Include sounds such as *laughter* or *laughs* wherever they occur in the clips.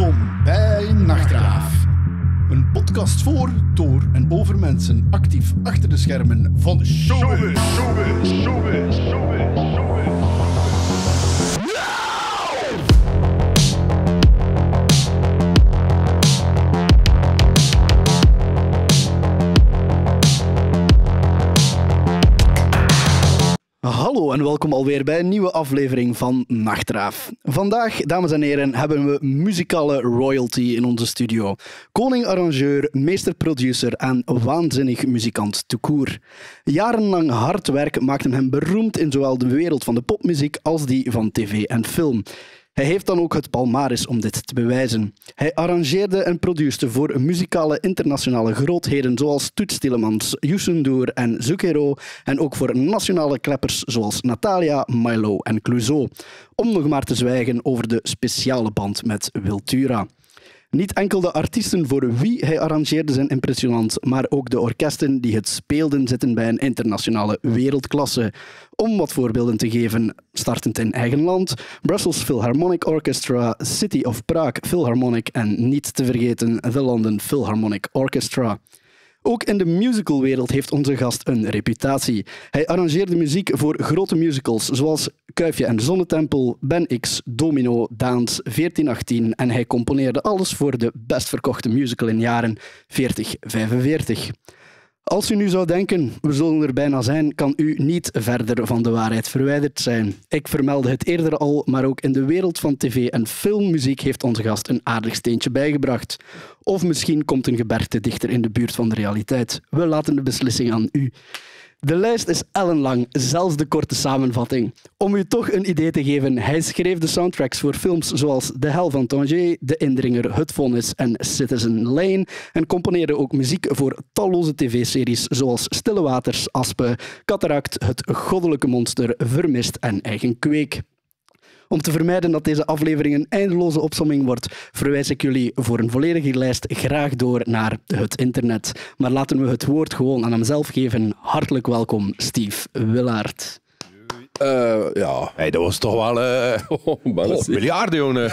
Welkom bij Nachtraaf. Een podcast voor, door en over mensen actief achter de schermen van de showbiz. Showbiz, showbiz, showbiz, Hallo en welkom alweer bij een nieuwe aflevering van Nachtraaf. Vandaag, dames en heren, hebben we muzikale royalty in onze studio. Koning-arrangeur, meester-producer en waanzinnig muzikant Tukur. Jarenlang hard werk maakte hem beroemd in zowel de wereld van de popmuziek als die van tv en film. Hij heeft dan ook het palmaris om dit te bewijzen. Hij arrangeerde en produceerde voor muzikale internationale grootheden zoals Toets Stillemans, Doer en Zucchero en ook voor nationale kleppers zoals Natalia, Milo en Clouseau. Om nog maar te zwijgen over de speciale band met Wiltura. Niet enkel de artiesten voor wie hij arrangeerde zijn impressionant, maar ook de orkesten die het speelden zitten bij een internationale wereldklasse. Om wat voorbeelden te geven, startend in eigen land, Brussels Philharmonic Orchestra, City of Prague Philharmonic en niet te vergeten The London Philharmonic Orchestra. Ook in de musicalwereld heeft onze gast een reputatie. Hij arrangeerde muziek voor grote musicals zoals Kuifje en Zonnetempel, Ben X, Domino, Daans, 1418 en hij componeerde alles voor de best verkochte musical in jaren 40-45. Als u nu zou denken, we zullen er bijna zijn, kan u niet verder van de waarheid verwijderd zijn. Ik vermeldde het eerder al, maar ook in de wereld van tv en filmmuziek heeft onze gast een aardig steentje bijgebracht. Of misschien komt een gebergte dichter in de buurt van de realiteit. We laten de beslissing aan u. De lijst is ellenlang, zelfs de korte samenvatting. Om u toch een idee te geven, hij schreef de soundtracks voor films zoals De Hel van Tangier, De Indringer, Het Vonnis en Citizen Lane en componeerde ook muziek voor talloze tv-series zoals Stille Waters, Aspen, Cataract, Het Goddelijke Monster, Vermist en Eigen Kweek. Om te vermijden dat deze aflevering een eindeloze opsomming wordt, verwijs ik jullie voor een volledige lijst graag door naar het internet. Maar laten we het woord gewoon aan hemzelf geven. Hartelijk welkom, Steve Willaert. Eh, ja. Hey, dat was toch wel... Uh, *laughs* miljarden, jongen.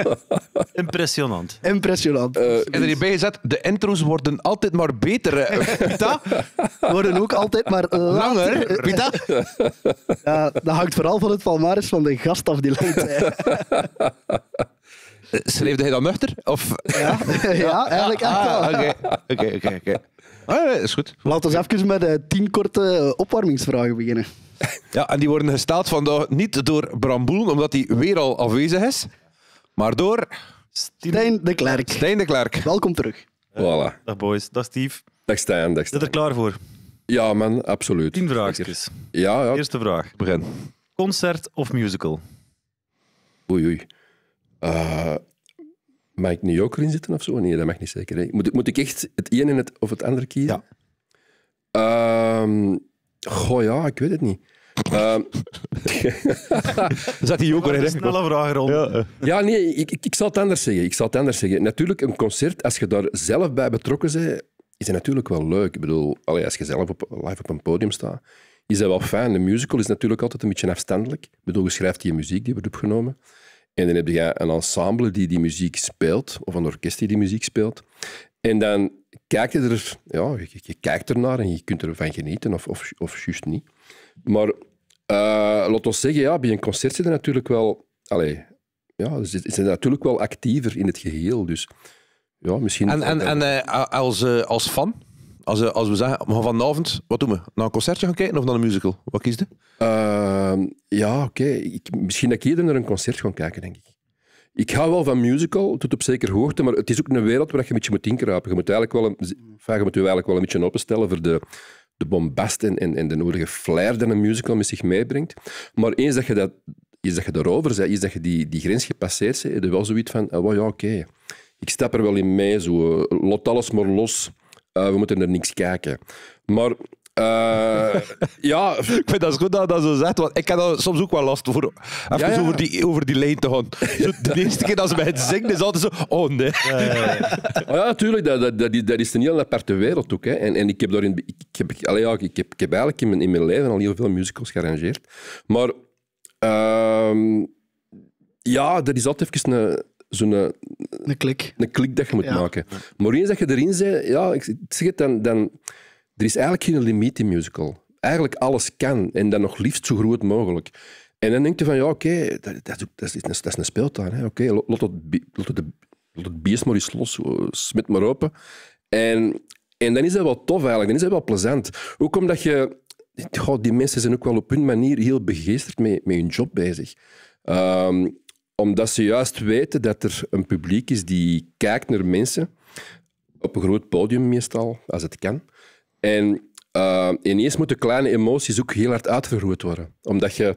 *laughs* Impressionant. Impressionant. Uh, eh, en bij gezet, de intro's worden altijd maar beter. *laughs* Pita? worden ook altijd maar langer. Pita? ja, dat hangt vooral van het palmaris van de gast af die ze Schreefde hij dan nuchter? Of... Ja, ja, eigenlijk ah, echt wel. Oké, oké, oké. Ah, is goed. Laten we even met tien korte opwarmingsvragen beginnen. *laughs* Ja, en die worden gestaald vandaag niet door Bramboel, omdat hij weer al afwezig is, maar door... Stijn de Klerk. Stijn de Klerk. Welkom terug. Voilà. Eh, dag boys, dag Steve. Dag Stijn, dag Stijn. Zit er klaar voor? Ja man, absoluut. Tien vraagjes. Ja, ja. Eerste vraag. Begin. Concert of musical? Oei, oei. Eh, mag ik New York erin zitten of zo? Nee, dat mag niet zeker. Hè? Moet, moet ik echt het een en het, of het ander kiezen? Ja. Ehm, goh, ja, ik weet het niet. Ehm, zat die ook al? Snelle vraag rond. Eh. Ja, nee, ik, ik, ik, zal het anders zeggen. Ik zal het anders zeggen. Natuurlijk, een concert, als je daar zelf bij betrokken bent, is het natuurlijk wel leuk. Ik bedoel, als je zelf op, live op een podium staat, is dat wel fijn. De musical is natuurlijk altijd een beetje afstandelijk. Ik bedoel, je schrijft die muziek die wordt opgenomen. En dan heb je een ensemble die die muziek speelt, of een orkest die die muziek speelt. En dan kijk je er, ja, je, je kijkt ernaar en je kunt ervan genieten, of, of, of juist niet. Maar eh, laat ons zeggen, ja, bij een concert zit er natuurlijk wel... Allez, ja, ze zijn natuurlijk wel actiever in het geheel. Dus ja, misschien... En, en, en eh, als, eh, als fan? Als, als we zeggen, vanavond, wat doen we? Naar een concertje gaan kijken of naar een musical? Wat kies je? Ehm, ja, oké. Misschien dat ik eerder naar een concert ga kijken, denk ik. Ik hou wel van musical, tot op zekere hoogte, maar het is ook een wereld waar je een beetje moet inkruipen. Je moet, eigenlijk wel een, je moet je eigenlijk wel een beetje openstellen voor de, de bombast en, de nodige flair die een musical met zich meebrengt. Maar eens dat je, dat, eens dat je daarover bent, eens dat je die, die grens gepasseerd bent, heb je wel zoiets van, oh ja, oké. Ik stap er wel in mee, zo, eh, lot alles maar los. Eh, we moeten er niks kijken. Maar eh, ja. *laughs* Ik vind dat goed dat dat zo zegt, want ik heb soms ook wel last voor. Even Over, die, over die lijn te gaan. *laughs* De eerste keer dat ze bij het zingen is altijd zo, oh nee. ja, natuurlijk, dat, dat, dat, dat is een heel aparte wereld ook. Hè. En, en ik heb daarin... Ik heb, allee, ja, ik heb, ik heb eigenlijk in mijn, in mijn leven al heel veel musicals gearrangeerd. Maar... Ehm, ja, dat is altijd even een zo'n eh, een, klik. Een klik dat je moet maken. Maar eens dat je erin bent, ja, ik zeg het, dan, dan, er is eigenlijk geen limiet in musical. Eigenlijk alles kan en dan nog liefst zo groot mogelijk. En dan denk je van, ja, oké, dat, dat, is een speeltuin. Oké, okay, lot het, lot maar eens los, eh, smit maar open. En, en dan is dat wel tof eigenlijk, dan is dat wel plezant. Ook omdat je... God, die mensen zijn ook wel op hun manier heel begeesterd met, met hun job bezig. Um, omdat ze juist weten dat er een publiek is die kijkt naar mensen, op een groot podium meestal, als het kan, en uh, ineens moeten kleine emoties ook heel hard uitvergroot worden. Omdat je,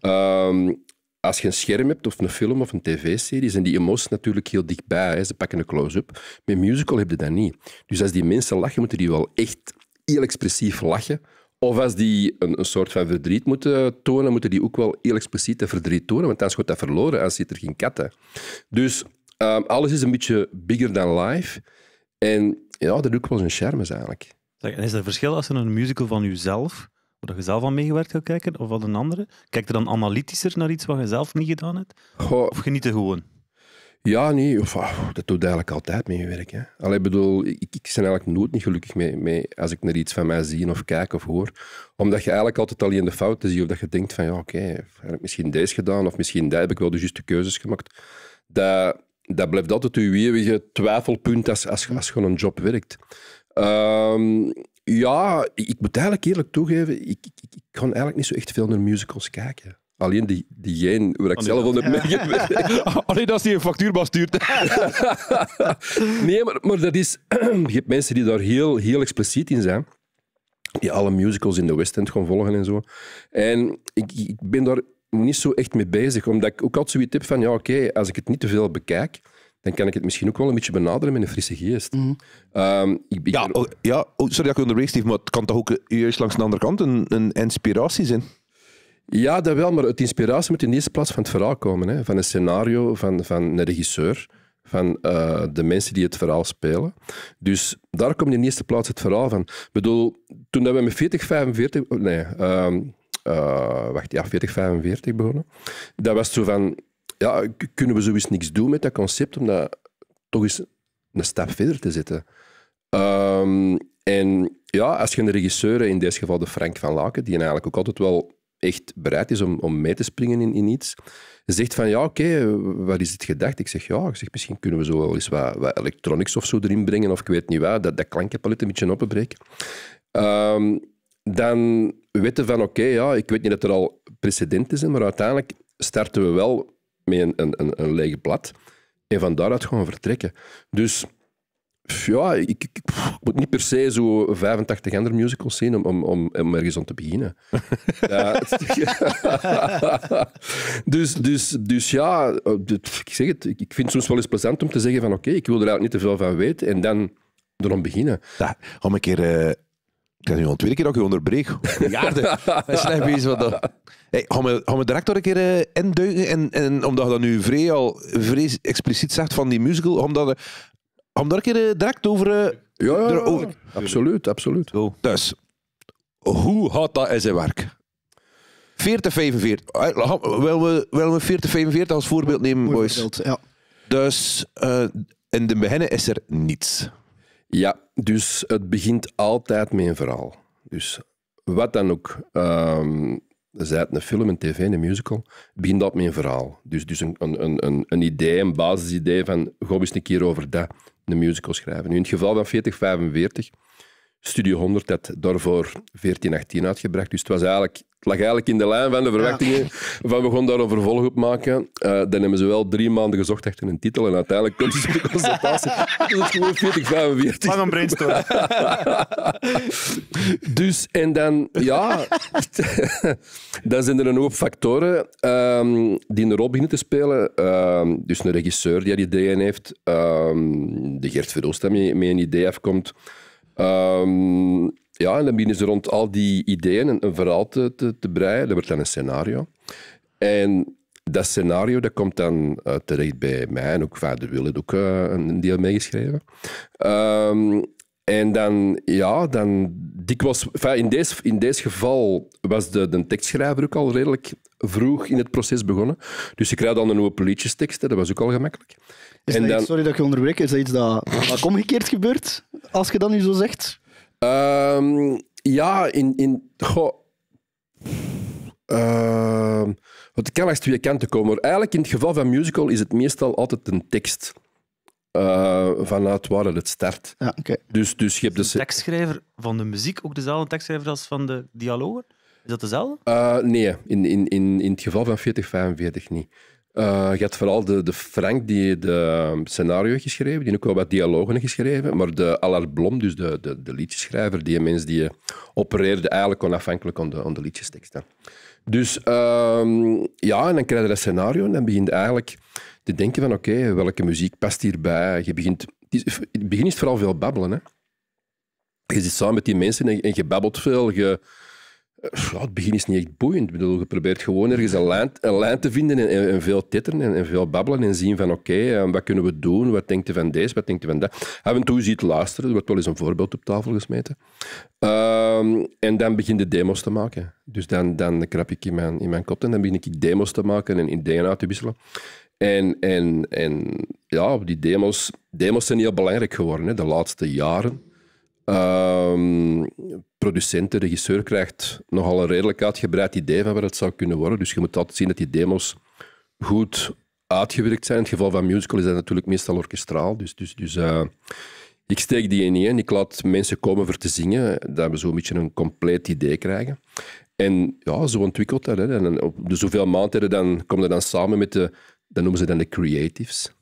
ehm, als je een scherm hebt, of een film of een tv-serie, zijn die emoties natuurlijk heel dichtbij. Hè. Ze pakken een close-up. Met musical heb je dat niet. Dus als die mensen lachen, moeten die wel echt heel expressief lachen. Of als die een, een, soort van verdriet moeten tonen, moeten die ook wel heel expliciet dat verdriet tonen, want anders wordt dat verloren, als zit er geen katten. Dus ehm, alles is een beetje bigger than life. En ja, dat doet ik wel zijn charmes eigenlijk. Zeg, en is er verschil als je een musical van jezelf, waar je zelf aan meegewerkt gaat kijken, of van een andere? Kijk je dan analytischer naar iets wat je zelf niet gedaan hebt? Of geniet je gewoon? Ja, nee. Ah, dat doet eigenlijk altijd meewerk. werk. bedoel, ik, ik ben eigenlijk nooit niet gelukkig mee, mee als ik naar iets van mij zie of kijk of hoor. Omdat je eigenlijk altijd alleen de fouten ziet. Of dat je denkt van, ja, oké, heb ik misschien deze gedaan. Of misschien dat heb ik wel de juiste keuzes gemaakt. Dat, dat blijft altijd uw eeuwige twijfelpunt als, als, als gewoon een job werkt. Ehm, ja, ik moet eigenlijk eerlijk toegeven, ik, ik, ik, eigenlijk niet zo echt veel naar musicals kijken. Alleen die, diegene waar ik zelf onder heb Alleen als die een factuur stuurt. *laughs* nee, maar, maar dat is... *clears throat* je hebt mensen die daar heel, heel expliciet in zijn. Die alle musicals in de West End gaan volgen en zo. En ik, ik ben daar niet zo echt mee bezig. Omdat ik ook altijd zoiets heb van... Ja, oké, als ik het niet te veel bekijk dan kan ik het misschien ook wel een beetje benaderen met een frisse geest. Mhm. Ehm, ik, ja, oh, ja oh, sorry dat ik onderweg Steve, maar het kan toch ook juist langs de andere kant een, een inspiratie zijn? Ja, dat wel, maar het inspiratie moet in de eerste plaats van het verhaal komen. Hè? Van een scenario, van, van een regisseur, van eh, de mensen die het verhaal spelen. Dus daar komt in de eerste plaats het verhaal van. Ik bedoel, toen we met 40, 45... Nee, ehm, eh, wacht, ja, 40, 45 begonnen. Dat was zo van ja, kunnen we sowieso niks doen met dat concept om dat toch eens een stap verder te zetten. Ehm, en ja, als je een regisseur, in dit geval de Frank van Laken, die eigenlijk ook altijd wel echt bereid is om, om mee te springen in, in iets, zegt van ja, oké, wat is het gedacht? Ik zeg ja, ik zeg, misschien kunnen we zo wel eens wat, wat electronics of zo erin brengen, of ik weet niet wat, dat, dat klankenpalet een beetje openbreken. Um, dan weten van oké, ja, ik weet niet dat er al precedenten zijn, maar uiteindelijk starten we wel met een, een, een lege blad. En van daaruit gewoon vertrekken. Dus ja, ik, ik, moet niet per se zo 85 andere musicals zien om, om, om, ergens te beginnen. *laughs* *laughs* dus, dus, dus ja, eh, ik zeg het, ik vind het soms wel eens plezant om te zeggen van oké, ik wil er eigenlijk niet te veel van weten en dan erom beginnen. om een keer... Eh, ik heb nu al twee keer dat ik je onderbreek. Jaarden. Slecht bezig wat dat. Hey, gaan, we, gaan we direct nog een keer uh, induiken? En, en omdat je dat nu vrij al vrij expliciet zegt van die musical, omdat we, een keer eh, direct over... Eh, ja, ja, absoluut, absoluut. Dus, hoe gaat dat in zijn werk? 40, 45. Willen we, willen we 40, 45 als voorbeeld nemen, boys? Ja. Dus in de beginnen is er niets. Ja, dus het begint altijd met een verhaal. Dus wat dan ook, um, zij het een film, een tv, een musical, begint dat met een verhaal. Dus, dus een, een, een, een idee, een basisidee van, goh, eens een keer over dat, een musical schrijven. Nu, in het geval van 4045 Studio 100 had daarvoor 1418 uitgebracht. Dus het, was eigenlijk, het lag eigenlijk in de lijn van de verwachtingen. Van we gaan daar een vervolg op maken. Eh, dan hebben ze wel drie maanden gezocht achter een titel. En uiteindelijk komt ze de consultatie Dat is gewoon 40, een brainstorm. dus, en dan, ja. *laughs* dan zijn er een hoop factoren ehm, die een rol beginnen te spelen. Ehm, dus een regisseur die ideeën heeft. Um, de Gert Verhulst die mee een idee afkomt. Ehm, ja, en dan beginnen ze rond al die ideeën een, een verhaal te, te, breien. Dat wordt dan een scenario. En dat scenario dat komt dan eh, terecht bij mij en ook vader Wil ook eh, een deel meegeschreven. Ehm, en dan, ja, dan dikwijls, in, deze, in deze geval was de, de tekstschrijver ook al redelijk vroeg in het proces begonnen. Dus ik krijg dan een nieuwe politiesteksten dat was ook al gemakkelijk en dan... sorry dat ik je onderwerkt. Is dat iets dat, dat omgekeerd gebeurt? Als je dat nu zo zegt? Ehm, ja, in. in goh. Uh, ehm, het kan langs twee kanten komen. Maar eigenlijk in het geval van musical is het meestal altijd een tekst. Eh, vanuit waar het start. Ja, okay. dus, dus je hebt de dus- tekstschrijver van de muziek ook dezelfde tekstschrijver als van de dialogen? Is dat dezelfde? Eh, nee, in, in, in, in het geval van 4045 niet. Eh, je hebt vooral de, de Frank die de ehm, scenario heeft geschreven, die ook wel wat dialogen geschreven. Maar de Allard Blom, dus de, de, de liedjeschrijver, die mens die opereerde eigenlijk onafhankelijk van de, aan de liedjesteksten. Dus ehm, ja, en dan krijg je dat scenario en dan begint eigenlijk te denken van oké, welke muziek past hierbij? Je begint, in het begin is het vooral veel babbelen. Hè? Je zit samen met die mensen en je babbelt veel. Je, eh, het begin is niet echt boeiend. Ik bedoel, je probeert gewoon ergens een lijn, een te vinden en, veel titteren en, veel babbelen en zien van oké, eh, wat kunnen we doen? Wat denkt je van deze? Wat denkt je van dat? Af en toe ziet luisteren. Er wordt wel eens een voorbeeld op tafel gesmeten. Ehm, en dan begin je demo's te maken. Dus dan, dan krap ik in mijn, in mijn kop en dan begin ik demo's te maken en ideeën uit te wisselen. En, en, en ja, die demo's, demo's zijn heel belangrijk geworden hè, de laatste jaren. Um, ehm, producenten, regisseur krijgt nogal een redelijk uitgebreid idee van wat het zou kunnen worden. Dus je moet altijd zien dat die demo's goed uitgewerkt zijn. In het geval van musical is dat natuurlijk meestal orkestraal. Dus, dus, dus eh, ik steek die in in. Ik laat mensen komen voor te zingen, dat we zo'n beetje een compleet idee krijgen. En ja, zo ontwikkelt dat. Hè. En op de zoveel maanden dan komen dan samen met de, dat noemen ze dan de creatives.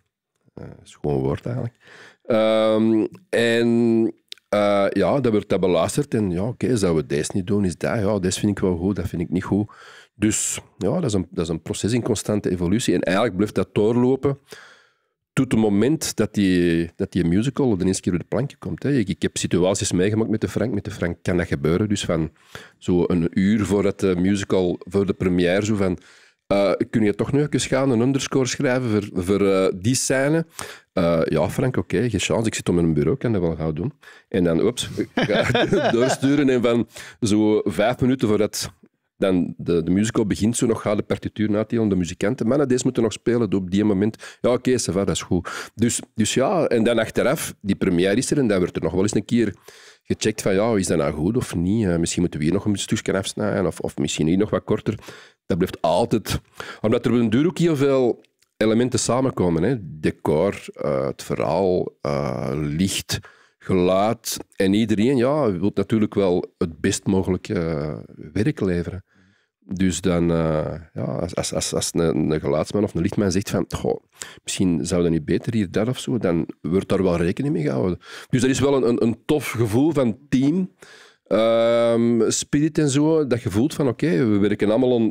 dat eh, is gewoon een woord eigenlijk. Ehm, en uh, ja, dat wordt dat beluisterd. En ja, oké, okay, zouden we deze niet doen, is dat. Ja, deze vind ik wel goed, dat vind ik niet goed. Dus ja, dat is een, dat is een proces in constante evolutie. En eigenlijk blijft dat doorlopen tot het moment dat die, dat die musical de eerste keer op de plankje komt. Hè. Ik, ik, heb situaties meegemaakt met de Frank. Met de Frank kan dat gebeuren. Dus van zo een uur voordat de musical, voor de première, zo van eh, kun je toch nog even gaan een underscore schrijven voor, voor eh, die scène? Eh, ja, Frank, oké, geen chance. Ik zit op mijn bureau, kan dat wel gaan doen. En dan, oeps, *laughs* doorsturen. En van zo vijf minuten voordat dan de, de musical begint, zo nog gaat de partituur om de muzikanten. Mannen, deze moeten nog spelen op die moment. Ja, oké, okay, dat is goed. Dus, dus ja, en dan achteraf, die première is er en dan wordt er nog wel eens een keer gecheckt van ja, is dat nou goed of niet? Eh, misschien moeten we hier nog een stukje afsnijden of, of misschien hier nog wat korter. Dat blijft altijd... Omdat er op een duur ook heel veel elementen samenkomen. Hè? Decor, eh, het verhaal, eh, licht, geluid. En iedereen ja, wil natuurlijk wel het best mogelijke werk leveren. Dus dan, eh, ja, als, als, als, als een, een, geluidsman of een lichtman zegt van goh, misschien zouden we niet beter hier dat of zo, dan wordt daar wel rekening mee gehouden. Dus dat is wel een, een, tof gevoel van team, ehm, spirit en zo, dat gevoel van oké, we werken allemaal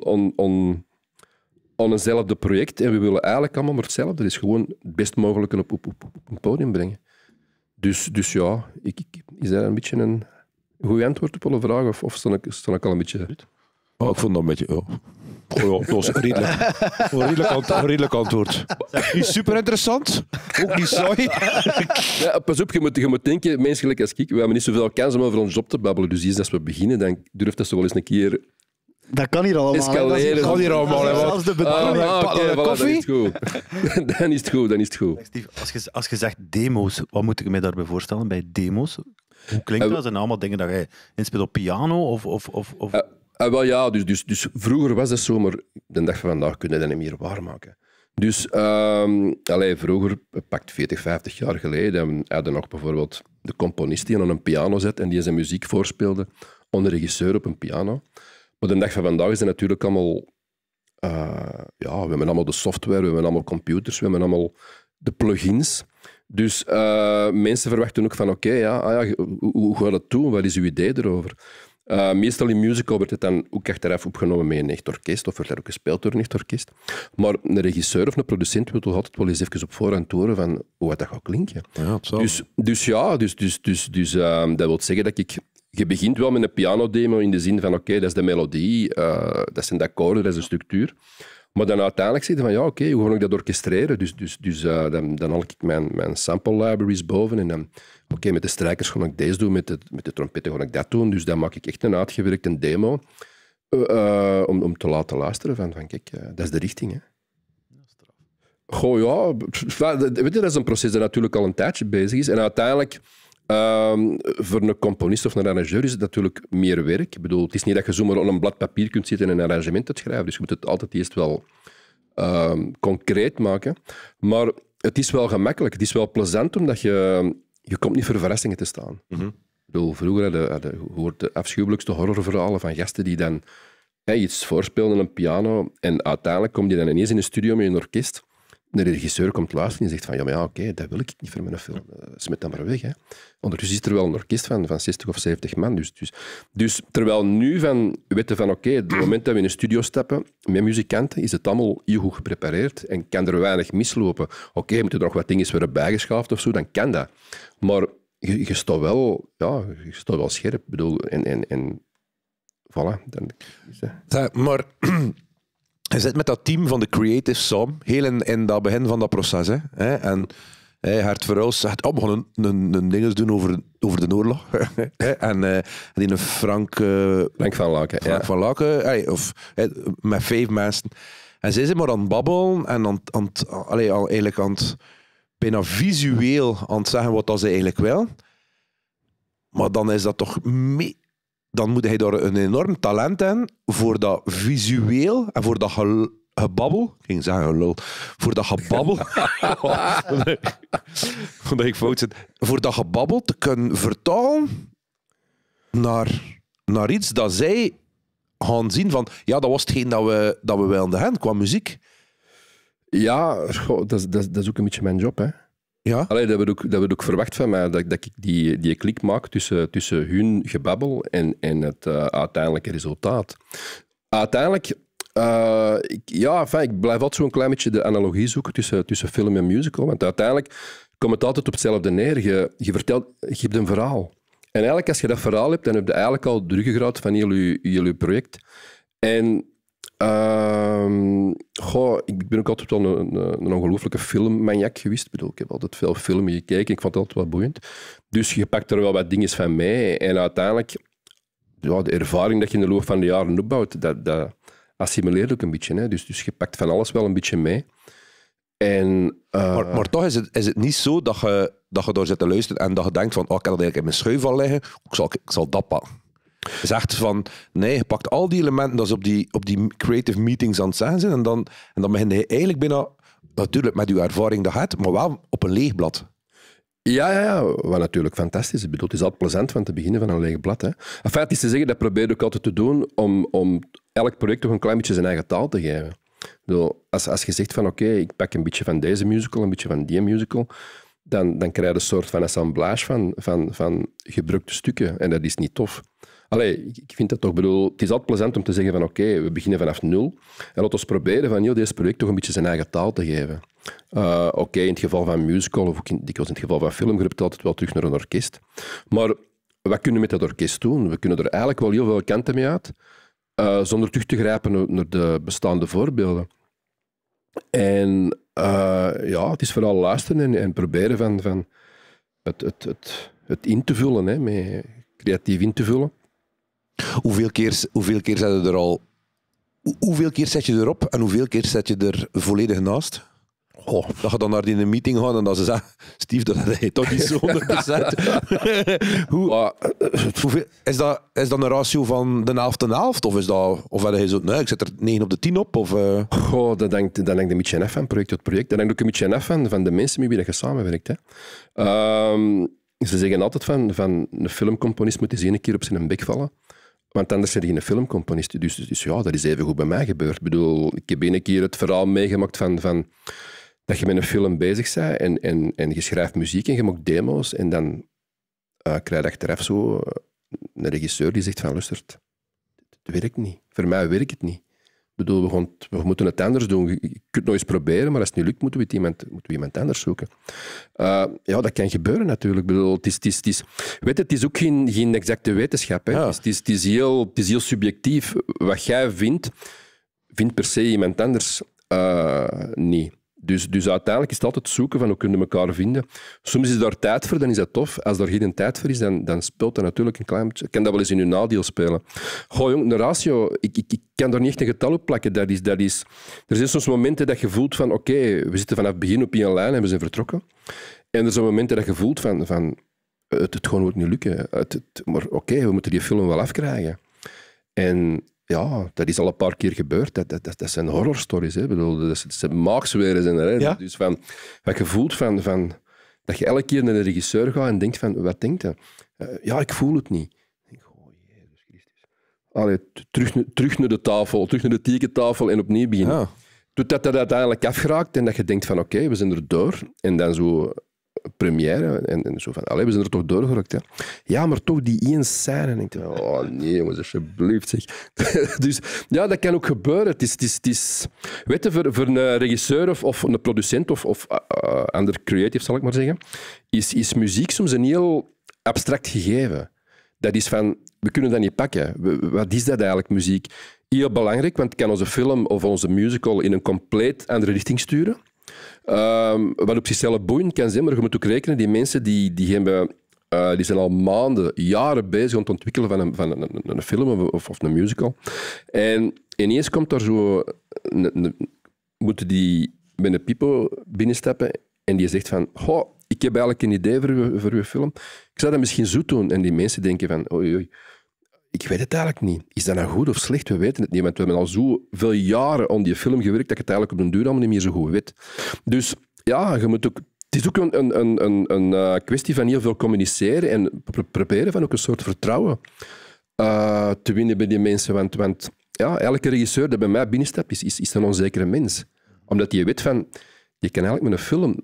on, eenzelfde project en we willen eigenlijk allemaal maar hetzelfde. Dat is gewoon het best mogelijke op, op, op, een podium brengen. Dus, dus ja, ik, ik, is dat een beetje een goed antwoord op alle vragen? Of, of stond, ik, stond ik al een beetje... Oh, ik vond dat een beetje... Oh. dat was een redelijk, antwoord. Niet super interessant, ook niet saai. Ja, pas op, je moet, je moet denken, menselijk als ik, we hebben niet zoveel kans om over ons job te babbelen. Dus is als we beginnen, dan durft dat zo wel eens een keer dat kan hier allemaal. Escaleren. Dat kan hier allemaal. Als de ah, ah, koffie. Dan is, goed. *laughs* dan is het goed. Dan is het goed. Steve, als je, als je zegt demo's, wat moet ik me daarbij voorstellen bij demo's? Hoe klinkt eh, dat? Zijn allemaal dingen dat jij inspeelt op piano? Of, of, of, of... Eh, eh, ja, dus, dus, dus vroeger was dat zomer de dag van vandaag kun je dat niet meer waarmaken. Dus um, vroeger, pakt 40, 50 jaar geleden, eh, hadden nog bijvoorbeeld de componist die aan een piano zet en die zijn muziek voorspeelde, onder regisseur op een piano. Maar de dag van vandaag is dat natuurlijk allemaal... Eh, ja, we hebben allemaal de software, we hebben allemaal computers, we hebben allemaal de plugins. Dus mensen verwachten ook van, oké, ja, ah ja, hoe, gaat dat doen? Wat is uw idee erover? Eh, meestal in musical wordt het dan ook achteraf opgenomen met een echt orkest, of werd er ook gespeeld door een echt orkest. Maar een regisseur of een producent wil toch altijd wel eens even op voorhand horen van hoe oh, dat gaat klinken. Ja, dus, dus ja, dus, dus, dus, dus ehm, dat wil zeggen dat ik... Je begint wel met een pianodemo in de zin van oké, dat is de melodie, eh, dat zijn de akkoorden, dat is de structuur. Maar dan uiteindelijk zitten van ja, oké, hoe ga ik dat orchestreren? Dus, dus, dus eh, dan, dan haal ik mijn, mijn sample libraries boven en dan Oké, met de strijkers ga ik deze doen, met de, met de trompetten ga ik dat doen. Dus dan maak ik echt een uitgewerkte demo eh, eh, om, om te laten luisteren van, van kijk, eh, dat is de richting. Hè. Goh, ja. Weet je, dat is een proces dat natuurlijk al een tijdje bezig is. En uiteindelijk... Ehm, voor een componist of een arrangeur is het natuurlijk meer werk. Ik bedoel, het is niet dat je maar op een blad papier kunt zitten en een arrangement te schrijven. Dus je moet het altijd eerst wel ehm, concreet maken. Maar het is wel gemakkelijk. Het is wel plezant omdat je je komt niet voor verrassingen te staan. Mhm. Ik bedoel, vroeger hadden, het hoort de afschuwelijkste horrorverhalen van gasten die dan iets voorspelden op een piano en uiteindelijk kom je dan ineens in een studio met een orkest de regisseur komt luisteren en zegt van ja, maar ja, oké, dat wil ik niet voor mijn film. Eh, smet dat maar weg. Hè. Ondertussen is er wel een orkest van, van 60 of 70 man. Dus, dus, dus terwijl nu van, weten van oké, het moment dat we in een studio stappen met muzikanten, is het allemaal heel goed geprepareerd en kan er weinig mislopen. Oké, okay, moeten er nog wat dingen worden bijgeschaafd of zo, dan kan dat. Maar je, je staat wel, ja, je staat wel scherp. Bedoel, en, en, en voilà. Dan... maar hij zit met dat team van de Creative Som, heel in, in dat begin van dat proces. Hè. En hey, Hert Verhuis zegt, oh, we gaan een, een, een doen over, over de oorlog. *laughs* en, uh, en die Frank... Uh, Frank van Laken. Frank van Laken, hey, of, met vijf mensen. En zij zijn maar aan het babbelen en aan, aan, allee, eigenlijk aan bijna visueel aan het zeggen wat dat ze eigenlijk wil. Maar dan is dat toch mee dan moet hij daar een enorm talent in voor dat visueel en voor dat gebabbel. Ik ging zeggen, lol. Voor dat gebabbel. *laughs* Omdat ik fout zit. Voor dat gebabbel te kunnen vertalen naar, naar iets dat zij gaan zien van. Ja, dat was hetgeen dat we, dat we wilden hebben qua muziek. Ja, dat, dat, dat is ook een beetje mijn job. Hè. Ja. Allee, dat, werd ook, dat werd ook verwacht van mij, dat, dat ik die, die klik maak tussen, tussen hun gebabbel en, en het eh, uiteindelijke resultaat. Uiteindelijk, eh, ik, ja, enfin, ik blijf altijd zo'n klein beetje de analogie zoeken tussen, tussen film en musical, want uiteindelijk komt het altijd op hetzelfde neer. Je, je, vertelt, je hebt een verhaal. En eigenlijk, als je dat verhaal hebt, dan heb je eigenlijk al de ruggengraat van jullie je, project. En Ehm, goh, ik ben ook altijd wel een, een, een ongelooflijke filmmaniac geweest. Ik, bedoel, ik heb altijd veel filmen gekeken. Ik vond het altijd wel boeiend. Dus je pakt er wel wat dingen van mee. En uiteindelijk, ja, de ervaring dat je in de loop van de jaren opbouwt, dat, dat assimileert ook een beetje. Hè. Dus, dus je pakt van alles wel een beetje mee. En, eh, maar, toch is het, is het niet zo dat je, dat je door zit te luisteren en dat je denkt van, oh, ik kan dat eigenlijk in mijn schuif al leggen. Ik zal, ik zal dat pakken zegt van nee, je pakt al die elementen dat ze op die, op die creative meetings aan het zeggen zijn en dan, en dan begin je eigenlijk binnen natuurlijk met je ervaring dat had, maar wel op een leeg blad. Ja, ja, ja, wat natuurlijk fantastisch Ik Bedoel, het is altijd plezant van te beginnen van een leeg blad. Hè. Enfin, is te zeggen, dat probeer ik altijd te doen om, om elk project toch een klein beetje zijn eigen taal te geven. Bedoel, als, als je zegt van oké, ik pak een beetje van deze musical, een beetje van die musical, dan, dan krijg je een soort van assemblage van, van, van gebruikte stukken. En dat is niet tof. Allee, ik vind dat toch, bedoel, het is altijd plezant om te zeggen van oké, we beginnen vanaf nul. En laten we proberen van heel deze project toch een beetje zijn eigen taal te geven. Eh, oké, in het geval van musical, of in, dikwijls in het geval van film, altijd wel terug naar een orkest. Maar wat kunnen we met dat orkest doen? We kunnen er eigenlijk wel heel veel kanten mee uit, eh, zonder terug te grijpen naar de bestaande voorbeelden. En eh, ja, het is vooral luisteren en, en proberen van, van het, het, het, het, in te vullen, hè, creatief in te vullen. Hoeveel keer, hoeveel keer zet je er al... Hoeveel keer zet je erop en hoeveel keer zet je er volledig naast? Oh, dat je dan naar die meeting gaat en dat ze zeggen, Steve, dat hij toch niet zo 100%. *laughs* *laughs* Hoe, ah. is, dat, is dat een ratio van de helft en helft? Of is dat, of had hij zo, ik zet er 9 op de 10 op? Of, uh... Goh, dat denk dat denkt een beetje een van project tot project. Dat denk ook een beetje een van, van de mensen met wie je samenwerkt. Hè. Ehm, ze zeggen altijd van, van een filmcomponist moet eens één keer op zijn bek vallen. Want anders zit je geen filmcomponisten. Dus, dus, ja, dat is even goed bij mij gebeurd. Ik bedoel, ik heb een keer het verhaal meegemaakt van, van dat je met een film bezig bent en, en, en je schrijft muziek en je maakt demo's en dan eh, krijg je achteraf zo eh, een regisseur die zegt van, luistert, het werkt niet. Voor mij werkt het niet bedoel, we, we moeten het anders doen. Je kunt nog eens proberen, maar als het niet lukt, moeten we, iemand, moeten we iemand anders zoeken. Eh, ja, dat kan gebeuren natuurlijk. Bedoel, het, is, het, is, het, is, weet, het is ook geen, geen exacte wetenschap. Hè. Het, is, het, is, heel, het is heel subjectief. Wat jij vindt, vindt per se iemand anders eh, niet. Dus, dus uiteindelijk is het altijd zoeken van hoe kunnen we elkaar vinden. Soms is daar tijd voor, dan is dat tof. Als er geen tijd voor is, dan, dan speelt dat natuurlijk een klein beetje. Ik kan dat wel eens in uw nadeel spelen. Goh, jong, de ratio, ik, ik, ik kan daar niet echt een getal op plakken. Dat is, dat is, er zijn soms momenten dat je voelt van oké, we zitten vanaf het begin op één lijn en we zijn vertrokken. En er zijn momenten dat je voelt van, van het, het gewoon niet lukken. Het, maar oké, we moeten die film wel afkrijgen. En ja, dat is al een paar keer gebeurd. Dat, dat, dat zijn horrorstories. Hè. Bedoel, dat zijn maakzweren. Zijn er, hè. Ja? Dus van, wat je voelt van, van... Dat je elke keer naar de regisseur gaat en denkt van... Wat denkt hij? Eh, ja, ik voel het niet. Ik denk, oh, Jezus Christus. Allee, terug, terug naar de tafel, terug naar de tekentafel en opnieuw beginnen. Doet ah. dat dat uiteindelijk afgeraakt en dat je denkt van... Oké, we zijn er door. En dan zo première. En, zo van, allee, we zijn er toch doorgerukt, hè. Ja, maar toch die één scène. En ik dacht, oh nee, jongens, alsjeblieft, zeg. *laughs* dus ja, dat kan ook gebeuren. Het is, het is, het is weet voor, voor een regisseur of, of een producent of, of eh, eh, ander creative, zal ik maar zeggen, is, is muziek soms een heel abstract gegeven. Dat is van, we kunnen dat niet pakken. wat is dat eigenlijk, muziek? Heel belangrijk, want het kan onze film of onze musical in een compleet andere richting sturen. Ehm, wat op zichzelf boeiend kan zijn, maar je moet ook rekenen, die mensen die, die hebben eh, die zijn al maanden, jaren bezig om te ontwikkelen van een, van een, een, film of, of, een musical. En ineens komt daar zo... Eh, moeten die met een pipo binnenstappen en die zegt van... Oh, ik heb eigenlijk een idee voor uw, voor uw film. Ik zou dat misschien zo doen. En die mensen denken van... Oei, oei ik weet het eigenlijk niet. Is dat nou goed of slecht? We weten het niet, want we hebben al zoveel jaren aan die film gewerkt dat ik het eigenlijk op een duur allemaal niet meer zo goed weet. Dus ja, je moet ook het is ook een, een, een, een, eh, kwestie van heel veel communiceren en proberen van ook een soort vertrouwen eh, te winnen bij die mensen. Want, want ja, elke regisseur die bij mij binnenstapt, is, is, is een onzekere mens. Omdat je weet van, je kan eigenlijk met een film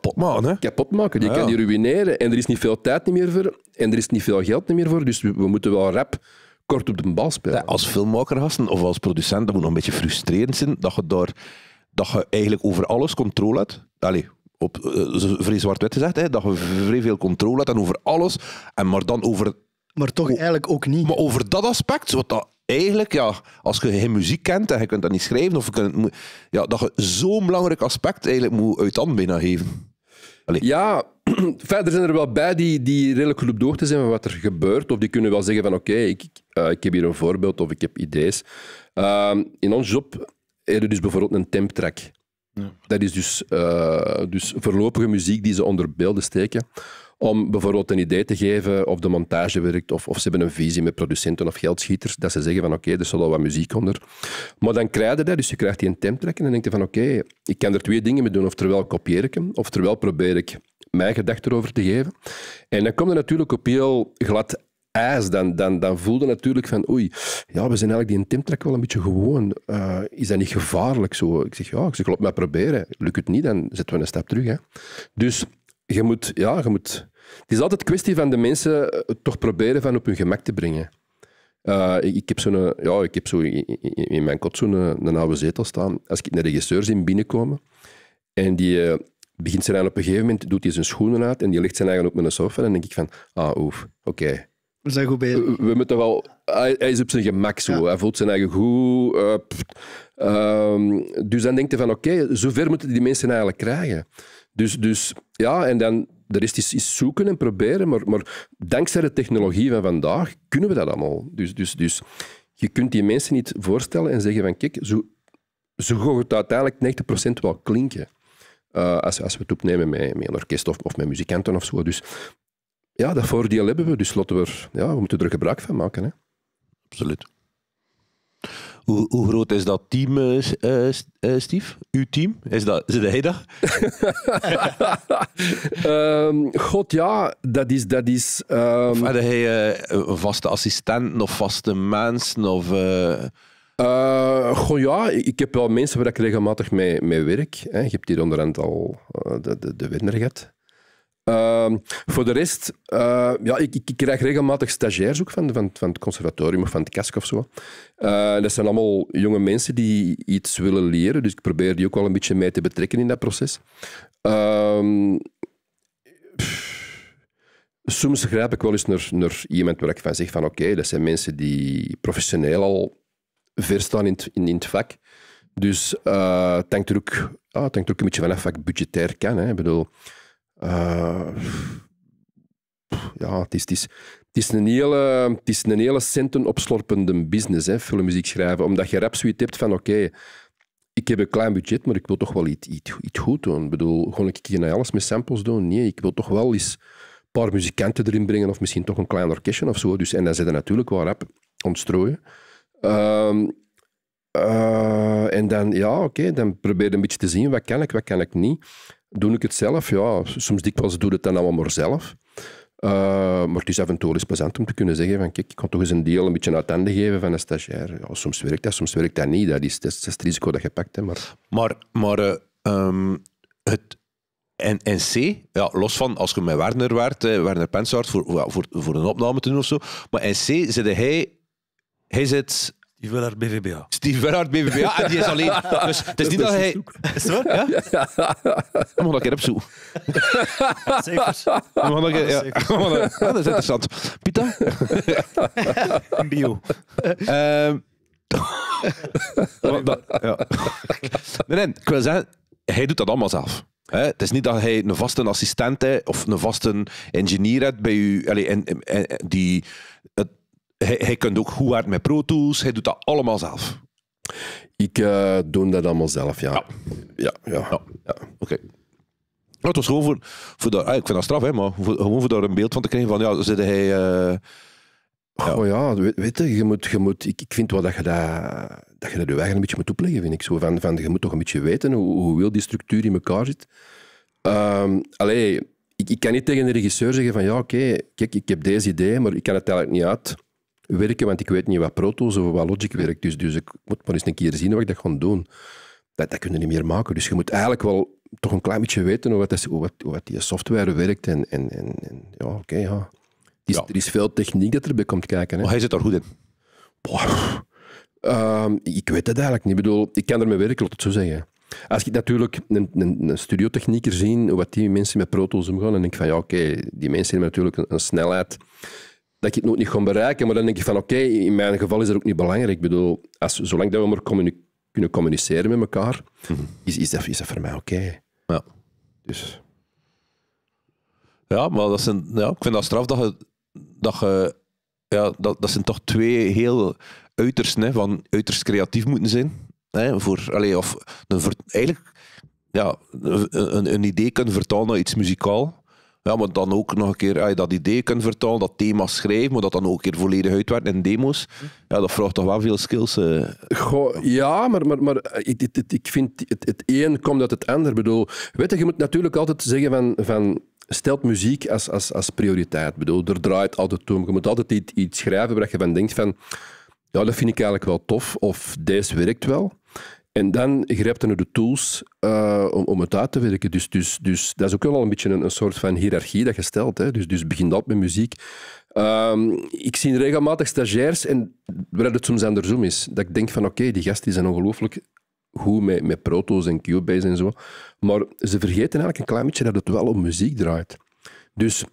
Kapot maken, hè? Kapot maken. Je kan die ruïneren en er is niet veel tijd meer voor en er is niet veel geld meer voor. Dus we, moeten wel rap kort op de bal spelen. Ja, als filmmaker of als producent, dat moet nog een beetje frustrerend zijn dat je, daar, dat je eigenlijk over alles controle hebt. Allee, op eh, vrij zwart-wit gezegd, hè, dat je vrij veel controle hebt en over alles, en maar dan over maar toch eigenlijk ook niet. Maar over dat aspect, wat dat eigenlijk, ja, als je geen muziek kent en je kunt dat niet schrijven, of je kunt, ja, dat je zo'n belangrijk aspect eigenlijk moet uit handen geven. Ja, *clears throat* verder zijn er wel bij die, die redelijk goed op de hoogte zijn van wat er gebeurt. Of die kunnen wel zeggen van oké, ik, ik eh, heb hier een voorbeeld of ik heb ideeën. Ehm, in ons job hebben dus bijvoorbeeld een temptrack. Ja. Dat is dus, eh, dus voorlopige muziek die ze onder beelden steken om bijvoorbeeld een idee te geven of de montage werkt of, of ze hebben een visie met producenten of geldschieters, dat ze zeggen van oké, er zal wel wat muziek onder. Maar dan krijg je dat, dus je krijgt die een trekken en dan denk je van oké, ik kan er twee dingen mee doen, oftewel kopieer ik hem, oftewel probeer ik mijn gedachten erover te geven. En dan komt er natuurlijk op heel glad ijs, dan, dan, dan voelde natuurlijk van oei, ja, we zijn eigenlijk die track wel een beetje gewoon. Eh, is dat niet gevaarlijk? Zo, ik zeg ja, ik zeg, klopt, maar proberen. Lukt het niet, dan zetten we een stap terug. Hè. Dus je moet, ja, je moet het is altijd kwestie van de mensen eh, toch proberen van op hun gemak te brengen. Eh, ik, heb zo'n, eh, ja, ik heb zo in, mijn kot zo'n een oude zetel staan. Als ik de regisseur zie binnenkomen en die begint zijn aan op een gegeven moment, doet hij zijn schoenen uit en die legt zijn eigen op mijn sofa, en dan denk ik van, ah oef, oké. We zijn goed bezig. We, moeten wel... Hij, is op zijn gemak zo. Hij voelt zijn eigen goed. Ehm, dus dan denkt hij van, oké, zover moeten die mensen eigenlijk krijgen. Dus, dus ja, en dan de rest is, is zoeken en proberen, maar, maar dankzij de technologie van vandaag kunnen we dat allemaal. Dus, dus, dus je kunt die mensen niet voorstellen en zeggen van kijk, zo, zo gaat het uiteindelijk 90% wel klinken. Eh, als, als we het opnemen met, met een orkest of, of met muzikanten of zo. Dus ja, dat voordeel hebben we. Dus laten we, ja, we moeten er gebruik van maken. Hè. Absoluut. Hoe, groot is dat team, uh, Steve? Uw team? Is dat, hij dat? *laughs* Ehm, God ja, dat is. Dat is um... Of had hij vaste assistent, of vaste mensen? Of, uh, ja, ik heb wel mensen waar ik regelmatig mee, werk. Hè. Je hebt hier onderhand al de, de, de winner gehad. Ehm, voor de rest, eh, ja, ik, ik, krijg regelmatig stagiairs ook van, van, van het conservatorium of van het KASK of zo. Eh, dat zijn allemaal jonge mensen die iets willen leren, dus ik probeer die ook wel een beetje mee te betrekken in dat proces. Ehm, soms grijp ik wel eens naar, naar iemand waar ik van zeg van oké, dat zijn mensen die professioneel al ver staan in het, in, in het vak. Dus eh, het hangt er ook, ah, het er ook een beetje vanaf wat ik budgetair kan. Hè. Ik bedoel... Eh, ja, het is, het, is, het, is een hele, het is een hele centenopslorpende business, hè, muziek schrijven. Omdat je rap zoiets hebt van, oké, ik heb een klein budget, maar ik wil toch wel iets, iets, iets goed doen. Ik bedoel, gewoon ik naar alles met samples doen? Nee, ik wil toch wel eens een paar muzikanten erin brengen of misschien toch een klein orkestje of zo. Dus, en dan zit er natuurlijk wel rap ontstrooien. Um, en dan, ja, oké, dan probeer je een beetje te zien, wat kan ik, wat kan ik niet doe ik het zelf? Ja, soms dikwijls doe ik het dan allemaal maar zelf. Eh, maar het is af en toe eens plezant om te kunnen zeggen van kijk, ik kan toch eens een deel een beetje het einde geven van een stagiair. Ja, soms werkt dat, soms werkt dat niet. Dat is, dat is het risico dat je pakt. Hè, maar maar, maar eh, ehm, het en, en C, ja, los van als je met Werner werd, eh, Werner Pensaert, voor, voor, voor een opname te doen of zo. Maar in C hij, hij zit Steve Willard, BVBA. Steve Willard, BVBA. *laughs* En die is alleen... Dus het is niet dat, hij... Is het Ja? ja. nog nog een keer zoek. Zeker. We nog een keer... Ja. ja. dat is interessant. Pita? *laughs* Bio. Um, *laughs* ja. nee, nee, ik wil zeggen, hij doet dat allemaal zelf. He, het is niet dat hij een vaste assistent of een vaste engineer hebt bij u, allee, en, die het hij, hij kunt ook goed hard met Pro Tools. Hij doet dat allemaal zelf. Ik eh, doe dat allemaal zelf, ja. Ja, ja. ja. Oké. Okay. het was gewoon voor, voor dat, eh, ik vind dat straf, hè, maar gewoon voor daar een beeld van te krijgen van, ja, zit hij... Oh ja, weet, weet, je, je moet, je moet, ik, ik vind wel dat je dat, dat je dat je een beetje moet opleggen, vind ik. Zo van, van, je moet toch een beetje weten hoe, hoe wil die structuur in elkaar zit. Um, allee, ik, ik, kan niet tegen de regisseur zeggen van, ja, oké, kijk, ik heb deze idee, maar ik kan het eigenlijk niet uit werken, want ik weet niet wat Protos of wat Logic werkt. Dus, dus ik moet maar eens een keer zien wat ik dat ga doen. Dat, dat kun je niet meer maken. Dus je moet eigenlijk wel toch een klein beetje weten hoe, wat, hoe, hoe, wat die software werkt. En, en, en, ja, oké, ja. Er is veel techniek dat erbij komt kijken. Maar hij zit er goed in. Ehm, ik weet het eigenlijk niet. Ik bedoel, ik kan ermee werken, laat het zo zeggen. Als ik natuurlijk een, een, een studiotechnieker zie, wat die mensen met proto's omgaan, en denk ik van ja, oké, die mensen hebben natuurlijk een snelheid dat ik het nooit niet kon bereiken. Maar dan denk ik van, oké, in mijn geval is dat ook niet belangrijk. Ik bedoel, als, zolang dat we maar kunnen communiceren met elkaar, mhm. is, is, dat, is voor mij oké. Ja. Dus... Ja, maar dat zijn, ja, ik vind dat straf dat je... Dat je ja, dat, dat zijn toch twee heel uiterst, hè, van uiterst creatief moeten zijn. Hè, voor, allez, of een, eigenlijk ja, een, een idee kunnen vertalen naar iets muzikaal ja, maar dan ook nog een keer ja, eh, dat idee kunnen vertalen, dat thema schrijven, maar dat dan ook een keer volledig uitwerken in demo's. Ja, dat vraagt toch wel veel skills. Eh. Goh, ja, maar, maar, maar eh, ik, ik, ik vind het, het een komt uit het ander. Bedoel, weet je, je moet natuurlijk altijd zeggen van, van stelt muziek als, als, als prioriteit. Bedoel, er draait altijd om. Je moet altijd iets, iets schrijven waar je van denkt van, ja, dat vind ik eigenlijk wel tof, of deze werkt wel. En dan grijpt hij de tools eh, om, om het uit te werken. Dus, dus, dus dat is ook wel een beetje een, een soort van hiërarchie dat gesteld. stelt. Hè? Dus, dus begin dat met muziek. Ehm, ik zie regelmatig stagiairs en waar het soms andersom is. Dat ik denk van oké, okay, die gasten zijn ongelooflijk goed met, met proto's en Cubase en zo. Maar ze vergeten eigenlijk een klein beetje dat het wel om muziek draait. Dus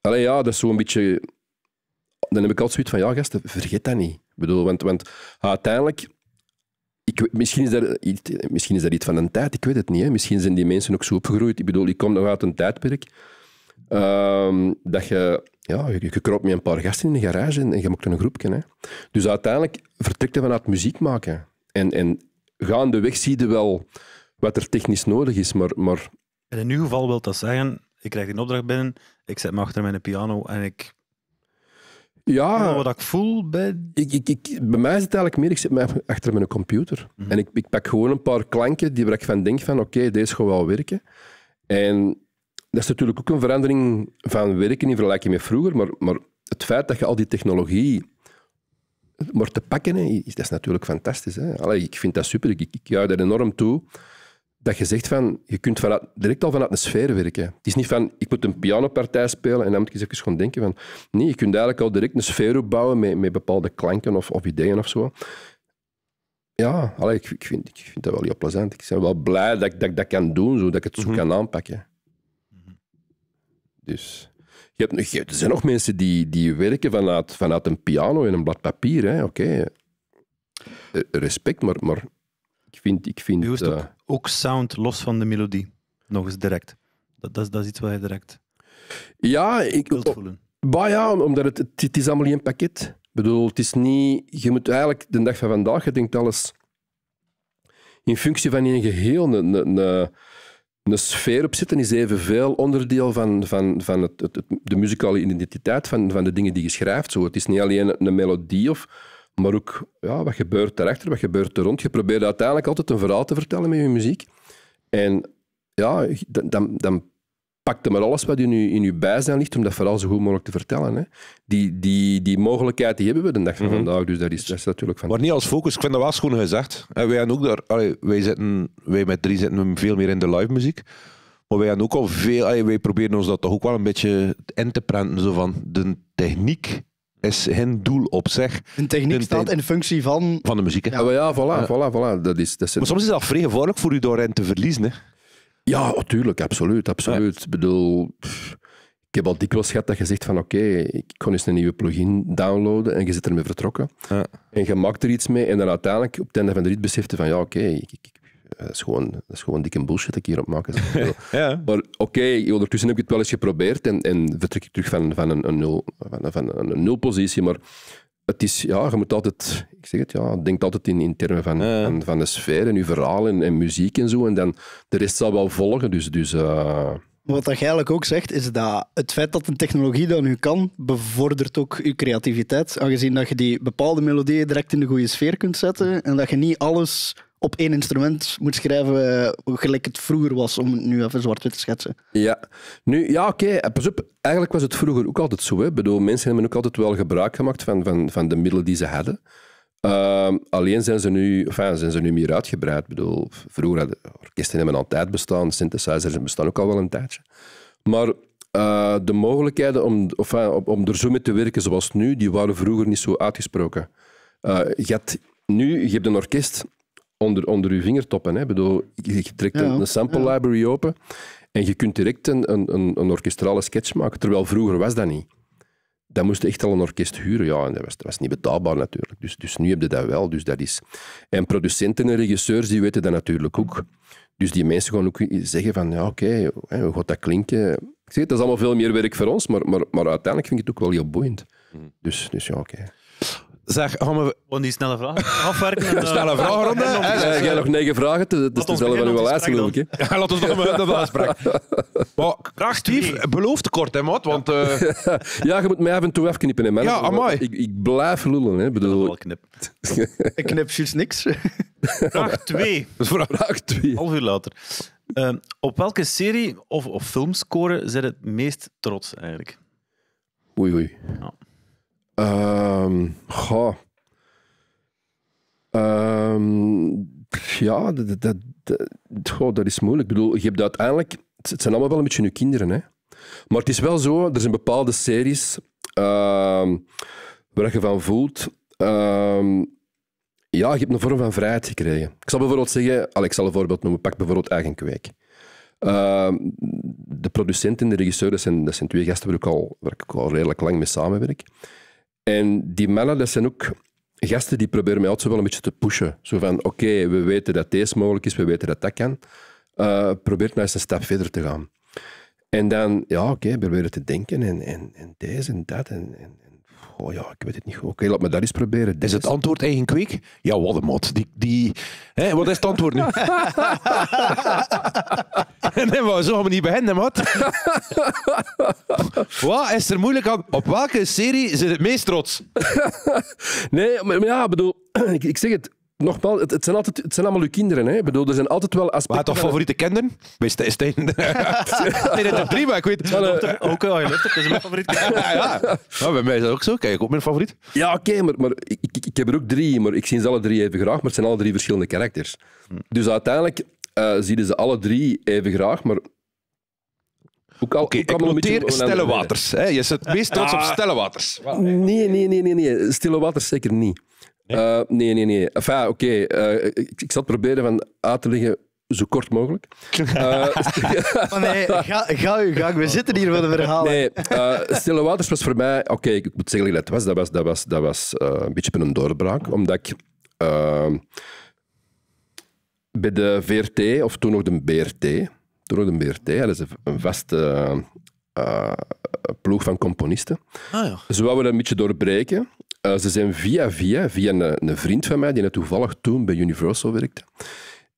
alleen ja, dat is zo'n beetje... Dan heb ik altijd zoiets van ja gasten, vergeet dat niet. Ik bedoel, want, want uiteindelijk ik, misschien, is dat iets, misschien is iets van een tijd, ik weet het niet. Hè. Misschien zijn die mensen ook zo opgegroeid. Ik bedoel, ik kom nog uit een tijdperk ehm, dat je, ja, je, je met een paar gasten in de garage en, je maakt een groepje. Hè. Dus uiteindelijk vertrekt hij vanuit muziek maken. En, en gaandeweg zie wel wat er technisch nodig is, maar... maar... in ieder geval wil dat zeggen, ik krijg een opdracht binnen, ik zet me achter mijn piano en ik ja. Wat ik voel bij... Ik, ik, ik, bij mij is het eigenlijk meer, ik zit achter mijn computer. Mhm. En ik, ik pak gewoon een paar klanken die, waar ik van denk van, oké, deze gaat wel werken. En dat is natuurlijk ook een verandering van werken in vergelijking met vroeger, maar, maar het feit dat je al die technologie moet te pakken, dat is natuurlijk fantastisch. Hè. Allee, ik vind dat super, ik, ik juich daar enorm toe dat je zegt van, je kunt direct al vanuit een sfeer werken. Het is niet van, ik moet een pianopartij spelen en dan moet ik eens even gaan denken van, nee, je kunt eigenlijk al direct een sfeer opbouwen met, met bepaalde klanken of, of ideeën of zo. Ja, ik, ik, vind, ik vind dat wel heel plezant. Ik ben wel blij dat, ik dat kan doen, dat ik het zo mhm. kan aanpakken. Mhm. Dus... Je hebt, je, er zijn nog mensen die, die werken vanuit, vanuit een piano en een blad papier. Oké, eh, respect, maar, maar vind... Ik vind eh, ook sound los van de melodie. Nog eens direct. Dat, dat, dat is iets wat je direct ja, ik, het voelen. Bah ja, omdat het, het, is allemaal een pakket. Ik bedoel, het is niet... Je moet eigenlijk de dag van vandaag, je denkt alles in functie van een geheel. Een, een, een, een sfeer opzetten is evenveel onderdeel van, van, van het, het, de muzikale identiteit van, van de dingen die je schrijft. Zo, het is niet alleen een melodie of maar ook, ja, wat gebeurt daarachter, wat gebeurt er rond? Je probeert uiteindelijk altijd een verhaal te vertellen met je muziek. En ja, dan, dan pakte maar alles wat in je, in je bijzijn ligt om dat verhaal zo goed mogelijk te vertellen. Hè. Die, die, die mogelijkheid die hebben we de dag van mhm. vandaag, dus dat is, natuurlijk van. Maar niet als focus, ik vind dat wel schoon gezegd. En wij, ook daar, wij, zitten, wij met drie zitten veel meer in de live muziek. Maar wij, ook al veel, wij proberen ons dat toch ook wel een beetje in te prenten, zo van de techniek is hun doel op zich. Een techniek staat in functie van... Van de muziek. Hè? Ja, ah, ja voilà, voilà, voilà. Dat is, dat is Maar soms is dat vrij voor u door hen te verliezen. Hè? Ja, natuurlijk, absoluut. absoluut. Ik bedoel... ik heb al dikwijls gehad dat je zegt van oké, ik kon eens een nieuwe plugin downloaden en je zit ermee vertrokken. Ja. En je maakt er iets mee en dan uiteindelijk op het einde van de rit besefte van ja oké, ik, ik, eh, dat is gewoon, is gewoon dikke bullshit dat ik hierop maak. *laughs* Maar oké, ondertussen heb ik het wel eens geprobeerd en, en vertrek ik terug van, van, een, een nul, van, van een nulpositie. Maar het is, ja, je moet altijd, ik zeg het, ja, denk altijd in, in termen van, van, de sfeer en je verhaal en, muziek en zo. En dan de rest zal wel volgen. Dus, dus eh. Wat dat eigenlijk ook zegt, is dat het feit dat een technologie dat nu kan, bevordert ook je creativiteit. Aangezien dat je die bepaalde melodieën direct in de goede sfeer kunt zetten en dat je niet alles op één instrument moet schrijven eh, gelijk het vroeger was, om nu even zwart-wit te schetsen. Ja, nu, ja oké, eh, pas op. Eigenlijk was het vroeger ook altijd zo. Hè. Bedoel, mensen hebben ook altijd wel gebruik gemaakt van, van, van de middelen die ze hadden. Ehm, alleen zijn ze, nu, enfin, zijn ze nu meer uitgebreid. Bedoel, vroeger hadden orkesten hebben altijd bestaan, synthesizers bestaan ook al wel een tijdje. Maar eh, de mogelijkheden om, enfin, om er zo mee te werken zoals nu, die waren vroeger niet zo uitgesproken. je, had, nu, je hebt een orkest onder, onder uw vingertoppen. Hè. Bedoel, je trekt een, sample library open en je kunt direct een, een, een orkestrale sketch maken. Terwijl vroeger was dat niet dan moest je echt al een orkest huren. Ja, en dat was, niet betaalbaar natuurlijk. Dus, dus nu heb je dat wel. Dus dat is... En producenten en regisseurs die weten dat natuurlijk ook. Dus die mensen gaan ook zeggen van, ja oké, okay, hoe gaat dat klinken? Ik zeg, dat is allemaal veel meer werk voor ons, maar, maar, maar uiteindelijk vind ik het ook wel heel boeiend. Mhm. Dus, dus ja, oké. Zeg, gaan we... Gewoon die snelle vraag afwerken. En, *laughs* snelle eh, vragenronde. Heb jij nog negen vragen? Dus het is dezelfde laatste, geloof ik. Hè? Ja, laat ons nog een dat afspraak. maar Steve, beloof kort, hè, maat? Want, uh... *laughs* ja, je moet mij even toe afknippen, hè, man. Ja, amai. Ik, ik blijf lullen, hè. Bedoel... Ik knip. *laughs* ik knip juist niks. vraag 2. Vraag 2. Half uur later. Uh, op welke serie of, of filmscore zit het meest trots, eigenlijk? Oei, oei. Ja. Um, goh. Ehm, ja, dat, dat, dat, is moeilijk. Ik bedoel, je hebt uiteindelijk... Het zijn allemaal wel een beetje je kinderen, hè. Maar het is wel zo, er zijn bepaalde series ehm, waar je van voelt... ja, je hebt een vorm van vrijheid gekregen. Ik zal bijvoorbeeld zeggen... Alex, ik zal een voorbeeld noemen. Pak bijvoorbeeld Eigen Kweek. Uh, de producent en de regisseur, dat zijn, dat zijn twee gasten waar ik, al, waar ik al redelijk lang mee samenwerk. En die mannen, dat zijn ook gasten die proberen mij altijd wel een beetje te pushen. Zo van, oké, we weten dat deze mogelijk is, we weten dat dat kan. Eh, probeer nou eens een stap verder te gaan. En dan, ja, oké, okay, proberen te denken en, en, en deze en dat en, en oh ja, ik weet het niet goed. Oké, laat me dat eens proberen. is het antwoord eigen kweek? Ja, wat een mot. Die, die... wat is het antwoord nu? *laughs* en was *laughs* zo maar niet bij hen, *laughs* Wat is er moeilijk aan? Op welke serie zit het meest trots? *laughs* nee, maar, maar ja, bedoel, *clears throat* ik, zeg het nogmaals, het, het, zijn altijd, het zijn allemaal uw kinderen. Hè. Ik bedoel, er zijn altijd wel aspecten... Maar toch favoriete kinderen? Bij Steen er drie, maar ik weet... het. uh, eh, ook al eh, je dat is mijn favoriet. ja, ja. Nou, bij mij is dat ook zo. Kijk, ook mijn favoriet. Ja, oké, maar, maar ik, ik, ik, heb er ook drie, maar ik zie ze alle drie even graag, maar het zijn alle drie verschillende karakters. Hm. Dus uiteindelijk, uh, zien ze alle drie even graag, maar Oké, okay, ik noteer Stille Waters. Hè? Je zit het meest ah. trots op Stille Waters. Nee, nee, nee, nee, nee. Stille Waters zeker niet. Nee, eh, nee, nee. nee. oké. Eh, ik, zal zat proberen van uit te leggen zo kort mogelijk. Uh, *laughs* nee, ga, ga We zitten hier voor de verhalen. Nee, Stille Waters was voor mij... Oké, ik moet zeggen dat was. Dat was, dat was, dat was een beetje een doorbraak, omdat ik bij de VRT, of toen nog de BRT, toen nog de BRT, dat is een vaste eh, ploeg van componisten. Ah, ja. Ze wouden dat een beetje doorbreken. Eh, ze zijn via via, via een, een vriend van mij, die net toevallig toen bij Universal werkte,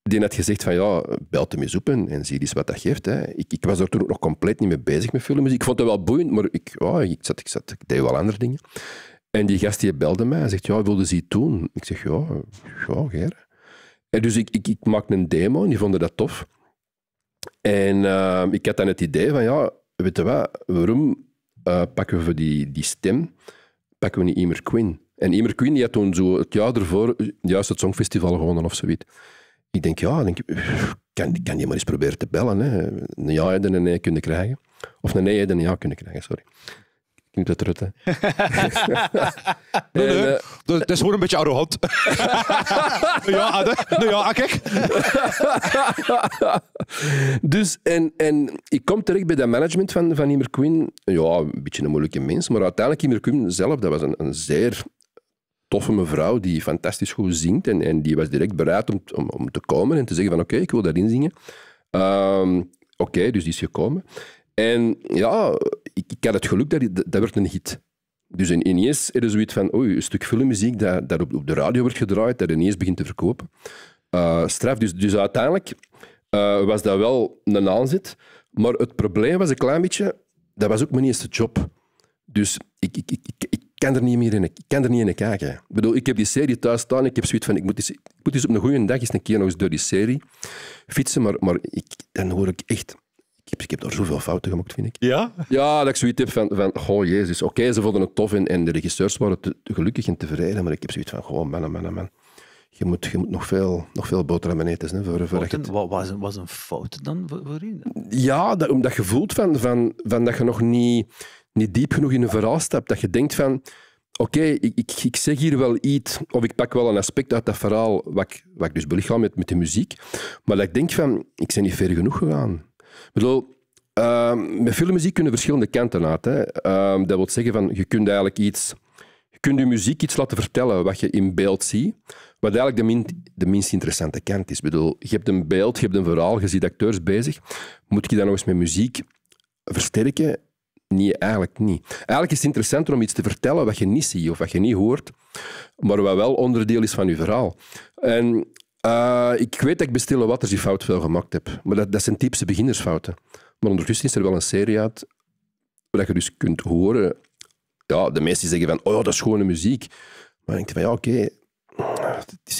die had gezegd van ja, bel hem eens op en, en zie eens wat dat geeft. Hè. Ik, ik, was er toen ook nog compleet niet mee bezig met filmmuziek. Dus ik vond het wel boeiend, maar ik, ik, zat, ik, zat, ik deed wel andere dingen. En die gast die belde mij en zegt, ja, wilde ze iets doen? Ik zeg, ja, ja, Ger dus ik, ik, ik maakte een demo en die vonden dat tof. En ehm, ik had dan het idee van, ja, weet je wat, waarom eh, pakken we die, die stem, pakken we niet Imer Quinn? En Imer Quinn die had toen zo het jaar ervoor eh, juist het Songfestival gewonnen of zoiets. Ik denk, ja, ik denk, kan, kan je maar eens proberen te bellen. Hè. Een ja en een nee kunnen krijgen. Of een nee en een ja kunnen krijgen, sorry. Knut het Rutte. nee, nee, nee. Eh, dat is gewoon een beetje arrogant. *laughs* ja, nou ja, ah, kijk. dus, en, en ik kom terecht bij dat management van, van Imer Queen. Ja, een beetje een moeilijke mens, maar uiteindelijk Imer Queen zelf, dat was een, een zeer toffe mevrouw die fantastisch goed zingt. En, en die was direct bereid om, om, te komen en te zeggen van oké, ik wil daarin zingen. Ehm, oké, dus die is gekomen. En ja, ik, ik had het geluk dat dat, werd een hit. Dus in, ineens er is zoiets van, oei, een stuk filmmuziek dat, dat op, op, de radio wordt gedraaid, dat ineens begint te verkopen. Uh, straf. Dus, dus uiteindelijk eh, was dat wel een aanzet. Maar het probleem was een klein beetje, dat was ook mijn eerste job. Dus ik, ik, ik, ik kan er niet meer in, ik kan er niet in kijken. Ik bedoel, ik heb die serie thuis staan, ik heb zoiets van, ik moet eens, ik moet eens op een goede dag eens een keer nog eens door die serie fietsen, maar, maar ik, dan hoor ik echt ik, ik heb daar zoveel fouten gemaakt, vind ik. Ja? Ja, dat ik zoiets heb van, van oh jezus, oké, ze vonden het tof en, en de regisseurs waren te, gelukkig en tevreden, maar ik heb zoiets van, gewoon man, oh, man, oh, man. Je moet, je moet nog veel, nog veel boterhammen eten. voor, voor Wat was een, was een fout dan voor, u? Ja, omdat je voelt van, van, van dat je nog niet, niet diep genoeg in een verhaal stapt. Dat je denkt van, oké, ik, ik, ik, zeg hier wel iets, of ik pak wel een aspect uit dat verhaal, wat ik, wat ik dus belichaam met, met de muziek, maar dat ik denk van, ik ben niet ver genoeg gegaan bedoel, uh, met filmmuziek kunnen verschillende kanten uit. Hè. Ehm, dat wil zeggen, van, je kunt eigenlijk iets... Je kunt je muziek iets laten vertellen wat je in beeld ziet, wat eigenlijk de, de minst interessante kant is. Ik bedoel, je hebt een beeld, je hebt een verhaal, je ziet acteurs bezig. Moet je dat nog eens met muziek versterken? Nee, eigenlijk niet. Eigenlijk is het interessanter om iets te vertellen wat je niet ziet of wat je niet hoort, maar wat wel onderdeel is van je verhaal. En eh, ik weet dat ik bij Stille Waters die fout veel gemaakt heb. Maar dat, dat zijn typische beginnersfouten. Maar ondertussen is er wel een serie uit waar je dus kunt horen... Ja, de meesten zeggen van, oh ja, dat is schone muziek. Maar ik denk van, ja, oké.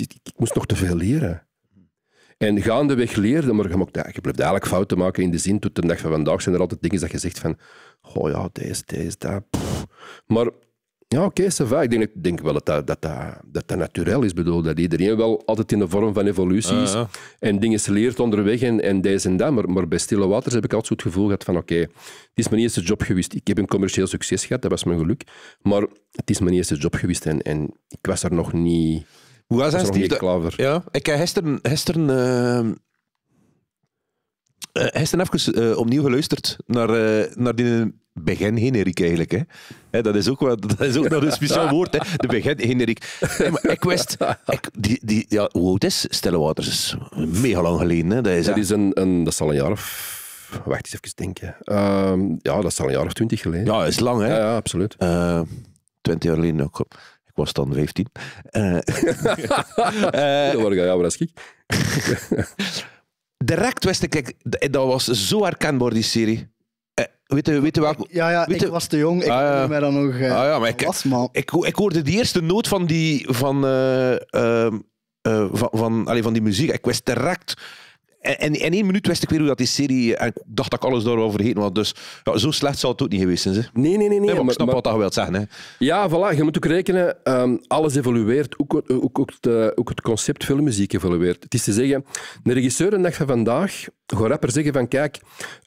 Ik, moest nog te veel leren. En gaandeweg leerde, maar je, ja, je blijft eigenlijk fouten maken in de zin, tot de dag van vandaag zijn er altijd dingen dat je zegt van, oh ja, deze, deze, dat. Maar ja, oké, okay, Ik denk, denk wel dat dat, dat, dat, natuurlijk is. bedoeld dat iedereen wel altijd in de vorm van evolutie is. Ah, en dingen leert onderweg en, en deze en dat. Maar, maar bij Stille Waters heb ik altijd zo het gevoel gehad van oké, okay, het is mijn eerste job geweest. Ik heb een commercieel succes gehad, dat was mijn geluk. Maar het is mijn eerste job geweest en, en ik was er nog niet... Hoe was, was hij, Ja, ik heb gisteren... gisteren ehm, eh, gisteren even uh, opnieuw geluisterd naar, eh, naar die begin generiek eigenlijk. Hè. hè. dat is ook, wat, *laughs* dat is ook nog een speciaal woord, hè. de begin generiek. Hey, ik wist, die, die, ja, hoe het is, Stille Waters is mega lang geleden. Hè. Dat, is, dat, is een, een, dat is al een jaar of... Wacht eens even denken. Ehm, ja, dat is al een jaar of twintig geleden. Ja, dat is lang, hè? Ja, absoluut. Eh, twintig jaar geleden ook. Ik was dan vijftien. Eh, *laughs* eh, maar ik. *laughs* Direct wist ik, dat was zo herkenbaar, die serie. Weet je, weet je wat, ja, ja weet ik was te jong. Ik ah, ja. mij dan nog eh, ah, ja, maar ik, was, man. Ik, ik hoorde die eerste noot van die, van, uh, uh, van, van, allez, van die muziek. Ik wist direct en, en, één minuut wist ik weer hoe dat die serie. En ik dacht dat ik alles daarover vergeten was. Dus ja, zo slecht zou het ook niet geweest zijn. Nee, nee, nee. nee, maar, ik snap maar, wat zeggen. Hè. Ja, voilà. Je moet ook rekenen. Ehm, alles evolueert. Ook, ook, ook, de, ook, het concept filmmuziek evolueert. Het is te zeggen, de regisseur een dag van vandaag gaat rapper zeggen van kijk,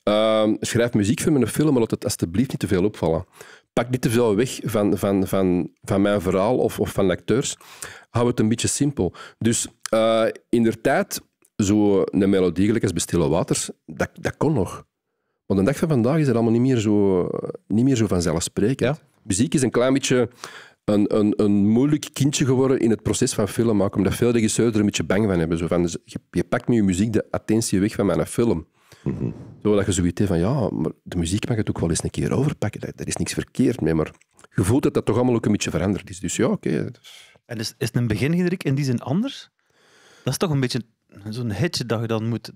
ehm, schrijf muziek voor mijn film, maar laat het alsjeblieft niet te veel opvallen pak niet te veel weg van, van, van, van mijn verhaal of, of van acteurs. Hou het een beetje simpel. Dus uh, in tijd zo een melodie als Bestille Waters, dat, dat kon nog. Want de dag van vandaag is dat allemaal niet meer zo, niet meer zo vanzelfsprekend. Ja. Muziek is een klein beetje een, een, een moeilijk kindje geworden in het proces van film maken, omdat veel regisseurs er een beetje bang van hebben. Zo van, dus je, pakt nu je muziek de attentie weg van mijn film. Mhm. Zodat je zoiets hebt van, ja, maar de muziek mag het ook wel eens een keer overpakken. Daar, is niks verkeerd mee, maar je voelt dat dat toch allemaal ook een beetje veranderd is. Dus ja, oké. En is, is een begin, Hendrik, in die zin anders? Dat is toch een beetje zo'n hitje dat je dan moet...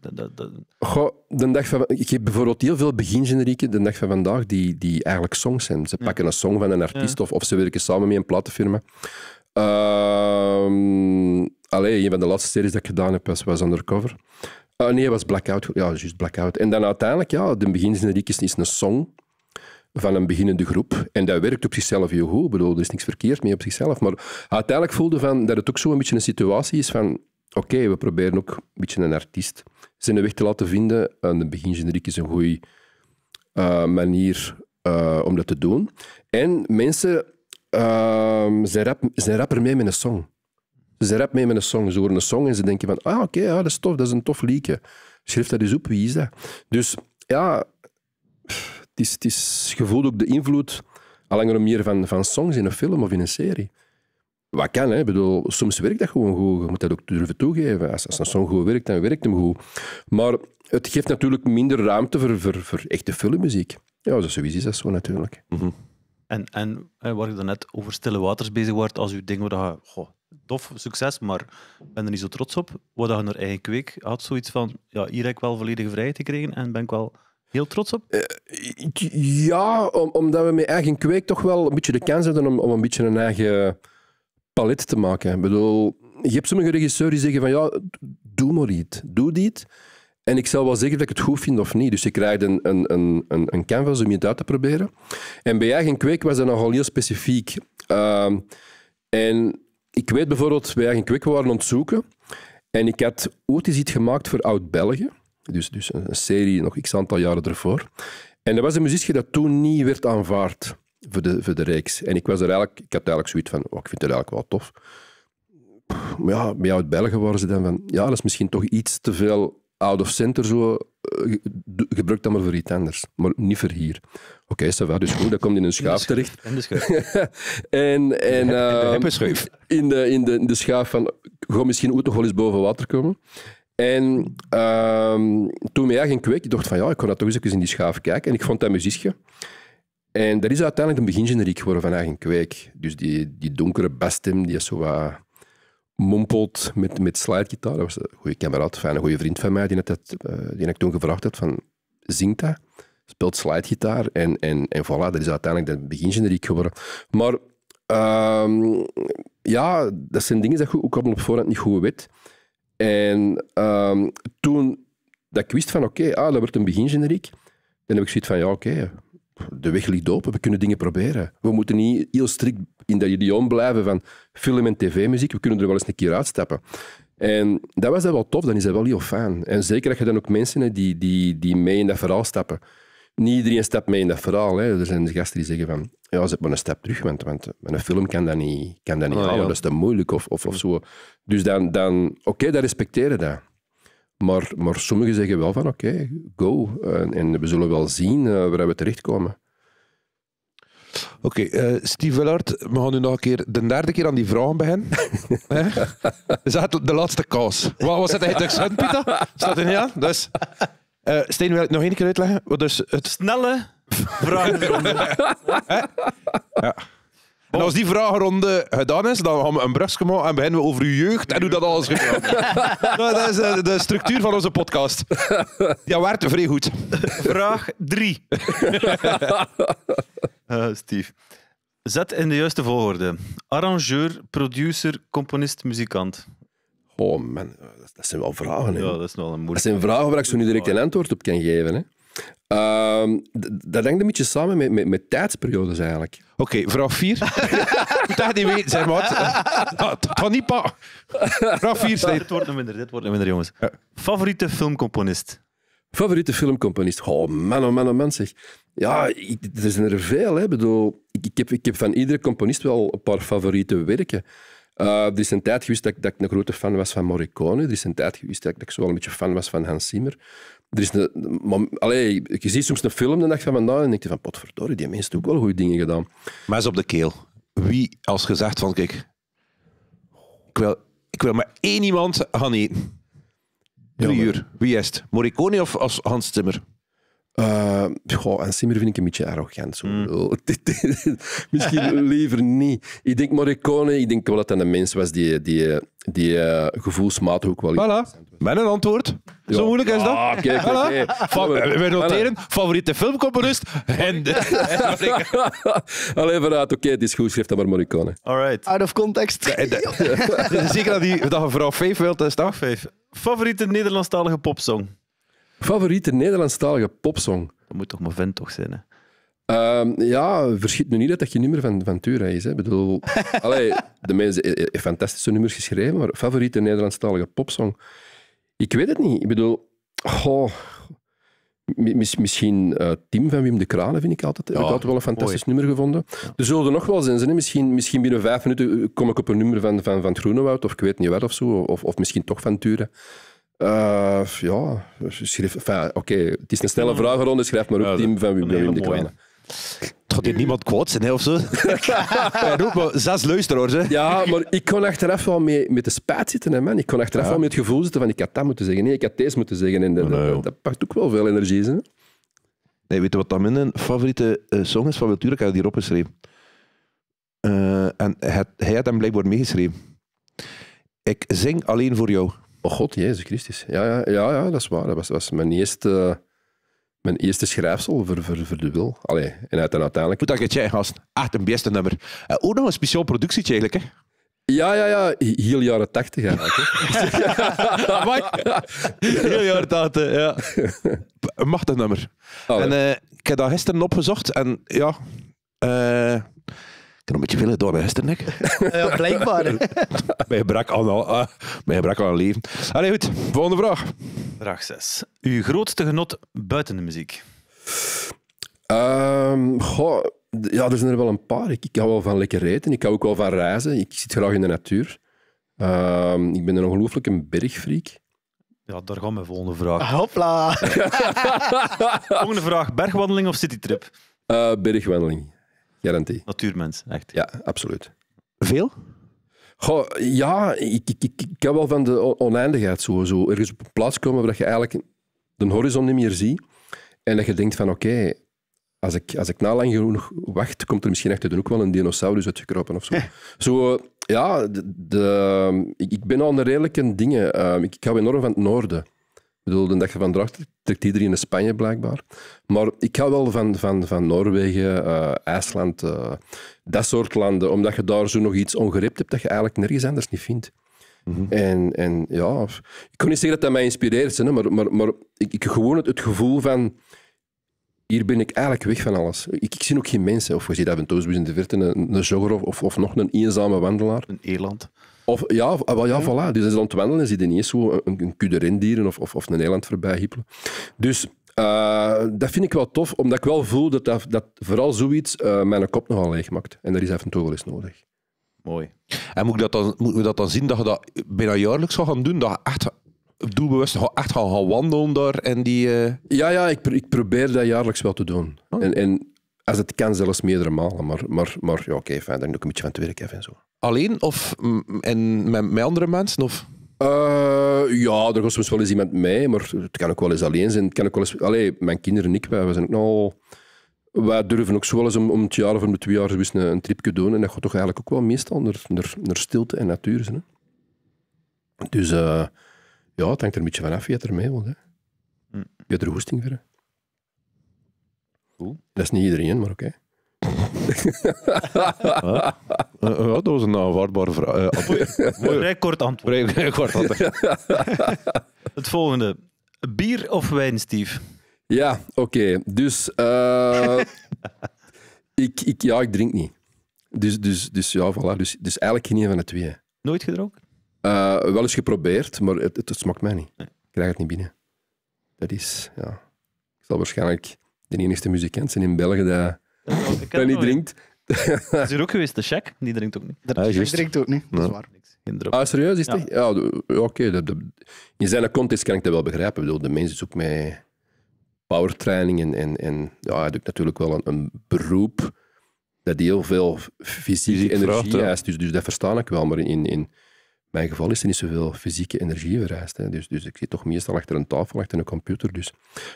Goh, de dag van, ik heb bijvoorbeeld heel veel begingenerieken de dag van vandaag die, die eigenlijk songs zijn. Ze pakken een song van een artiest of, of ze werken samen met een platenfirma. Ehm, allee, een van de laatste series dat ik gedaan heb was, was Undercover. Uh, nee, was Blackout. Ja, juist Blackout. En dan uiteindelijk, ja, de begingeneriek is, is een song van een beginnende groep. En dat werkt op zichzelf heel goed. Ik bedoel, er is niks verkeerd mee op zichzelf. Maar uiteindelijk voelde van dat het ook zo een beetje een situatie is van oké, we proberen ook een beetje een artiest zijn weg te laten vinden. En de begingeneriek is een goede eh, manier eh, om dat te doen. En mensen uh, zijn, rap, zijn rapper mee met een song. Ze rap mee met een song. Ze horen een song en ze denken van, ah oké, ja, dat is tof, dat is een tof liedje. Schrijf dat eens op, wie is dat? Dus ja, het is, gevoeld ook de invloed al langer meer van, van songs in een film of in een serie. Wat kan, hè? bedoel, soms werkt dat gewoon goed. Je moet dat ook durven toegeven. Als, als een song goed werkt, dan werkt hem goed. Maar het geeft natuurlijk minder ruimte voor, voor, echte filmmuziek. Ja, zo is dat zo natuurlijk. Mhm. En, en waar je daarnet over stille waters bezig wordt, als je denkt, dat goh, tof succes, maar ben er niet zo trots op. Wat je naar eigen kweek had, zoiets van, ja, hier heb ik wel volledige vrijheid gekregen en ben ik wel heel trots op? Eh, ja, omdat we met eigen kweek toch wel een beetje de kans hebben om, om een beetje een eigen palet te maken. Ik bedoel, je hebt sommige regisseurs die zeggen van ja, doe maar iets, doe dit. En ik zal wel zeggen dat ik het goed vind of niet. Dus je krijgt een, een, een, een canvas om je het uit te proberen. En bij Eigen Kweek was dat nogal heel specifiek. Ehm, en ik weet bijvoorbeeld, bij Eigen Kweek waren aan het zoeken. En ik had ooit iets gemaakt voor Oud-België. Dus, dus een serie nog x aantal jaren ervoor. En dat was een muziekje dat toen niet werd aanvaard voor de, voor de reeks. En ik was er eigenlijk, ik had eigenlijk zoiets van, oh, ik vind het eigenlijk wel tof. Maar ja, bij jou België waren ze dan van, ja, dat is misschien toch iets te veel out of center zo. Eh, gebruik dat maar voor iets anders, maar niet voor hier. Oké, okay, dus goed, dat komt in een schaaf terecht. In de *laughs* en, en, in de ehm, In de, in de, in de schaaf van, ga misschien ook toch wel eens boven water komen. En uh, toen mij ging kweek, ik dacht van ja, ik kon dat toch eens in die schaaf kijken. En ik vond dat muziekje. En dat is uiteindelijk een begingeneriek geworden van eigen kweek. Dus die, die donkere basstem die zo wat mompelt met, met slidegitaar. Dat was een goede kamerad een een goede vriend van mij, die, net eh, die ik toen gevraagd had van, zingt dat? Speelt slidegitaar? En, en, en voilà, dat is uiteindelijk de begingeneriek geworden. Maar ehm, ja, dat zijn dingen die ik ook op voorhand niet goed weet. En ehm, toen dat ik wist van, oké, ah, dat wordt een begingeneriek, dan heb ik zoiets van, ja, oké, de weg ligt open. We kunnen dingen proberen. We moeten niet heel strikt in dat idioom blijven van film en tv-muziek. We kunnen er wel eens een keer uitstappen. En dat was dat wel tof. Dan is dat wel heel fijn. En zeker dat je dan ook mensen hebt die, die, die mee in dat verhaal stappen. Niet iedereen stapt mee in dat verhaal. Hè. Er zijn gasten die zeggen van... Ja, zet maar een stap terug, want, want een film kan dat niet, kan dat niet oh, halen. Dat is te moeilijk of, of, of zo. Dus dan... dan Oké, dat respecteren dat. Maar, maar sommigen zeggen wel van oké, go. En, en, we zullen wel zien eh, waar we terechtkomen. Oké, okay, eh, Steve Willard, we gaan nu nog een keer de derde keer aan die vragen beginnen. *laughs* is dat de laatste kaas? Wat was het eigenlijk accent, Pieter? Staat dat niet aan? Dus, uh, Steen, wil ik nog één keer uitleggen? Dus het... Snelle vragen. *laughs* ja. En als die vragenronde gedaan is, dan gaan we een brugje maken en beginnen we over uw jeugd en hoe dat alles gebeurt. *laughs* nou, dat is eh, de, structuur van onze podcast. Ja, werkt vrij goed. Vraag 3. *laughs* Eh, Steve. Zet in de juiste volgorde. Arrangeur, producer, componist, muzikant. Oh man, dat zijn wel vragen. Hè. Ja, dat is wel een moeilijke. Dat zijn vragen waar ik zo nu direct een antwoord op kan geven. Hè. Um, dat hangt een beetje samen met, met, tijdsperiodes eigenlijk. Oké, okay, vraag 4. dat niet weten, zeg maar. Het niet pa. Vraag 4 Dit wordt minder, dit wordt minder, jongens. Favoriete filmcomponist? Favoriete filmcomponist? Oh man, oh man, oh man, zeg. Ja, er zijn er veel. Hè. Bedoel, ik, ik, heb, ik heb van iedere componist wel een paar favoriete werken. Uh, er is een tijd geweest dat, dat, ik een grote fan was van Morricone. Er is een tijd geweest dat, dat ik zo wel een beetje fan was van Hans Zimmer. Er is een, maar, allee, je ziet soms een film de dag van vandaag en denk je van potverdorie, die mensen hebben ook wel goede dingen gedaan. Maar op de keel. Wie als gezegd van kijk, ik wil, ik wil maar één iemand gaan eten. Drie uur. Wie is het? Morricone of als Hans Timmer? Eh, Goh, en Simmer vind ik een beetje arrogant. Zo. Mm. Oh, *laughs* misschien *laughs* liever niet. Ik denk Morricone, ik denk wel dat dat een mens was die, die, die eh, gevoelsmatig ook wel... Voilà, met een antwoord. Zo moeilijk is dat. Ah, voilà. we noteren, favoriete filmcomponist, Hende. *laughs* Allee, vanuit, oké, het is goed, schrijf dat maar Morricone. All right. Out of context. Eh, Zeker dat, die, dat een vrouw Faith wilt, dat is Favoriete Nederlandstalige popsong? Favoriete Nederlandstalige popsong? Dat moet toch mijn vent toch zijn, hè? Ehm, ja, verschiet nu niet dat dat je nummer van Ventura is. Ik bedoel, *laughs* allee, de mensen hebben eh, eh, fantastische nummers geschreven, maar favoriete Nederlandstalige popsong? Ik weet het niet. Ik bedoel, oh, misschien eh, Tim van Wim de Kranen vind ik altijd, ik altijd wel een fantastisch nummer gevonden. Ja. Er zullen er nog wel zijn. Hè. Misschien, misschien binnen vijf minuten kom ik op een nummer van, van, van Groenewoud of ik weet niet waar of zo. Of, of misschien toch Ventura. Uh, ja, schrijf... oké, het is een snelle vragenronde. Dus schrijf maar op, team van Wim de Het gaat hier niemand kwaad hè, of zo. *laughs* Roep zes luisteraars, hè. Ja, maar ik kon achteraf wel mee, met de spijt zitten, hè, man. Ik kon achteraf wel met het gevoel zitten van ik had dat moeten zeggen. Nee, ik had deze moeten zeggen. En dat, dat, pakt ook wel veel energie, hè. Nee, weet je wat dan mijn favoriete eh, song is van Wilturk eh, Hij had die opgeschreven. Uh, en hij, hij had hem blijkbaar meegeschreven. Ik zing alleen voor jou. Oh god, Jezus Christus. Ja, ja, ja, ja dat is waar. Dat was, mijn eerste... Mijn eerste schrijfsel voor, voor, voor de wil. Allee, en uiteindelijk... Moet dat je jij gast. Ah, Echt een beste nummer. Uh, eh, ook nog een speciaal productietje eigenlijk, hè? Ja, ja, ja. Heel jaren tachtig eigenlijk. *laughs* Heel jaren tachtig, ja. Een machtig nummer. En eh, ik heb dat gisteren opgezocht en ja... Uh, kan een beetje veel door bij Husternek. *laughs* Ja, blijkbaar. bij, *laughs* brak aan al, uh, gebrek aan leven. Allee, goed. Volgende vraag. Vraag 6. Uw grootste genot buiten de muziek? Ehm, ja, er zijn er wel een paar. Ik, hou wel van lekker eten. Ik hou ook wel van reizen. Ik zit graag in de natuur. Ehm, ik ben een ongelooflijke bergfreak. Ja, daar gaan we volgende vraag. Ah, hopla! *laughs* volgende vraag. Bergwandeling of citytrip? Eh, bergwandeling. Garantie. Natuurmens, echt. Ja, absoluut. Veel? Goh, ja, ik, ik, ik, wel van de oneindigheid sowieso. Ergens op een plaats komen waar je eigenlijk de horizon niet meer ziet. En dat je denkt van, oké, als, ik, als ik na lang genoeg wacht, komt er misschien echt de ook wel een dinosaurus uitgekropen of zo. zo ja, de, ik ben al een redelijke dingen. Eh, ik, ik hou enorm van het noorden bedoel, de dag van draagt, trekt iedereen in Spanje blijkbaar. Maar ik hou wel van, van, van Noorwegen, eh, IJsland, eh, dat soort landen. Omdat je daar zo nog iets ongerept hebt dat je eigenlijk nergens anders niet vindt. Mhm. en, en ja, ik kan niet zeggen dat dat mij inspireert, maar, maar, maar ik, ik gewoon het, het gevoel van hier ben ik eigenlijk weg van alles. Ik, ik zie ook geen mensen. Of je ziet af en toe in de verte een, jogger of, of, nog een eenzame wandelaar. Een eland. Of, ja, ah, wel, ja, voilà. Dus dat is ontwendelen en zie je niet eens zo een, een of, of, of een eiland voorbij Dus eh, dat vind ik wel tof, omdat ik wel voel dat, dat, dat vooral zoiets eh, mijn kop nogal leeg maakt. En daar is even toch wel eens nodig. Mooi. En moet, ik dat dan, we dat dan zien dat je dat bijna jaarlijks zou gaan doen? Dat je echt doelbewust echt gaan, wandelen daar en die... Eh, ja, ja ik, ik, probeer dat jaarlijks wel te doen. Oh. En, en als het kan, zelfs meerdere malen. Maar, maar, maar ja, oké, okay, fijn, dan doe ik een beetje van het werk even en zo. Alleen of en met, met andere mensen? Of? Eh, ja, er was soms wel eens iemand mij, maar het kan ook wel eens alleen zijn. Het kan ook wel eens, allee, mijn kinderen en ik, wij, zijn ook durven ook zo wel eens om, om het jaar of om de twee jaar een, tripje doen. En dat gaat toch eigenlijk ook wel meestal naar, naar, naar stilte en natuur. Hè? Dus eh, ja, het hangt er een beetje vanaf wie het ermee wil. Hè. je mm. hebt er hoesting verder. Dat is niet iedereen, maar oké. Okay. *laughs* Eh, eh, dat was een aanvaardbare vraag. Eh, vrij kort antwoord. kort antwoord. *laughs* Het volgende. Bier of wijn, Steve? Ja, oké. Dus *laughs* ik, ik, ja, ik drink niet. Dus, dus, dus ja, voilà. Dus, dus eigenlijk geen van de twee. Nooit gedronken? Uh, wel eens geprobeerd, maar het, het, smaakt mij niet. Ik krijg het niet binnen. Dat is, ja. Ik zal waarschijnlijk de enige muzikant zijn in België dat, *laughs* dat niet drinkt. is er ook geweest, de Shaq? Die drinkt ook niet. De drinkt ook niet, dat is waar. Ah, serieus? Is ja. Oké, in zijn context kan ik dat wel begrijpen. Ik bedoel, de mensen zoeken powertraining en, en, en ja, hij doet natuurlijk wel een, een beroep dat heel veel fysieke energie vraagt, eist. Dus, dus dat verstaan ik wel. Maar in, in mijn geval is er niet zoveel fysieke energie vereist. Hè. Dus, dus ik zit toch meestal achter een tafel, achter een computer. Dus.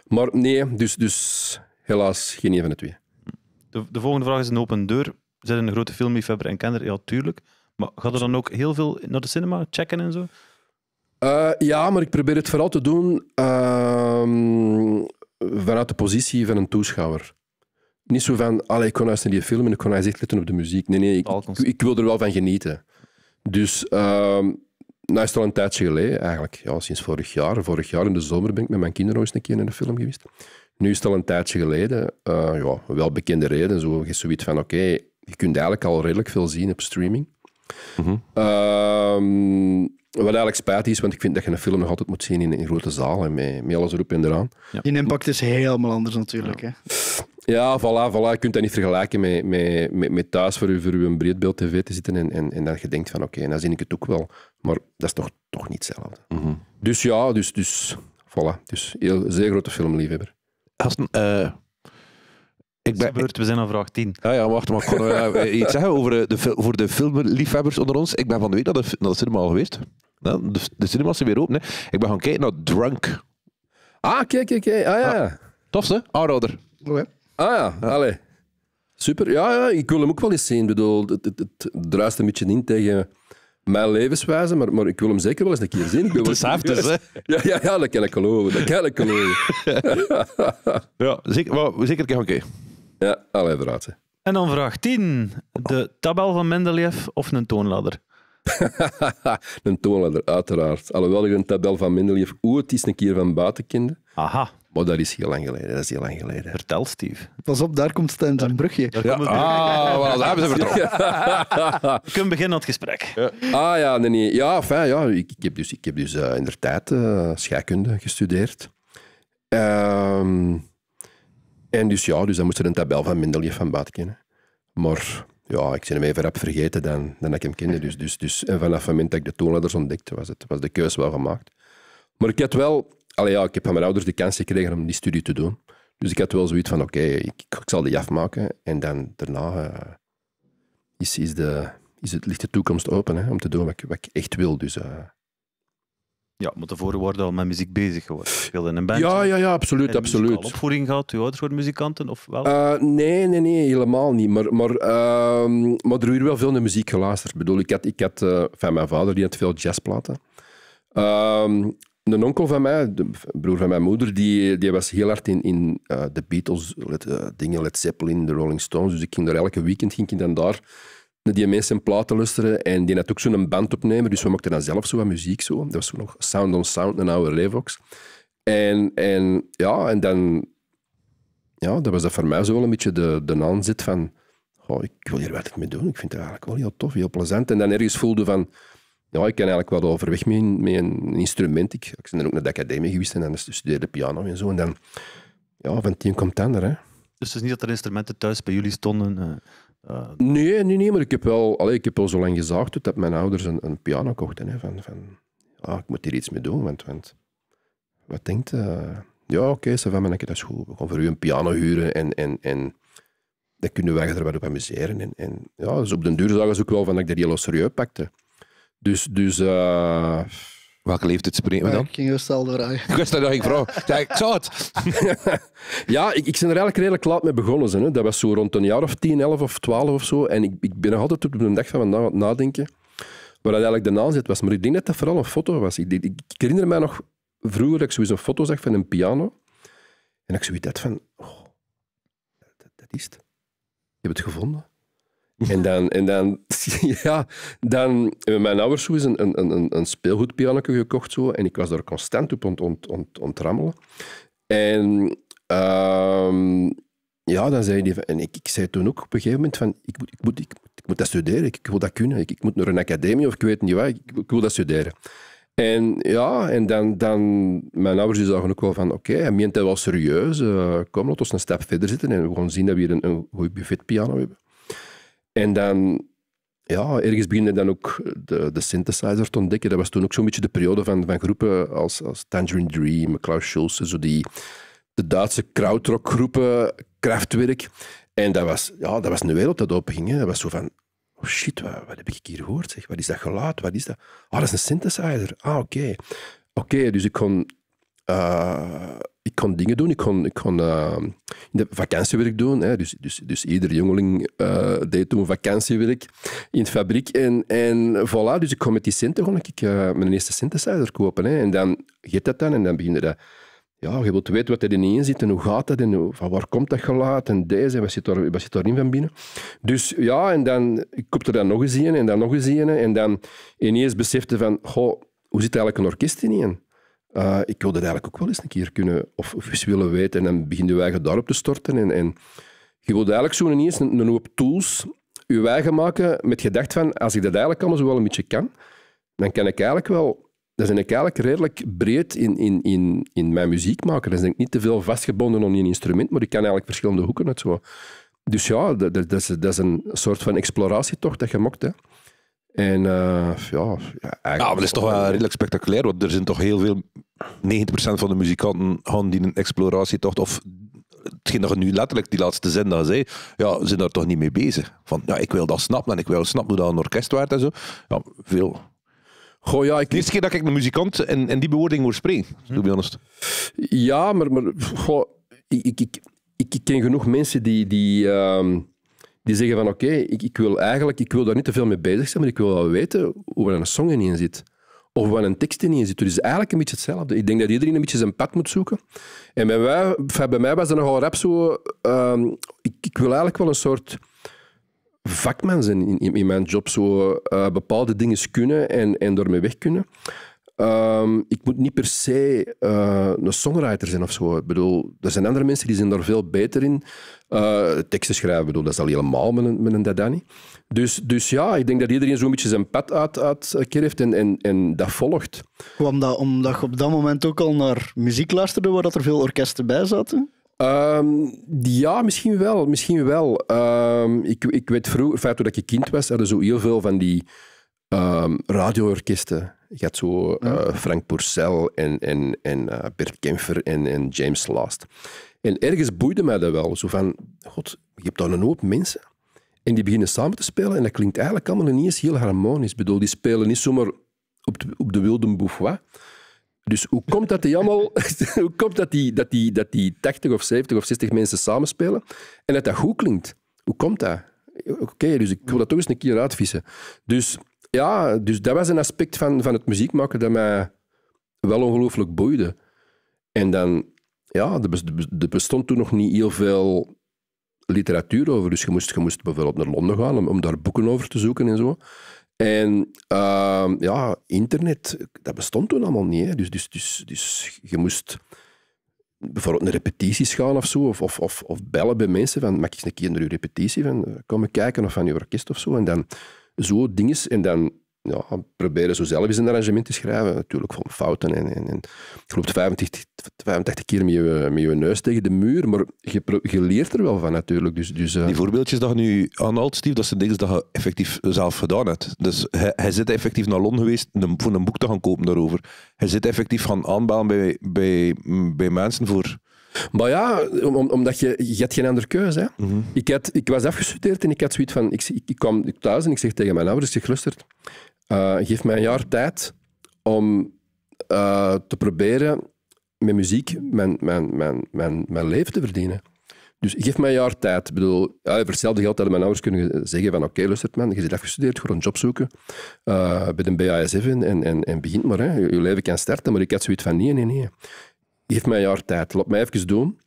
Maar nee, dus, dus helaas geen een van de twee. De, volgende vraag is een open deur. Zijn een grote filmliefhebber en kender? Ja, tuurlijk. Maar gaat er dan ook heel veel naar de cinema checken en zo? Eh, ja, maar ik probeer het vooral te doen ehm, vanuit de positie van een toeschouwer. Niet zo van, ik kon nou naar die film en ik kon nou hij echt letten op de muziek. Nee, nee, ik, ik wil er wel van genieten. Dus uh, is het al een tijdje geleden eigenlijk. Ja, sinds vorig jaar. Vorig jaar in de zomer ben ik met mijn kinderen ooit eens een keer in de film geweest. Nu is het al een tijdje geleden. Uh, ja, wel bekende reden. Zo, zoiets van, oké, je kunt eigenlijk al redelijk veel zien op streaming. Mhm. Ehm, wat eigenlijk spijt is, want ik vind dat je een film nog altijd moet zien in een grote zaal met, met alles erop en eraan. Die impact is helemaal anders natuurlijk. Hè? Ja, voilà, voilà. Je kunt dat niet vergelijken met, met, met, thuis voor, u, voor uw breedbeeld tv te zitten en, en, en dat je denkt van oké, dan zie ik het ook wel. Maar dat is toch, toch niet hetzelfde. Mhm. Dus ja, dus, dus voilà. Dus heel, zeer grote filmliefhebber. uh, ik ben, Beurt, we zijn aan vraag 10. Ah ja, wacht, maar ik kon uh, eh, iets zeggen over eh, de, voor de filmliefhebbers onder ons. Ik ben van de week naar de, naar de cinema al geweest. de, de cinema's zijn weer open. Hè. Ik ben gaan kijken naar Drunk. Ah, kijk, kijk, kijk. Ah ja. Ah, tof, hè? Aanrader. Ah, oh, Ah ja, allee. Super. Ja, ja, ik wil hem ook wel eens zien. Ik bedoel, het, het, druist een beetje in tegen mijn levenswijze, maar, maar ik wil hem zeker wel eens een keer zien. Ik is *laughs* *laughs* hè? Ja, ja, ja, dat kan ik geloven. Dat kan ik geloven. *laughs* ja, zeker, zeker oké. Ja, allee, En dan vraag 10. De tabel van Mendeleev of een toonladder? een toonladder, uiteraard. Alhoewel ik een tabel van Mendeleev ooit eens een keer van buiten kende. Aha, Oh, dat is heel lang geleden. Dat is heel lang geleden. Vertel, Steve. Pas op, daar komt Stijn zijn brugje. Ah, hebben ze vertrokken. We *laughs* kunnen beginnen het gesprek. Ja. Ah ja, nee, nee. Ja, fijn, ja. Ik, ik heb dus, ik heb dus in de tijd scheikunde gestudeerd. Ehm, en dus ja, dus dan moest er een tabel van Mendeleev van buiten kennen. Maar ja, ik ben hem even rap vergeten dan, dan ik hem kende. Dus, dus, dus, en vanaf het moment dat ik de toonladders ontdekte, was, het, was de keuze wel gemaakt. Maar ik had wel Allee, ja, ik heb van mijn ouders de kans gekregen om die studie te doen. Dus ik had wel zoiets van, oké, ik, ik, zal die afmaken. En dan daarna eh, is, is, de, is het, ligt de toekomst open hè, om te doen wat ik, wat ik echt wil. Dus, eh. Ja, moet tevoren worden al met muziek bezig geworden. een band. Ja, ja, ja, absoluut. En absoluut. opvoeding gehad? Uw ouders worden muzikanten? Of wel? Eh, nee, nee, nee, helemaal niet. Maar, maar, ehm, maar er werd wel veel naar muziek geluisterd. Ik bedoel, ik had, ik had van mijn vader, die had veel jazzplaten. Ehm, een onkel van mij, de broer van mijn moeder, die, die was heel hard in, in eh, de Beatles, let, eh, dingen, Led Zeppelin, de Rolling Stones. Dus ik ging daar elke weekend ging ik dan daar naar die mensen platen luisteren. En die had ook zo'n bandopnemer, dus we maakten dan zelf zo wat muziek. Zo. Dat was zo nog Sound on Sound, een oude Levox. En, en ja, en dan... Ja, dat was dat voor mij zo wel een beetje de, de aanzet van... Oh, ik wil hier wat mee doen. Ik vind het eigenlijk wel heel tof, heel plezant. En dan ergens voelde van ja, ik kan eigenlijk wel overweg met, met een instrument. Ik, ik ben ook naar de academie geweest en dan dus studeerde piano en zo. En dan, ja, van tien komt ander, hè. Dus het is niet dat er instrumenten thuis bij jullie stonden? Eh, eh, nee, nee, nee, maar ik heb wel, allee, ik heb wel zo lang gezaagd dat mijn ouders een, een piano kochten. Hè, van, van, ah, ik moet hier iets mee doen, want, want wat denkt... Uh, ja, oké, okay, van dat is goed. We gaan voor u een piano huren en, en, en dan kunnen wij er wat op amuseren. En, en ja, dus op den duur zagen ze ook wel van dat ik dat heel serieus pakte. Dus, dus eh, Welke leeftijd spreken we dan? Ik ging stel vragen. Ik wist dat *laughs* ik vraag. ik zou het. *laughs* ja, ik, ik ben er eigenlijk redelijk laat mee begonnen. Zijn, hè. Dat was zo rond een jaar of tien, elf of twaalf of zo. En ik, ik ben nog altijd op de dag van vandaag aan het nadenken waar dat eigenlijk de naam was. Maar ik denk dat dat vooral een foto was. Ik, ik, herinner mij nog vroeger dat ik zoiets een foto zag van een piano. En ik zoiets had van... Oh, dat, dat, is het. Ik heb het gevonden. En dan, en dan, *laughs* ja, dan hebben eh, mijn ouders zo een, een, een, een speelgoedpiano gekocht zo, en ik was daar constant op ont, ont, ont, ontrammelen. En... Ehm, ja, dan zei die. En ik, ik zei toen ook op een gegeven moment van... Ik moet, ik moet, ik, moet dat studeren, ik, ik, wil dat kunnen. Ik, ik moet naar een academie of ik weet niet waar. Ik, ik, wil dat studeren. En ja, en dan... dan mijn ouders die zagen ook wel van... Oké, okay, hij meent dat wel serieus. Uh, kom, laten we een stap verder zitten en gaan zien dat we hier een, een goed buffetpiano hebben. En dan, ja, ergens beginnen dan ook de, de synthesizer te ontdekken. Dat was toen ook zo'n beetje de periode van, van groepen als, als Tangerine Dream, Klaus Schulze, zo die, de Duitse krautrockgroepen, Kraftwerk. En dat was, ja, dat was een wereld dat opging. Hè. Dat was zo van, oh shit, wat, heb ik hier gehoord? Zeg? Wat is dat geluid? Wat is dat? Ah, oh, dat is een synthesizer. Ah, oké. Oké, dus ik kon... Eh, kon dingen doen. Ik kon, ik kon ehm, in de vakantiewerk doen. Hè. Dus, dus, dus ieder jongeling eh, deed toen vakantiewerk in de fabriek. En, en voilà, dus ik kon met die centen kon ik, eh, mijn eerste synthesizer kopen. Hè. En dan gaat dat dan en dan begint dat. Ja, je wilt weten wat er in zit en hoe gaat dat en hoe, van waar komt dat geluid en deze en wat zit, wat zit daarin van binnen. Dus ja, en dan ik koop er dan nog eens in en dan nog eens in en dan ineens besefte van, goh, hoe zit eigenlijk een orkest in? Eh, ik wilde dat eigenlijk ook wel eens een keer kunnen of, of willen weten. En dan begin je eigen daarop te storten. En, en je wilt eigenlijk zo niet eens een, een hoop tools je eigen maken met gedacht van, als ik dat eigenlijk allemaal zo wel een beetje kan, dan kan ik eigenlijk wel... Dan ben ik eigenlijk redelijk breed in, in, in, in mijn muziek maken. Dan ben ik niet te veel vastgebonden aan een instrument, maar ik kan eigenlijk verschillende hoeken zo. Dus ja, dat, dat, is, dat is een soort van exploratietocht dat je mocht hè. En uh, ja, ja, maar dat is toch wel redelijk spectaculair, want er zijn toch heel veel, 90% van de muzikanten gaan die een exploratietocht, of hetgeen dat je nu letterlijk die laatste zin aan zei, ja, zijn daar toch niet mee bezig. Van, ja, ik wil dat snappen en ik wil snappen hoe dat een orkest werd en zo. Ja, veel. Goh, ja, ik... De eerste keer dat ik een muzikant en, en die bewoording hoor spreken, to be honest. Ja, maar, maar goh, ik, ik, ik, ken genoeg mensen die... die ehm, die zeggen van oké, ik, ik, wil eigenlijk ik wil daar niet te veel mee bezig zijn, maar ik wil wel weten hoe er een song in zit. Of waar een tekst in zit. Dus het is eigenlijk een beetje hetzelfde. Ik denk dat iedereen een beetje zijn pad moet zoeken. En bij mij, bij mij was dat nogal rap zo... Ehm, ik, wil eigenlijk wel een soort vakman zijn in, in, mijn job. Zo eh, bepaalde dingen kunnen en, en daarmee weg kunnen. Ehm, ik moet niet per se eh, een songwriter zijn of zo. Ik bedoel, er zijn andere mensen die zijn daar veel beter in. Uh, teksten schrijven, bedoel, dat is al helemaal met een, met dadani. Dus, dus ja, ik denk dat iedereen zo'n beetje zijn pad uit, uitkerft eh, en, en, en dat volgt. Kwam dat omdat je op dat moment ook al naar muziek luisterde waar dat er veel orkesten bij zaten? Ehm, ja, misschien wel. Misschien wel. Ehm, ik, ik weet vroeger, feit dat ik kind was, hadden zo heel veel van die ehm, radioorkesten. Je had zo eh, Frank Purcell en, en, en Bert Kemfer en, en James Last. En ergens boeide mij dat wel. Zo van, god, je hebt dan een hoop mensen. En die beginnen samen te spelen. En dat klinkt eigenlijk allemaal niet eens heel harmonisch. Ik bedoel, die spelen niet zomaar op de, op de wilde bouffois. Dus hoe komt dat die allemaal... *laughs* hoe komt dat die, dat, die, dat die 80 of 70 of 60 mensen samenspelen en dat dat goed klinkt? Hoe komt dat? Oké, dus ik wil dat toch eens een keer uitvissen. Dus ja, dus dat was een aspect van, van het muziek maken dat mij wel ongelooflijk boeide. En dan ja, er bestond toen nog niet heel veel literatuur over. Dus je moest, je moest bijvoorbeeld naar Londen gaan om, daar boeken over te zoeken en zo. En ehm, ja, internet, dat bestond toen allemaal niet. Dus, dus, dus, dus je moest bijvoorbeeld naar repetities gaan of zo, of, of, of, bellen bij mensen van, mag eens een keer naar uw repetitie van, eh, komen kijken of van uw orkest of zo. En dan zo dingen. En dan ja, proberen zo zelf eens een arrangement te schrijven. Natuurlijk van fouten. En, en, en, je loopt 85, 85 keer met je, met je neus tegen de muur, maar je, leert er wel van natuurlijk. Dus, dus, eh, Die voorbeeldjes dat je nu aanhaalt, Steve, dat zijn dingen dat je effectief zelf gedaan hebt. Dus hij, hij zit effectief naar Londen geweest om een boek te gaan kopen daarover. Hij zit effectief gaan aanbellen bij, bij, bij mensen voor... Maar ja, omdat je, je hebt geen andere keuze. Hè. Mhm. ik, ik was afgestudeerd en ik had zoiets van... Ik, ik, kwam thuis en ik zeg tegen mijn ouders, ik zeg, eh, geef mij een jaar tijd om eh, te proberen met muziek mijn, mijn, mijn, mijn, mijn leven te verdienen. Dus geef mij een jaar tijd. Ik bedoel, ja, voor hetzelfde geld hadden mijn ouders kunnen zeggen van oké, okay, man, je zit afgestudeerd, gewoon een job zoeken uh, bij een BASF en, en, en, begint maar. Hè. Je, leven kan starten, maar ik had zoiets van nee, nee, nee. Geef mij een jaar tijd, laat mij even doen.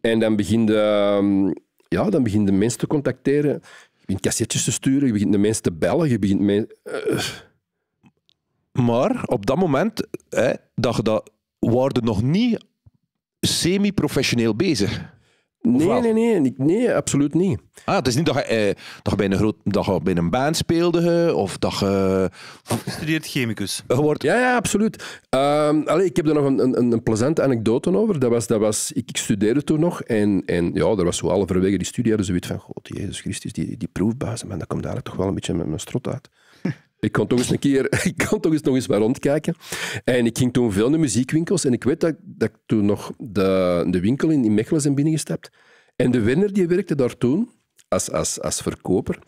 En dan begin de, ehm, ja, dan begin de mensen te contacteren. Je begint cassettes te sturen, je begint de mensen te bellen, je begint... Mee, eh. Maar op dat moment, hè, dat, dat, waren nog niet semi-professioneel bezig. Nee, nee, nee, nee, absoluut niet. Ah, het is niet dat je, eh, dat je bij, een groot, dat je bij een baan speelde of dat je... studeert chemicus. Wordt... Ja, ja, absoluut. Ehm, allee, ik heb er nog een, een, een plezante anekdote over. Dat was, dat was, ik, ik studeerde toen nog en, en ja, er was zo halverwege die studie hadden weet van, god, Jezus Christus, die, die proefbazen, Maar dat komt dadelijk toch wel een beetje met mijn strot uit ik kon toch eens een keer, *laughs* ik kon toch eens nog eens wat rondkijken. En ik ging toen veel naar muziekwinkels. En ik weet dat, dat ik toen nog de, de winkel in, in Mechelen ben binnengestapt. En de winner die werkte daar toen als, als, als verkoper.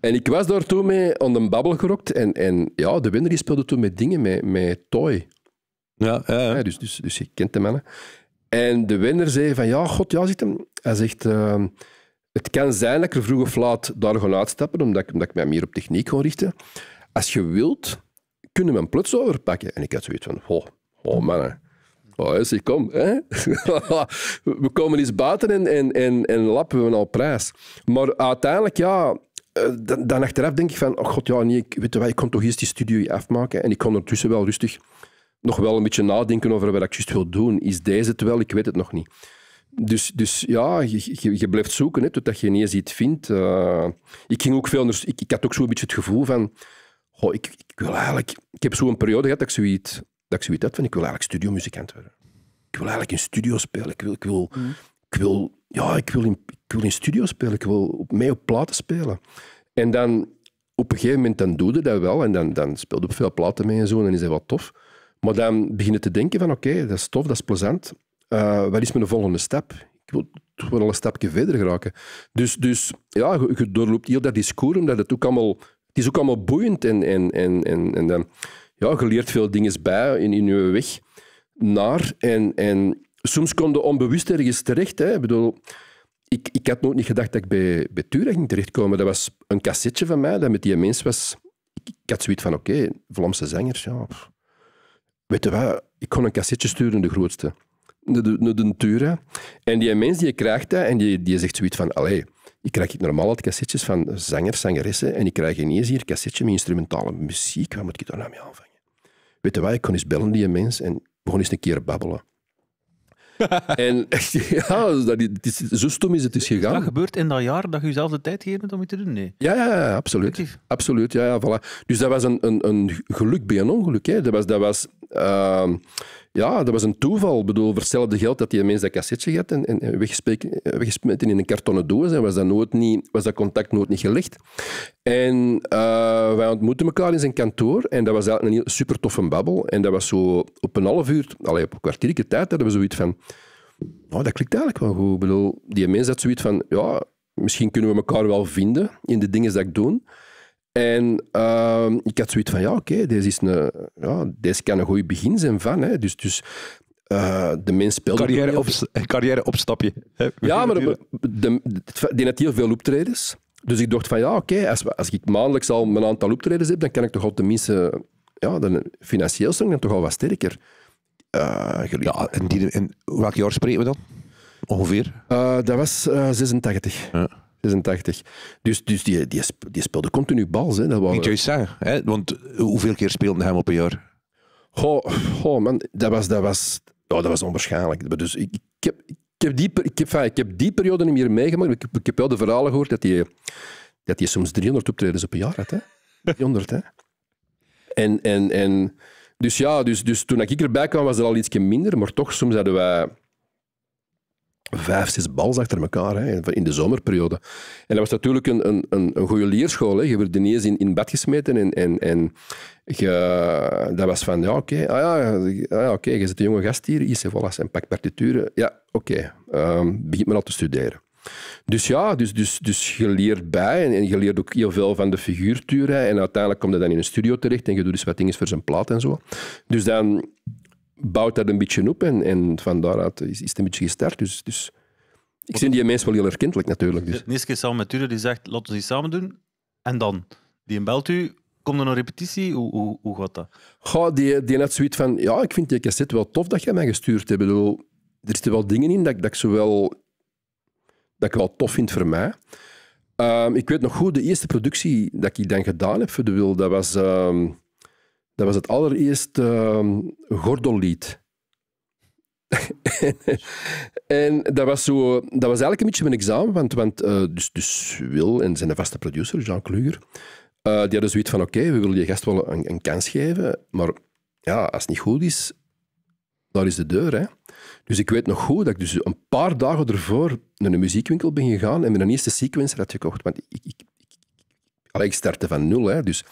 En ik was daar toen mee aan de babbel gerokt. En, en ja, de winner die speelde toen met dingen, met, met toy. Ja, ja, dus, dus, dus je kent de mannen. En de winner zei van, ja, god, ja, zit hem. Hij zegt... Ehm, het kan zijn dat ik er vroeg of laat daar gaan uitstappen, omdat ik, omdat ik mij meer op techniek kon richten. Als je wilt, kunnen we hem plots overpakken. En ik had zoiets van, oh, oh mannen. Oh, zeg, kom. Hè? *laughs* we komen eens buiten en, en, en, en lappen we al prijs. Maar uiteindelijk, ja, eh, dan, achteraf denk ik van, oh god, ja, nee, ik, weet wat, ik kon toch eerst die studio afmaken. En ik kon ondertussen wel rustig nog wel een beetje nadenken over wat ik juist wil doen. Is deze het wel? Ik weet het nog niet. Dus, dus ja, je, blijft zoeken hè, totdat je ineens iets vindt. Eh, ik, ging ook veel, ik, ik had ook zo'n beetje het gevoel van oh, ik, ik, wil eigenlijk... Ik heb zo'n periode gehad dat ik zoiets, dat ik zoiets had van, ik wil eigenlijk studiomuzikant worden. Ik wil eigenlijk in studio spelen. Ik wil... Ik wil, mm. ik wil ja, ik wil, in, ik wil in studio spelen. Ik wil mee op platen spelen. En dan op een gegeven moment dan doe je dat wel. En dan, dan speelde op veel platen mee en zo. En dan is dat wat tof. Maar dan je te denken van oké, dat is tof, dat is plezant. Eh, wat is mijn volgende stap? Ik wil toch wel een stapje verder geraken. Dus, dus ja, je, je doorloopt heel dat discours, omdat het ook allemaal het is ook allemaal boeiend en, en, en, en, en eh, ja, je leert veel dingen bij in, je weg naar. En, en soms kom je onbewust ergens terecht. Hè. Ik bedoel, ik, ik had nooit niet gedacht dat ik bij, bij Tura ging terechtkomen. Dat was een cassetje van mij dat met die mens was. Ik, had zoiets van, oké, Vlaamse zangers, ja. Weet je wat, ik kon een cassetje sturen, de grootste. De, de, de, de En die mens die krijgt en die, die zegt zoiets van, allee, ik krijg normaal het cassettes van zangers, zangeressen en ik krijg ineens hier cassetje met instrumentale muziek. Waar moet ik daar nou mee aanvangen? Weet je wat, ik kon eens bellen die mens en begon eens een keer babbelen. *laughs* en *laughs* ja, dus dat is, zo stom is het dus gegaan. Dat gebeurt in dat jaar dat je zelf de tijd geeft om het te doen, nee? Ja, ja, ja absoluut. Absoluut, ja, ja, voilà. Dus dat was een, een, een geluk bij een ongeluk. Hè. Dat was, dat was ehm, ja, dat was een toeval. Ik bedoel, voor hetzelfde geld dat die mensen dat cassetje had en, en eh, weggesmeten in een kartonnen doos, en was, dat nooit niet, was dat contact nooit niet gelegd. En uh, wij ontmoetten elkaar in zijn kantoor en dat was eigenlijk een super toffe babbel. En dat was zo op een half uur, allee, op een kwartiertje tijd, hadden we zoiets van... Nou, dat klinkt eigenlijk wel goed. Ik bedoel, die mensen had zoiets van... Ja, misschien kunnen we elkaar wel vinden in de dingen die ik doe. En ehm, ik had zoiets van, ja, oké, deze, is een, ja, deze kan een goed begin zijn van. Hè. Dus, dus eh, de mens speelt... Carrière, op, eh, carrière opstapje. Hè. Ja, maar de, de, die had heel veel optredens. Dus ik dacht van, ja, oké, als, als ik maandelijks al mijn aantal optredens heb, dan kan ik toch op tenminste... Ja, dan, financieel zijn dan toch al wat sterker. Uh, ja, en, die, en welk jaar spreken we dan? Ongeveer? dat was 86. Ja. 86. Dus, dus die, die, die speelde continu bal, Hè. Dat waren... Niet juist zeggen, hè? want hoeveel keer speelde hij op een jaar? Oh, man, dat was, dat, was, oh, dat was onwaarschijnlijk. Dus ik, ik, heb, ik, heb die, ik, heb, ik heb die periode niet meer meegemaakt. Ik, ik heb wel de verhalen gehoord dat hij dat soms 300 optredens op een jaar had. Hè? 300, hè? En, en, en dus ja, dus, dus toen ik erbij kwam was er al ietsje minder, maar toch soms hadden wij... We vijf, zes bals achter elkaar hè, in de zomerperiode. En dat was natuurlijk een, een, een, goede leerschool. Hè. Je werd niet in, in bed gesmeten en, en, en je, dat was van, ja, oké, ah, ja, ah, je zit een jonge gast hier, is voilà, en pak partituren. Ja, oké, okay, ehm, begint men al te studeren. Dus ja, dus, dus, dus je leert bij en, je leert ook heel veel van de figuurturen, en uiteindelijk kom je dan in een studio terecht en je doet dus wat dingen voor zijn plaat en zo. Dus dan bouwt dat een beetje op en, en van daaruit is, is het een beetje gestart. Dus, dus ik vind die mensen wel heel erkentelijk natuurlijk. Dus. Niske samen met Ture, die zegt, laten we iets samen doen. En dan? Die belt u, komt er een repetitie? Hoe, hoe, hoe gaat dat? Goh, die, die had zoiets van, ja, ik vind die cassette wel tof dat jij mij gestuurd hebt. Bedoel, er zitten wel dingen in dat, dat, ik, wel dat ik wel tof vind voor mij. Ehm, ik weet nog goed, de eerste productie dat ik dan gedaan heb voor de Wil, dat was... Ehm, dat was het allereerste um, gordellied. *laughs* en dat was, zo, dat was eigenlijk een beetje mijn examen, want, want uh, dus, dus Wil en zijn vaste producer, Jean Kluger, uh, die hadden zoiets van, oké, we willen je gast wel een, een, kans geven, maar ja, als het niet goed is, daar is de deur. Hè. Dus ik weet nog goed dat ik dus een paar dagen ervoor naar een muziekwinkel ben gegaan en mijn eerste sequencer had gekocht, want ik, ik, startte van nul, hè, dus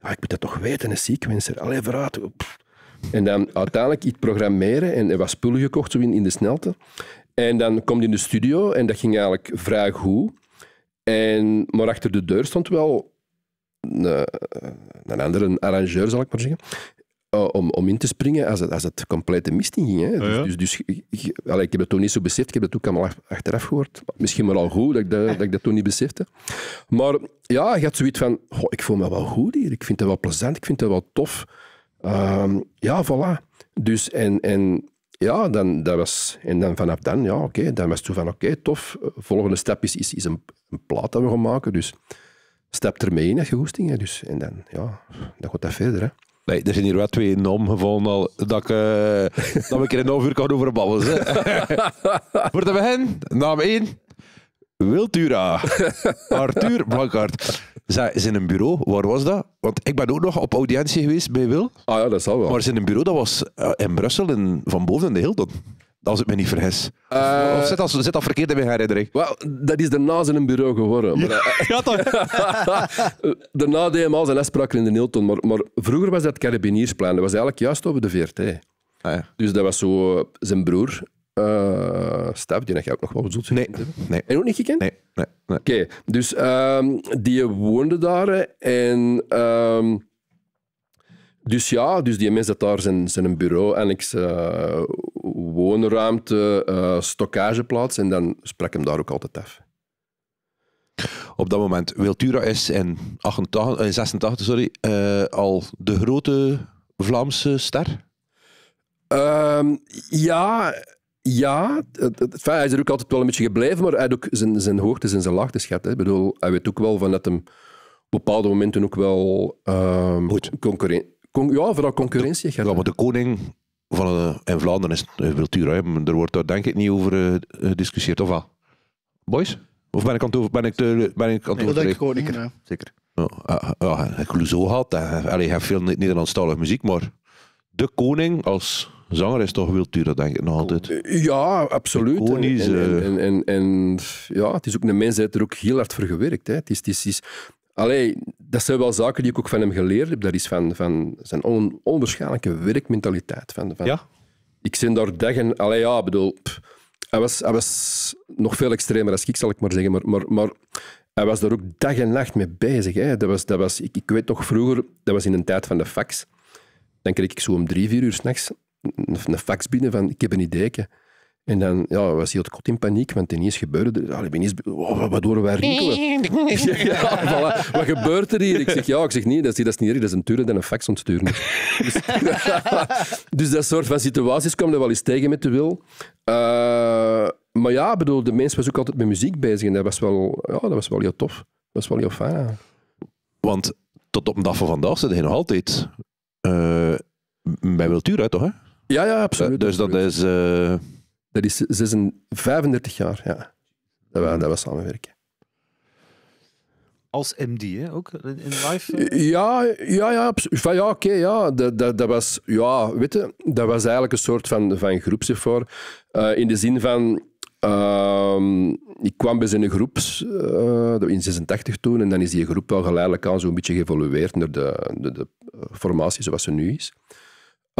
ah, ik moet dat toch weten, een sequencer. Allee, vooruit. En dan uiteindelijk iets programmeren en er was spullen gekocht zo in, de snelte. En dan kom je in de studio en dat ging eigenlijk vrij goed. En, maar achter de deur stond wel een, eh, een andere arrangeur, zal ik maar zeggen. Eh, om, om in te springen als het, als het complete misting ging. Hè. Ah, dus, dus, dus, ik, heb het toen niet zo beseft. Ik heb het ook allemaal achteraf gehoord. Misschien wel al goed dat ik dat, dat, toen niet besefte. Maar ja, je had zoiets van... ik voel me wel goed hier. Ik vind het wel plezant. Ik vind het wel tof. Ehm, ja, voilà. Dus en... en ja, dan, dat was, en dan vanaf dan, ja, oké, dan was het zo van, oké, tof, volgende stap is, is, een, een plaat dat we gaan maken, dus stap ermee in als je goesting. Dus, en dan, ja, dan gaat dat verder. Hè er zijn hier wel twee nom gevonden al. Dat ik, eh, dat we een keer een half uur kan overbabbelen. *laughs* Voor de begin, naam 1. Wiltura. Arthur is in een bureau, waar was dat? Want ik ben ook nog op audiëntie geweest bij Wil. Ah ja, dat zal wel. Maar in een bureau, dat was eh, in Brussel, in, van boven in de Hilton. Als ik me niet vergis. Uh, of zit al, zit dat verkeerd in mijn herinnering. dat is daarna zijn bureau geworden. Eh, *laughs* ja, toch? *laughs* daarna deed hem al zijn afspraken in de Nilton. Maar, maar, vroeger was dat carabiniersplein. Dat was eigenlijk juist over de VRT. Ah, ja. Dus dat was zo eh, zijn broer. Uh, Stef, die heb je ook nog wel bezoekt? nee, nee. En ook niet gekend? Nee. nee, Oké, dus ehm, die woonde daar en... Ehm, dus ja, dus die mensen dat daar zijn, zijn een bureau, annex, uh, eh, woonruimte, uh, eh, stockageplaats. En dan sprak hem daar ook altijd af. Op dat moment, Wiltura is in 88, in sorry, eh, al de grote Vlaamse ster? Ehm, ja, ja. hij is er ook altijd wel een beetje gebleven, maar hij had ook zijn, zijn hoogtes en zijn laagtes schat Hè. Ik bedoel, hij weet ook wel van dat hem op bepaalde momenten ook wel um, ehm, concurrent Con ja, vooral concurrentie. De, ja, de koning van eh, in Vlaanderen is eh, wiltuur. Hè. Er wordt daar denk ik niet over uh, gediscussieerd, of wat? Boys? Of ben ik aan het over... Ben ik te, ben ik aan het dat denk ik gewoon niet. Ja. Zeker. Ja, ik had. je hebt veel Nederlandstalige muziek, maar de koning als zanger is toch Wiltura, denk ik nog altijd. Ja, absoluut. en, en, en, ja, het is ook een mens, er ook heel hard voor gewerkt. Hè. Het is, het is, het is, Allee, dat zijn wel zaken die ik ook van hem geleerd heb. Dat is van, van zijn on, onwaarschijnlijke werkmentaliteit. Van, van, ja. Ik zit daar dag en... Allee, ja, bedoel... hij, was, hij was nog veel extremer als ik, zal ik maar zeggen. Maar, maar, maar hij was daar ook dag en nacht mee bezig. Hè. Dat was, dat was, ik, ik weet nog vroeger, dat was in een tijd van de fax. Dan kreeg ik zo om drie, vier uur s'nachts een, een fax binnen van ik heb een ideeke. En dan ja, was hij kot in paniek, want ineens gebeurde er... Allee, ineens, wat horen wij rinkelen? Wat gebeurt er hier? Ik zeg, ja, ik zeg niet, dat is, niet erg, dat is een turen en een fax ontsturen. *laughs* Dus-, *laughs* dus, dat soort van situaties kwam er wel eens tegen met de wil. Eh, maar ja, bedoel, de mens was ook altijd met muziek bezig en dat was wel, ja, dat was wel heel tof. Dat was wel heel fijn. Want tot op de dag van vandaag zit hij nog altijd uh, bij Wiltuur, toch? Hè? Ja, ja, absoluut. Eh, dus dat is... Dat is 35 jaar, ja. Dat we, hmm. dat we samenwerken. Als MD, hè? ook in live? Eh? Ja, ja, ja, van, ja oké. ja. Dat, dat, dat, was, ja, weet je, dat was eigenlijk een soort van, van groepseffort. Eh, in de zin van, ehm, ik kwam bij zijn groep eh, in 86 toen en dan is die groep wel geleidelijk aan zo'n beetje geëvolueerd naar de, de, de formatie zoals ze nu is.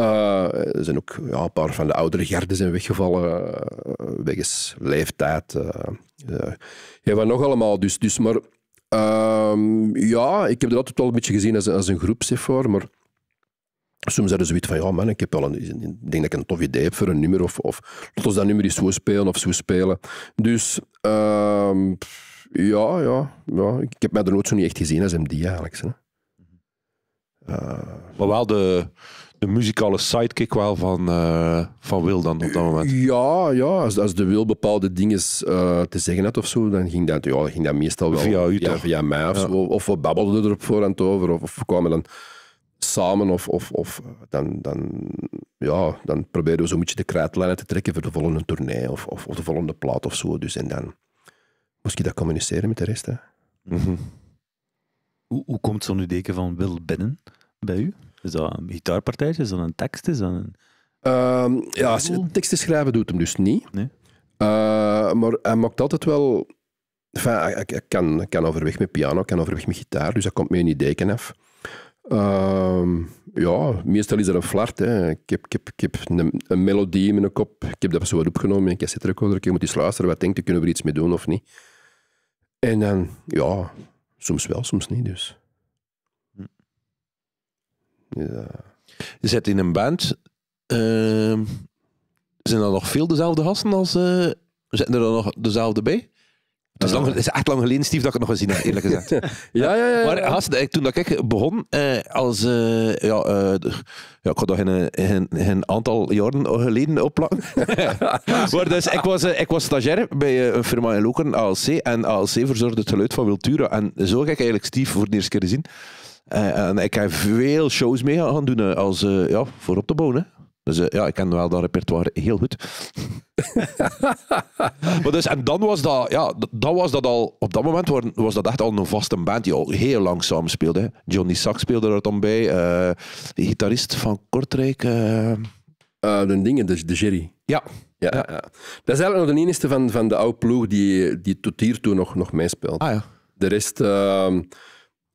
Eh, er zijn ook ja, een paar van de oudere garden zijn weggevallen, eh, wegens leeftijd. Eh, ja, wat nog allemaal. Dus, dus maar ehm, ja, ik heb dat altijd wel een beetje gezien als, als een groep, maar... Soms hadden ze zoiets van, ja man, ik, heb wel een, ik denk dat ik een tof idee heb voor een nummer. Of, of laat dat nummer is zo spelen of zo spelen. Dus ehm, ja, ja, ja, ik heb mij er nooit zo niet echt gezien als MD eigenlijk. Hè. Uh, maar wel de, een muzikale sidekick wel van, eh, van Wil dan op dat moment? Ja, ja als, als de Wil bepaalde dingen uh, te zeggen had of zo, dan ging dat, ja, ging dat meestal wel via, u, ja, via mij of, of we babbelden er op voorhand over of, of we kwamen dan samen of, of, of eh, dan, dan, ja, dan probeerde we zo'n beetje de kruidlijnen te trekken voor de volgende tournee of, of, de volgende plaat of zo. Dus en dan moest je dat communiceren met de rest. Hè. Mhm. hoe, hoe komt zo'n idee van Wil binnen bij u? Is dat een gitaarpartijtje? Is dat een tekst? Is dat een... Um, ja, teksten schrijven doet hem dus niet. Eh, maar hij maakt altijd wel... ik, kan, kan overweg met piano, ik kan overweg met gitaar, dus dat komt me een idee af. Ehm, ja, meestal is er een flart. Ik heb, een, een, melodie in mijn kop. Ik heb dat zo wat opgenomen in een cassette recorder. Ik moet eens luisteren wat denkt, kunnen we er iets mee doen of niet. En dan, ja, soms wel, soms niet dus. Ja. Je zit in een band. Ehm, zijn er nog veel dezelfde gasten als... Uh, zitten er dan nog dezelfde bij? Het is, lang, is, echt lang geleden, Steve, dat ik het nog gezien heb, eerlijk gezegd. *laughs* ja, ja, ja. Maar gast, eh, toen dat ik begon, eh, als, ja, ja, ik had nog een een aantal jaren geleden opplakken. *laughs* maar dus, ik was, ik was stagiair bij een firma in Lokeren, ALC, en ALC verzorgde het geluid van Wiltura. En zo ga ik eigenlijk Steve voor de eerste keer zien en eh, eh, ik heb veel shows mee gaan doen eh, als, ja, voor op de bonen. Dus ja, ik ken wel dat repertoire heel goed. *laughs* maar dus, en dan was dat, ja, dan was dat al, op dat moment was dat echt al een vaste band die al heel lang samen speelde. Johnny Sax speelde er dan bij, de gitarist van Kortrijk. Uh... de dingen, de, de Jerry. Ja. Ja, ja. Dat is eigenlijk nog de enige van, van de oude ploeg die, die tot hier toe nog, nog meespeelt. Ah, ja. De rest ehm,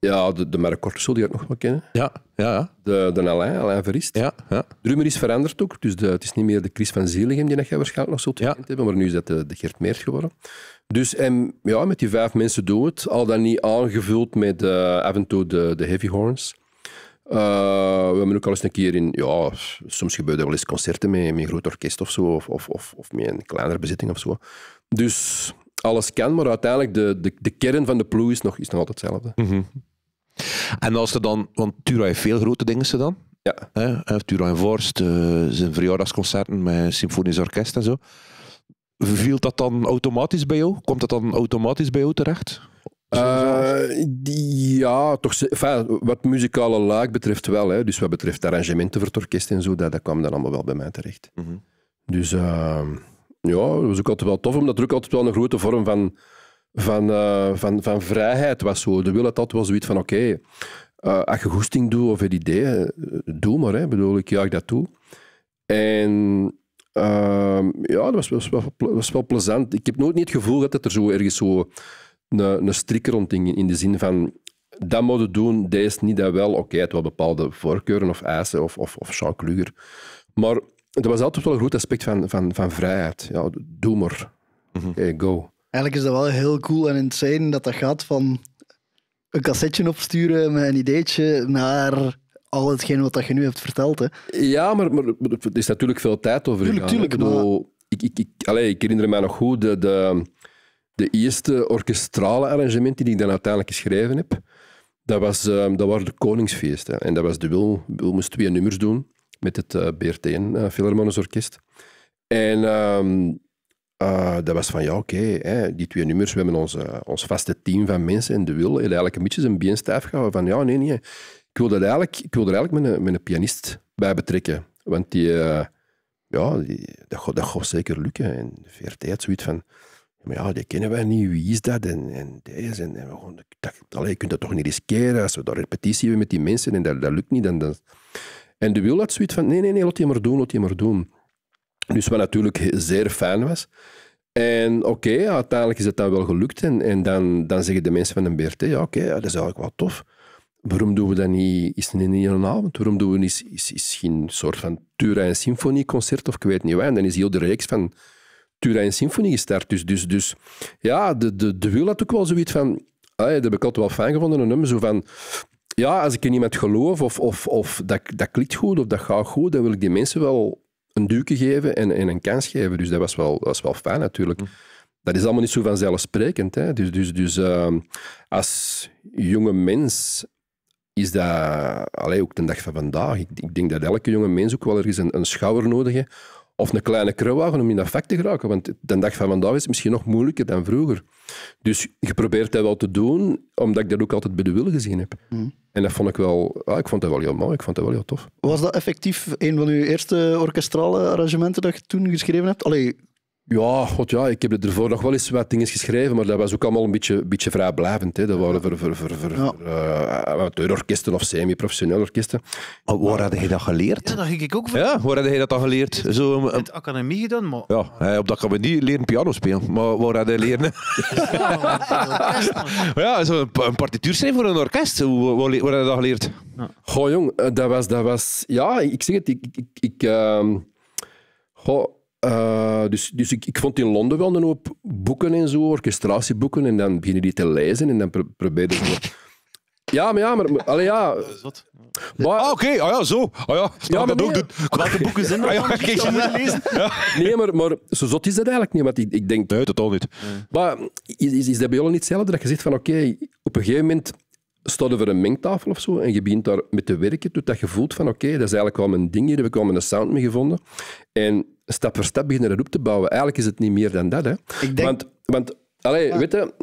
ja, de, de Mark Corso, die ik nog wel kennen. Ja, ja, ja. De, de Alain, Alain Verist. Ja, ja. drummer is veranderd ook, dus de, het is niet meer de Chris van Zieligem die dat jij waarschijnlijk nog zult ja. hebben, maar nu is dat de, de Gert Meert geworden. Dus en, ja, met die vijf mensen doen het, al dan niet aangevuld met uh, af en toe de, de heavy horns. Eh, we hebben ook al eens een keer in, ja, soms er wel eens concerten met, met een groot orkest of zo, of, of, of, met een kleinere bezetting of zo. Dus alles kan, maar uiteindelijk de, de, de kern van de ploeg is nog, is nog altijd hetzelfde. Mm en als ze dan, want Tura heeft veel grote dingen gedaan. Ja. Hè? Tura en Vorst, eh, zijn verjaardagsconcerten met symfonisch orkest en zo. Viel dat dan automatisch bij jou? Komt dat dan automatisch bij jou terecht? Eh, ja, toch, wat muzikale laag betreft wel. Hè. Dus wat betreft arrangementen voor het orkest en zo, dat, dat kwam dan allemaal wel bij mij terecht. Mhm. Dus ehm, ja, dat was ook altijd wel tof, omdat er ook altijd wel een grote vorm van van, eh, van, van vrijheid was zo. De wil dat was zoiets van, oké, okay, eh, als je goesting doet of het idee, eh, doe maar. Hè. Bedoel, ik juich dat toe. En ehm, ja, dat was, was, wel plezant. Ik heb nooit niet het gevoel dat er zo ergens zo een, strik rond ging, in de zin van dat moeten doen, deze niet, dat wel. Oké, het wel bepaalde voorkeuren of eisen of, of, of Jean Kluger. Maar er was altijd wel een goed aspect van, van, van vrijheid. Ja, doe maar. Mhm. go. Eigenlijk is dat wel heel cool en insane dat dat gaat van een cassetje opsturen met een ideetje naar al hetgeen wat dat je nu hebt verteld. Hè. Ja, maar, maar, is natuurlijk veel tijd over Natuurlijk gegaan, tuurlijk. Ik, ik, ik, allez, ik herinner me nog goed de, de, de eerste orkestrale arrangement die ik dan uiteindelijk geschreven heb. Dat, was, ehm, dat waren de Koningsfeesten. En dat was de Wil. Wil moest twee nummers doen met het eh, brt eh, Orkest. En ehm, eh, dat was van ja, oké, die twee nummers, we hebben ons, eh, ons vaste team van mensen en de wil. En eigenlijk een beetje zijn been stijf gehouden van ja, nee, nee. Ik wil er eigenlijk, ik wil er eigenlijk met, een, pianist bij betrekken. Want die, eh, ja, die, dat, gaat, zeker lukken. En de VRT had zoiets van, maar ja, die kennen wij niet, wie is dat? En, en deze, en, gewoon, dat, kun je kunt dat toch niet riskeren als we daar repetitie hebben met die mensen en dat, lukt niet. Dan, En de wil had zoiets van, nee, nee, nee, laat die maar doen, laat die maar doen. Dus wat natuurlijk zeer fijn was. En oké, uiteindelijk is het dan wel gelukt. En, en dan, dan zeggen de mensen van een BRT, ja oké, dat is eigenlijk wel tof. Waarom doen we dat niet Is eens in een avond? Waarom doen we niet, is, is geen soort van Turijn Symfonieconcert of ik weet niet wat? En dan is heel de reeks van Turijn en Symfonie gestart. Dus, dus, dus ja, de, de, de wil had ook wel zoiets van... Ah, dat heb ik altijd wel fijn gevonden, een nummer zo van... Ja, als ik in iemand geloof of, of, of dat, dat klinkt goed of dat gaat goed, dan wil ik die mensen wel een duw geven en, een kans geven. Dus dat was wel, was wel fijn natuurlijk. Hm. Dat is allemaal niet zo vanzelfsprekend. Hè? Dus, dus, dus ehm, als jonge mens is dat, allee, ook de dag van vandaag, ik, ik, denk dat elke jonge mens ook wel ergens een, een schouder nodig heeft of een kleine kruiwagen om in effect te geraken. Want de dag van vandaag is het misschien nog moeilijker dan vroeger. Dus je probeert dat wel te doen, omdat ik dat ook altijd bij de wil gezien heb. Mm. En dat vond ik wel, ah, ik vond dat wel heel mooi, ik vond dat wel heel tof. Was dat effectief een van uw eerste orkestrale arrangementen dat je toen geschreven hebt? Allee, ja, god ja, ik heb ervoor nog wel eens wat dingen geschreven, maar dat was ook allemaal een beetje, beetje vrijblijvend. Hè. Dat waren voor, voor, voor, voor ja. uh, of semi-professionele orkesten. Maar oh, waar had je dat geleerd? Ja, dat ging ik ook van. Ja, waar had je dat dan geleerd? Het, Zo, eh, de academie gedaan, maar... Ja, op de academie leren piano spelen, maar waar had je leren... *laughs* ja, zo een, partituur schrijven voor een orkest, hoe waar, had je dat geleerd? Ja. Goh jong, eh, dat was, dat was... Ja, ik zeg het, ik... ik, ehm, Goh, eh, dus dus ik, ik vond in Londen wel een hoop boeken en zo, orchestratieboeken. En dan beginnen die te lezen en dan pro probeerden ze... Ja, maar ja, maar... maar allee, ja. Maar, ah, oké. Okay. Ah, ja, zo. Ah ja, ja dat ook Welke *laughs* boeken zijn ah, er Nee, maar, maar zo zot is dat eigenlijk niet. Want ik, ik denk... Nee, totaal niet. Maar is, is, is dat bij jullie niet hetzelfde? Dat je zegt van, oké, op een gegeven moment staat er voor een mengtafel of zo en je begint daar met te werken, doet dat gevoel van, oké, dat is eigenlijk wel mijn ding hier, heb ik een mijn sound mee gevonden. En stap voor stap beginnen erop te bouwen. Eigenlijk is het niet meer dan dat. Hè. Want, want Allee, ah. weet je,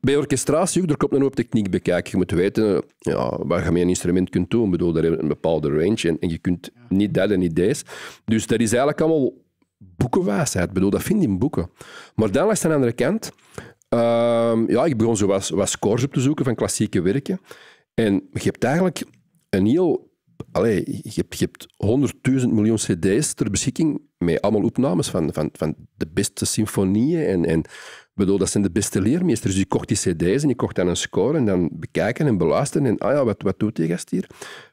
bij orchestratie ook, er komt een hoop techniek bekijken. Je moet weten ja, waar je mee een instrument kunt doen. Ik bedoel, daar een bepaalde range en, je kunt niet dat en niet deze. Dus dat is eigenlijk allemaal boekenwijsheid. Ik bedoel, dat vind je in boeken. Maar dan aan de andere kant... Uh, ja, ik begon zo wat scores op te zoeken van klassieke werken. En je hebt eigenlijk een heel allee, je, hebt, je 100.000 miljoen cd's ter beschikking met allemaal opnames van, van, van de beste symfonieën. En, en bedoel, dat zijn de beste leermeesters. Dus je kocht die cd's en je kocht dan een score en dan bekijken en beluisteren. En ah ja, wat, wat doet die gast hier?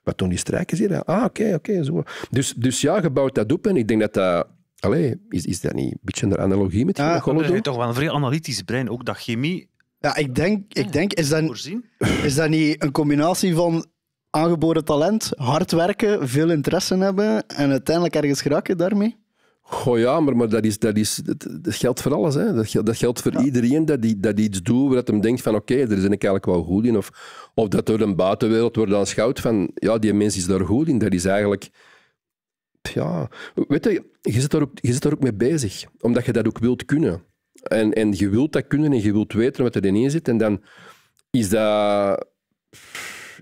Wat doen die strijkers hier? Ah, oké, oké. dus, dus ja, je bouwt dat op en ik denk dat dat... Allee, is, is dat niet een beetje een analogie met ja, je hebt toch wel een vrij analytisch brein, ook dat chemie... Ja, ik denk, ik denk is, dat, is dat niet een combinatie van aangeboren talent, hard werken, veel interesse hebben en uiteindelijk ergens geraken daarmee? Goh ja, maar, maar dat, is, dat, is, dat, geldt voor alles. Hè. Dat, dat geldt voor iedereen dat, die, dat iets doet waar hem denkt van oké, okay, daar ben ik eigenlijk wel goed in. Of, of dat door een buitenwereld wordt aanschouwd van ja, die mens is daar goed in. Dat is eigenlijk... Ja, weet je, je zit, daar ook, je zit daar ook mee bezig. Omdat je dat ook wilt kunnen. En, en je wilt dat kunnen en je wilt weten wat er in zit. En dan is dat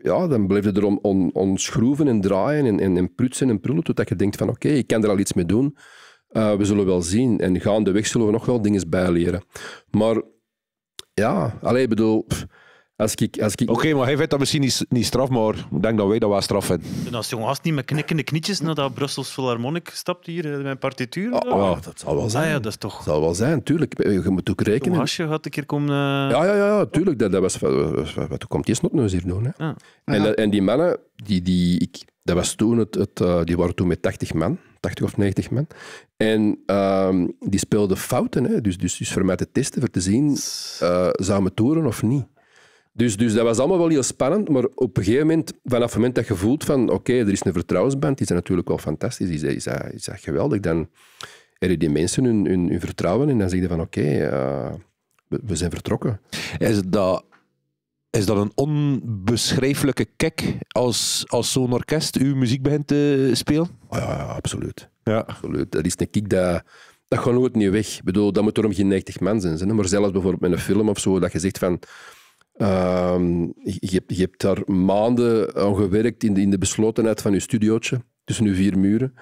ja, dan blijf je er om, onschroeven en draaien en, en, en, prutsen en prullen, totdat je denkt van oké, ik kan er al iets mee doen. Eh, we zullen wel zien. En gaandeweg zullen we nog wel dingen bijleren. Maar ja, alleen bedoel... Als ik, als ik... Oké, maar hij vindt dat misschien niet, niet straf, maar ik denk dat wij dat wel straf vinden. als jongen niet met knikkende knietjes naar dat Brussels Philharmonic stapt hier eh, met mijn partituur... Oh, dat zal wel ah, zijn. dat is toch... zal wel zijn, tuurlijk. Eh, je moet ook rekenen. was je had een keer komen... Eh. Ja, ja, ja, tuurlijk. Dat, dat was, wat komt die snotneus nou hier doen? Hè? En, en die mannen, die, die, ik, dat was toen het, het die waren toen met 80 man, 80 of 90 man. En ehm, die speelden fouten, hè? Dus, dus, dus voor mij te testen, voor te zien, uh, zou me toeren of niet. Dus, dus dat was allemaal wel heel spannend, maar op een gegeven moment, vanaf het moment dat je voelt van oké, er is een vertrouwensband, is zijn natuurlijk wel fantastisch, is dat, is is geweldig. Dan hebben die mensen hun, hun, vertrouwen en dan zeg je van oké, eh, we, zijn vertrokken. Is dat, is dat een onbeschrijfelijke kick als, als zo'n orkest uw muziek begint te spelen? Oh ja, ja, absoluut. Ja. absoluut. Dat is een kick dat dat gaat nooit niet weg. Ik bedoel, dat moet erom geen 90 man zijn. Maar zelfs bijvoorbeeld met een film of zo, dat je zegt van... Ehm, je, hebt daar maanden aan gewerkt in de, in de beslotenheid van je studiootje, tussen je vier muren.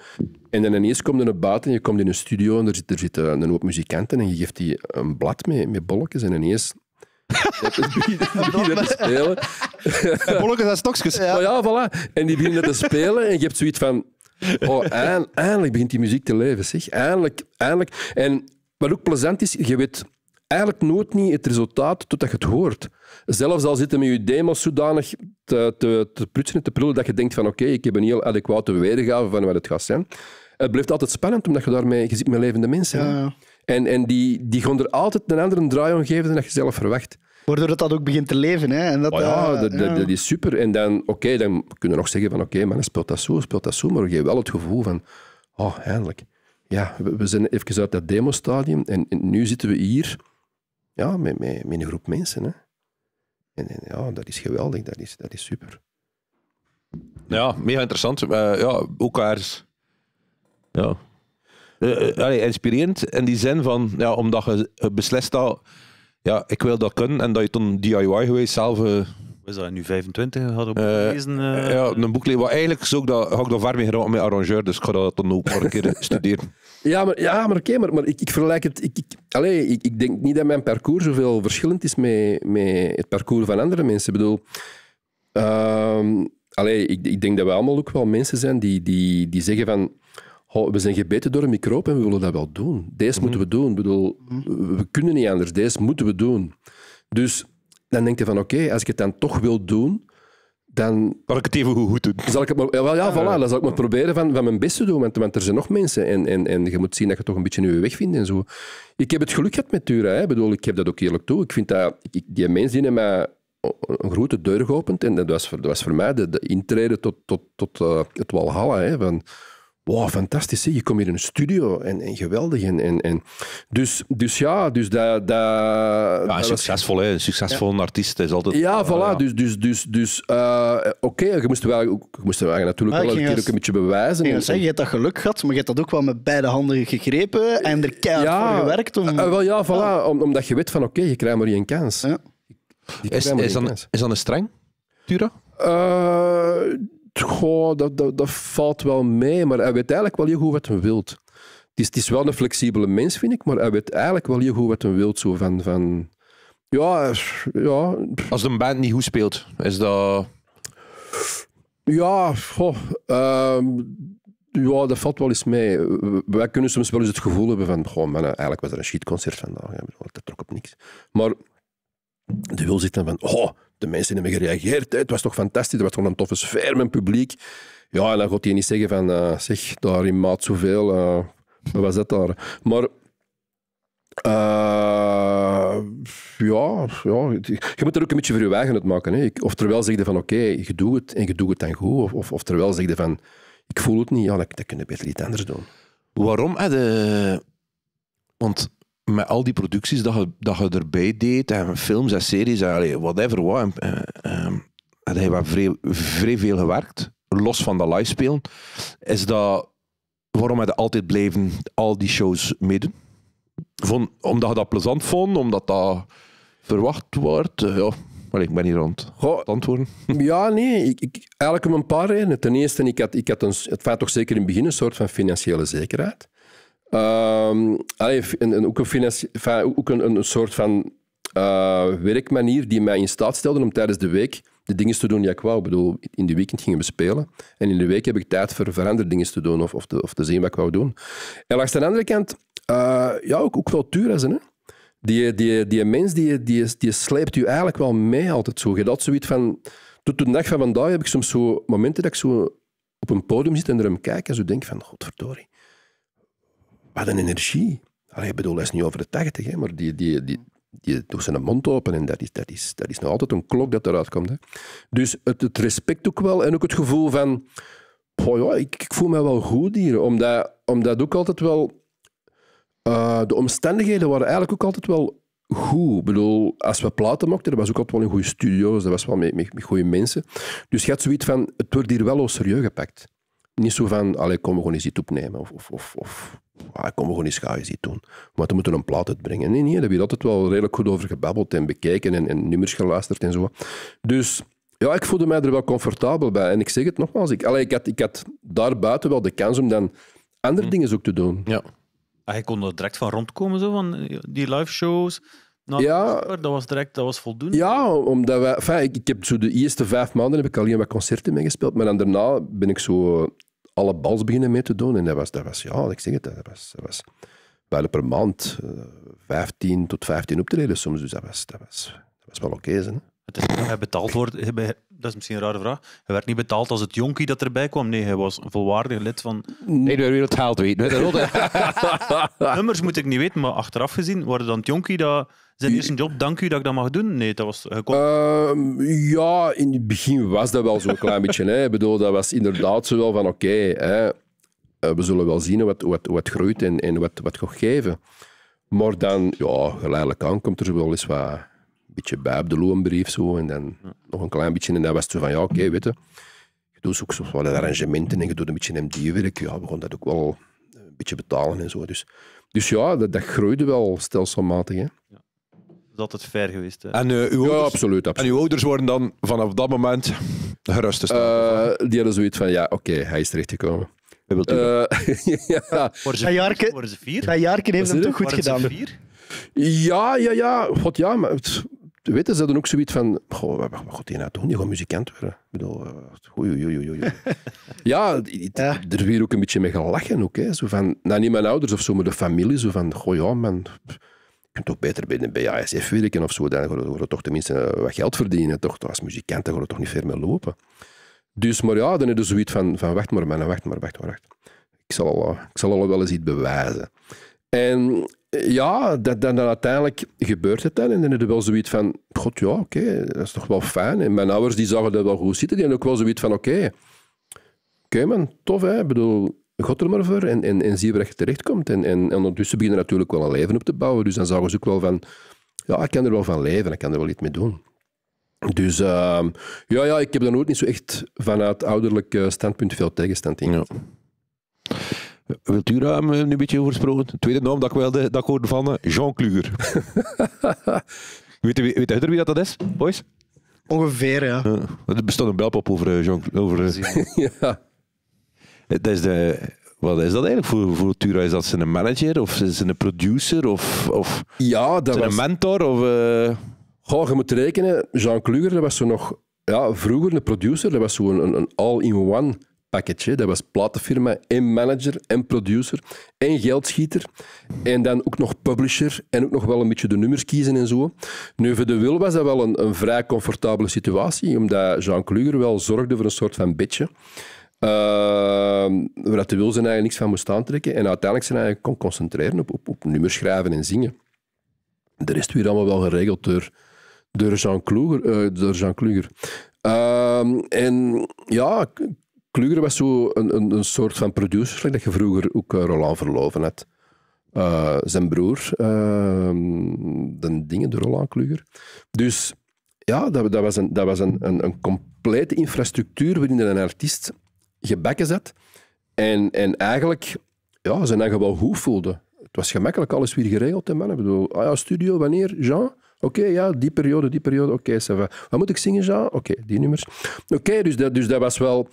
En dan ineens kom je naar buiten, je komt in een studio en er zitten zit een hoop muzikanten en je geeft die een blad mee, met bolletjes en ineens... *laughs* *laughs* beginnen te spelen. *laughs* En bolletjes en stokjes. Ja. Oh ja, voilà. En die beginnen te spelen en je hebt zoiets van... Oh, eindelijk begint die muziek te leven, zeg. Eindelijk, eindelijk. En wat ook plezant is, je weet eigenlijk nooit niet het resultaat totdat je het hoort zelfs al zitten met je demos zodanig te, te, te prutsen en te prullen dat je denkt van oké, ik heb een heel adequate weergave van wat het gaat zijn. Het blijft altijd spannend, omdat je daarmee... Je zit met levende mensen. Ja. En, en die, die gaan er altijd een andere draai om geven dan dat je zelf verwacht. Waardoor dat, dat ook begint te leven. Hè? En dat, oh eh, ja, dat, is super. En dan, oké, dan kunnen we nog zeggen van oké, okay, maar speelt dat zo, speelt dat zo. Maar je hebt wel het gevoel van, oh, eindelijk. Ja, we, zijn even uit dat demostadium en, en, nu zitten we hier ja, met, met, met een groep mensen. Hè? En, en ja, dat is geweldig, dat is, dat is super. Ja, mega interessant. Uh, ja, elkaars. Ja. Eh, eh, inspirerend in die zin van, ja, omdat je beslist dat, ja, ik wil dat kunnen en dat je toen DIY geweest zelf is dat nu 25 hadden we gelezen? Eh, eh? ja, een boek lezen. Eigenlijk zou ik dat, had ik dat ver mee gedaan met arrangeur, dus ik ga dat dan ook een keer *laughs* studeren. Ja, maar, ja, maar oké, maar, maar ik, ik vergelijk het. Ik, ik, allez, ik, ik, denk niet dat mijn parcours zoveel verschillend is met, met het parcours van andere mensen. Ik bedoel, um, ehm, allez, ik, ik denk dat we allemaal ook wel mensen zijn die, die, die zeggen van. we zijn gebeten door een microbe en we willen dat wel doen. Deze moeten we mhm. doen. Ik bedoel, mhm. we kunnen niet anders. Deze moeten we doen. Dus dan denk je van oké, als ik het dan toch wil doen, dan... Zal ik het even goed doen. Zal ik het wel, ja, voilà, dan zal ik maar proberen van, van mijn best te doen, want, want er zijn nog mensen en, en, en je moet zien dat je toch een beetje nieuwe weg vindt en zo. Ik heb het geluk gehad met Tura, hè. Ik bedoel, ik heb dat ook eerlijk toe. Ik vind dat... Ik, die mensen die mij een grote deur geopend en dat was voor, dat was voor mij de, de intrede tot, tot, tot eh, het Walhalla, hè, van wow, fantastisch, je komt hier in een studio en, en geweldig. En, en, en, Dus, dus ja, dus dat... dat ja, succesvol, hè? Een succesvol artiest is altijd... Ja, voilà, dus, dus, dus, dus eh, oké, je moest wel, je moest wel natuurlijk wel een een beetje bewijzen. En, zeggen, je hebt dat geluk gehad, maar je hebt dat ook wel met beide handen gegrepen en er keihard voor gewerkt. Om... Eh, eh, wel, ja, voilà, om, omdat je weet van oké, je krijgt maar één kans. Is, is, dan, kans. is dan een streng, Tura? goh, dat, dat, dat valt wel mee, maar hij weet eigenlijk wel heel goed wat hij wilt. Het is, het is wel een flexibele mens, vind ik, maar hij weet eigenlijk wel heel goed wat hij wilt. Zo van, van, ja, ja. Als de band niet goed speelt, is dat... Ja, goh, ehm, ja, dat valt wel eens mee. Wij kunnen soms wel eens het gevoel hebben van, goh, man, eigenlijk was er een shitconcert vandaag. dat trok op niks. Maar de wil zit dan van, oh, de mensen hebben gereageerd. Het was toch fantastisch, er was gewoon een toffe sfeer met publiek. Ja, en dan gaat hij niet zeggen van, eh, zeg, daar in maat zoveel, uh, wat was dat daar? Maar eh, ja, ja, je moet er ook een beetje voor je eigen het maken. Hè. Oftewel zeg van oké, okay, je doet het en je doet het dan goed. Of, of oftewel zeg van ik voel het niet, ja, dat kunnen kun je beter iets anders doen. Waarom? Ah, de... Want met al die producties dat je, dat je erbij deed, en films en series, en whatever, wat, en, eh, ehm, hij wat vrij, vrij, veel gewerkt, los van de live spelen, is dat waarom hij altijd blijven al die shows meedoen. Vond, omdat je dat plezant vond, omdat dat verwacht wordt. Eh, ja. Allee, ik ben hier rond. het antwoorden. *laughs* Ja, nee. Ik, eigenlijk om een paar redenen. Ten eerste, ik had, ik had een, het feit toch zeker in het begin een soort van financiële zekerheid. Um, ehm, en, ook, een, ook een, een soort van eh, werkmanier die mij in staat stelde om tijdens de week de dingen te doen die ik wou. Ik bedoel, in de weekend gingen we spelen. En in de week heb ik tijd voor veranderde dingen te doen of, of, te, of te zien wat ik wou doen. En langs de andere kant, eh, ja, ook, ook wel Turazen, hè. Die, die, die mens die, die, die sleept je eigenlijk wel mee altijd zo. Je zoiets van... Tot de dag van vandaag heb ik soms zo momenten dat ik zo op een podium zit en erom kijk en zo denk van, godverdorie. Wat een energie. Allee, ik bedoel, hij is niet over de 80, hè, maar die, die, die, die doet zijn mond open en dat is, dat is, dat is nog altijd een klok dat eruit komt. Hè. Dus het, het respect ook wel en ook het gevoel van... oh ja, ik, ik, voel me wel goed hier, omdat, omdat ook altijd wel... Eh, de omstandigheden waren eigenlijk ook altijd wel goed. Ik bedoel, als we platen maakten, dat was ook altijd wel een goede studio's, dat was wel met, met, met goede mensen. Dus je had zoiets van, het wordt hier wel al serieus gepakt. Niet zo van, allee, kom, we gewoon eens iets opnemen. Of, of, of, of ah, kom gewoon eens ga je doen. Maar dan moeten we een plaat uitbrengen. Nee, nee, daar heb je altijd wel redelijk goed over gebabbeld en bekeken en, en nummers geluisterd en zo. Dus ja, ik voelde mij er wel comfortabel bij. En ik zeg het nogmaals, ik, allee, ik, had, ik had daarbuiten wel de kans om dan andere hm. dingen ook te doen. Ja. Ah, je kon er direct van rondkomen, zo, van eh, die live shows. ja, dat was direct, dat was voldoende. Ja, omdat wij, enfin, ik, heb zo de eerste vijf maanden heb ik alleen wat concerten meegespeeld, maar dan daarna ben ik zo alle bals beginnen mee te doen. En dat was, dat was ja, ik zeg het, dat was, dat was wel per maand uh, eh, 15 tot 15 optreden soms. Dus dat was, dat was, dat was wel oké. Okay, het is dat hij betaald wordt. dat is misschien een rare vraag. Hij werd niet betaald als het jonkie dat erbij kwam. Nee, hij was een volwaardig lid van. Nee, dat het haalt weten. *laughs* Nummers moet ik niet weten, maar achteraf gezien, worden dan het jonkie dat. Zijn eerste job, dank u dat ik dat mag doen? Nee, dat was... Ehm, ja, in het begin was dat wel zo'n klein *laughs* beetje. Hè. Ik bedoel, dat was inderdaad zo wel van, oké, eh, we zullen wel zien wat, wat, wat groeit en, en wat, wat gaat geven. Maar dan, ja, geleidelijk aan komt er wel eens wat beetje bij op de loonbrief zo. En dan nog een klein beetje. En dan was het zo van, ja, oké, mm. weet je. Je doet ook soms wel arrangementen en je doet een beetje MD-werk. Ja, we gaan dat ook wel een beetje betalen en zo. Dus, dus ja, dat, dat groeide wel stelselmatig. Hè. Ja. Dat is altijd geweest. Hè? En, eh, uw ouders, ja, absoluut, absoluut, En uw ouders worden dan vanaf dat moment gerust eh, die hadden zoiets van, ja, oké, hij is terechtgekomen. Eh, gekomen *laughs* ja. Voor ze, voor vier? heeft het toch goed gedaan? Ja, ja, ja. God, ja, maar het, weten ze dan ook zoiets van, goh, wat gaat die nou doen? Die gaat muzikant worden. Ik bedoel, eh, oei, oei, oei, oei. *laughs* ja, er weer ook een beetje mee gelachen ook. Hè. Zo van, nou niet mijn ouders of zo, maar de familie. Zo van, goh ja man, je kunt toch beter bij de BASF werken of zo. Dan ga toch tenminste eh, wat geld verdienen. Toch, als muzikant dan ga je toch niet ver mee lopen. Dus, maar ja, dan is er zoiets van, van wacht maar man, wacht maar, wacht maar, wacht. Ik zal, al, eh, ik zal al wel eens iets bewijzen. En ja, dat, dan, uiteindelijk gebeurt het dan. En dan heb je wel zoiets van, god ja, oké, dat is toch wel fijn. En mijn ouders die zagen dat wel goed zitten. Die hadden ook wel zoiets van, oké, okay, oké man, tof hè. Ik bedoel, god er maar voor en, en, en zie waar je terechtkomt. En, en, en ondertussen beginnen natuurlijk wel een leven op te bouwen. Dus dan zagen ze ook wel van, ja, ik kan er wel van leven, ik kan er wel iets mee doen. Dus ehm, ja, ja, ik heb dan ook niet zo echt vanuit ouderlijk eh, standpunt veel tegenstand in. Ja. Vultura hebben eh, we nu een beetje over tweede naam dat ik wilde, dat ik hoorde van eh, Jean Kluger. *laughs* weet, u weet wie dat, dat is, boys? Ongeveer, ja. Eh, er bestond een belpop over Jean over, *laughs* ja. Dat is de, wat is dat eigenlijk voor, voor Tura? Is dat zijn manager of zijn producer of, of ja, dat zijn was... mentor? Of, uh... je moet rekenen, Jean Kluger dat was zo nog ja, vroeger een producer, dat was zo een, een all-in-one pakketje. Dat was platenfirma en manager en producer en geldschieter. En dan ook nog publisher en ook nog wel een beetje de nummers kiezen en zo. Nu, voor de Wil was dat wel een, een vrij comfortabele situatie, omdat Jean Kluger wel zorgde voor een soort van bedje. Uh, waar de Wil zijn eigenlijk niks van moest aantrekken. En uiteindelijk zijn eigenlijk kon concentreren op, op, nummers schrijven en zingen. De rest weer allemaal wel geregeld door, door Jean Cluger. Eh, door Jean Kluger. Ehm, en ja, Kluger was zo een, een, een soort van producer, dat je vroeger ook eh, Roland Verloven had. Eh, zijn broer, uh, ehm, de dingen, de Roland Kluger. Dus ja, dat, dat was, een, dat was een, een, een, complete infrastructuur waarin een artiest gebakken zat en, en eigenlijk ja, zijn eigen wel goed voelde. Het was gemakkelijk alles weer geregeld, hè, man. Ik bedoel, ah ja, studio, wanneer, Jean? Oké, ja, die periode, die periode, oké, okay, Wat moet ik zingen, Jean? Oké, die nummers. Oké, dus, dat, dus dat was wel...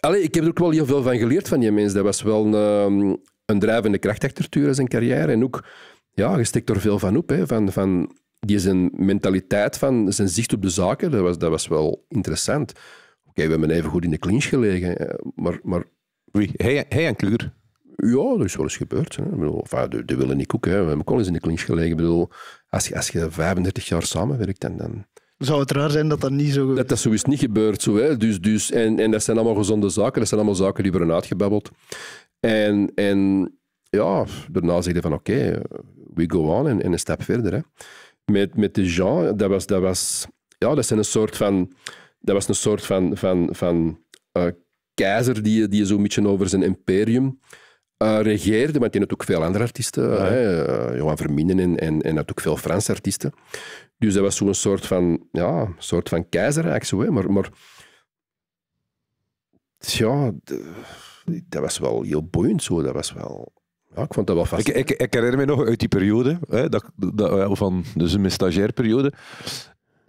Allee, ik heb er ook wel heel veel van geleerd van die mensen. Dat was wel een, ehm, een drijvende kracht achter zijn carrière. En ook, ja, je steekt er veel van op. Hè, van, van die zijn mentaliteit, van zijn zicht op de zaken, dat was, dat was wel interessant. Oké, we hebben even goed in de clinch gelegen. Maar, maar... Wie? Hij, hij en Kluur? Ja, dat is wel eens gebeurd. Hè. Ik bedoel, dat, willen niet koeken. We hebben ook al eens in de clinch gelegen. Ik bedoel, als je, als je 35 jaar samenwerkt, dan, dan, zou het raar zijn dat dat niet zo gebeurt. Dat dat zo is niet gebeurd. Zo, hè. Dus, dus, en, en dat zijn allemaal gezonde zaken. Dat zijn allemaal zaken die worden uitgebabbeld. En, en ja, daarna zeg je van oké, we go on en, een stap verder. Hè. Met, met de Jean, dat was, dat was... Ja, dat zijn een soort van... Dat was een soort van, van, van eh, keizer die, die zo'n beetje over zijn imperium... Eh, regeerde, want hij had ook veel andere artiesten. Hè? Eh, Johan Verminen en, en, en ook veel Franse artiesten. Dus dat was zo'n soort van, ja, soort van keizerrijk, zo, hè. Maar, maar ja, dat was wel heel boeiend zo. Dat was wel... Ja, ik vond dat wel vast. Ik, ik, herinner me nog uit die periode, hè, dat, dat, eh, van, dus mijn stagiairperiode.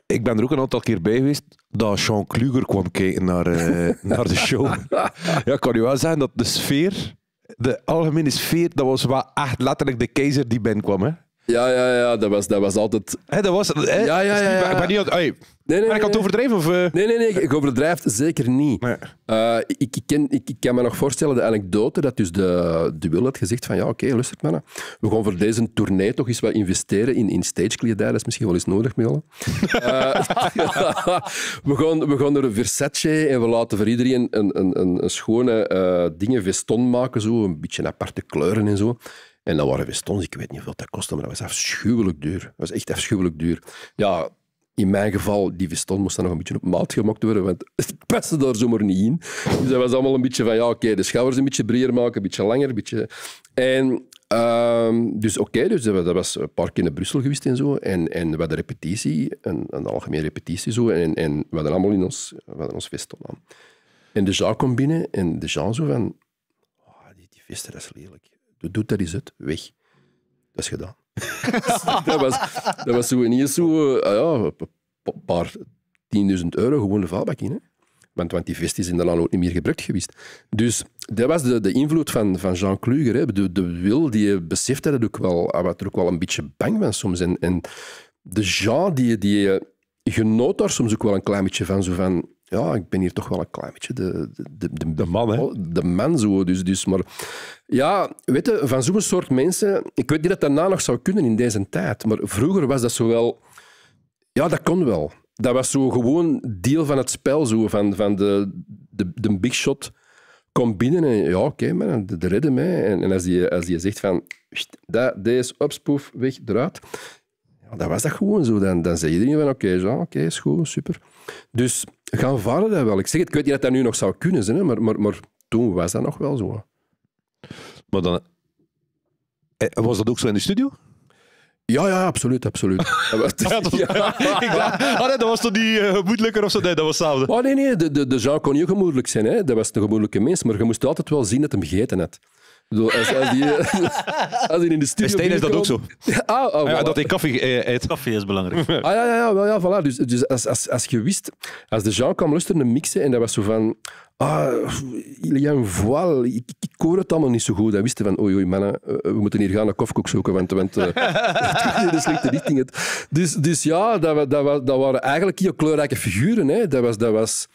Ik ben er ook een aantal keer bij geweest dat Sean Kluger kwam kijken naar, eh, naar de show. *laughs* ja, ik kan je wel zeggen dat de sfeer, de algemene sfeer, dat was wel echt letterlijk de keizer die binnenkwam. Hè. Ja, ja, ja, dat was, dat was altijd... Hè, dat was... Hè, ja, ja, ja, Ik ben niet... Hey. Nee, nee, nee, ik had het overdreven, of... Nee, nee, nee, ik overdrijf zeker niet. Eh, ik, ik, ken, ik, kan me nog voorstellen, de anekdote, dat dus de, de Wil had gezegd van, ja, oké, okay, mannen, we gaan voor deze tournee toch eens wat investeren in, in stagekledij. Dat is misschien wel eens nodig, met eh, *laughs* we, gaan, we gaan er Versace en we laten voor iedereen een, een, een, een schone uh, dingen veston maken, zo, een beetje aparte kleuren en zo. En dat waren vestons, ik weet niet hoeveel dat kostte, maar dat was afschuwelijk duur. Dat was echt afschuwelijk duur. Ja, in mijn geval, die veston moest dan nog een beetje op maat gemaakt worden, want *laughs* het paste daar zomaar niet in. Dus dat was allemaal een beetje van, ja, oké, okay, de schouders een beetje breder maken, een beetje langer, een beetje... En ehm, dus oké, dus dat was een paar keer in Brussel geweest en zo. En, en we hadden repetitie, een, een algemene repetitie zo. En, en we hadden allemaal in ons, we hadden ons veston aan. En de Jean komt binnen en de Jean zo van... Oh, die, die vesten, is lelijk doet, dat is het, weg. Dat is gedaan. *laughs* dat, was, dat was zo ineens zo, eh, ja, een paar 10.000 euro gewoon de valbak in. Hè. Want, want die vest is in de land ook niet meer gebruikt geweest. Dus dat was de, de invloed van, van Jean Kluger. Hè. De, de wil, die je beseft dat ook wel. Hij ah, er ook wel een beetje bang was soms. En, en de Jean, die, die genoot daar soms ook wel een klein beetje van. Zo van ja, ik ben hier toch wel een klein beetje de, de, de, de man, hè? Oh, de man zo. Dus, dus, maar ja, weet je, van zo'n soort mensen... Ik weet niet dat dat na nog zou kunnen in deze tijd, maar vroeger was dat zo wel... Ja, dat kon wel. Dat was zo gewoon deel van het spel, zo, van, van de, de, de big shot. komt binnen en ja, oké, maar man, de redden mij. En, en als, je, als je zegt van, dat, deze, opspoef, weg, eruit. Ja, dat was dat gewoon zo. Dan, dan zei iedereen van, oké, oké, okay, is goed, super. Dus gaan varen dat wel. Ik zeg het, ik weet niet dat dat nu nog zou kunnen zijn, maar, maar, maar toen was dat nog wel zo. Maar dan... Eh, was dat ook zo in de studio? Ja, ja, absoluut, absoluut. *laughs* dat, was, *laughs* *laughs* ah, was toch die uh, of zo? Nee, dat was oh, nee, nee, de, de, de Jean kon niet gemoedelijk zijn. Hè. Dat was een gemoedelijke mens, maar je moest altijd wel zien dat hem gegeten had. Zo, als, als, die, *laughs* als die in de studio... Stijn is dat ook zo. Ah, oh, voilà. ja, dat hij koffie eh, eet. Koffie is belangrijk. *laughs* Ah ja, ja, ja, wel, ja voilà. Dus, dus als, als, als je wist... Als de Jean kwam luisteren mixen en dat was zo van... Ah, Ilian Voile, ik, ik, hoor het allemaal niet zo goed. Hij wist van, oei, oei, mannen, eh, eh, we moeten hier gaan naar Kofkoek zoeken, want, want eh, *laughs* in de slechte richting. Dus, dus ja, dat, dat, dat waren eigenlijk heel kleurrijke figuren. Hè. Dat was... Dat was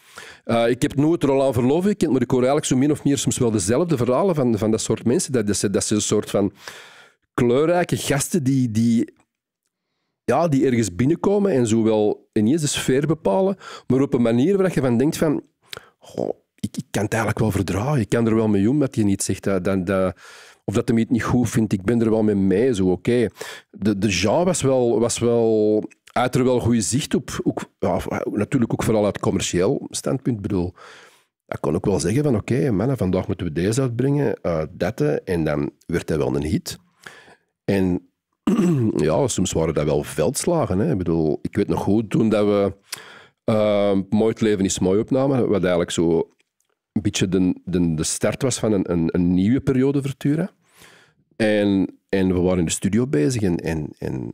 ik heb nooit Roland verloofd gekend, maar ik hoor eigenlijk zo min of meer soms wel dezelfde verhalen van, van dat soort mensen. Dat, dat, dat zijn een soort van kleurrijke gasten die... die ja, die ergens binnenkomen en zowel ineens de sfeer bepalen, maar op een manier waar je van denkt van ik, kan het eigenlijk wel verdragen. Ik kan er wel mee om dat je niet zegt. Dat, dat, of dat hij het niet goed vindt. Ik ben er wel mee mee. Zo, oké. De, de ja was wel... Was wel uit er wel goede zicht op. Ook, ja, natuurlijk ook vooral uit commercieel standpunt bedoel. Dat kon ook wel zeggen van oké, mannen, vandaag moeten we deze uitbrengen, uh, dat. En dan werd hij wel een hit. En *clears throat* ja, soms waren dat wel veldslagen. Hè. Ik bedoel, ik weet nog goed, toen dat we eh, Mooi het leven is mooi opnamen, wat eigenlijk zo een beetje de, de, de start was van een, een, een, nieuwe periode verturen En, en we waren in de studio bezig en, en, en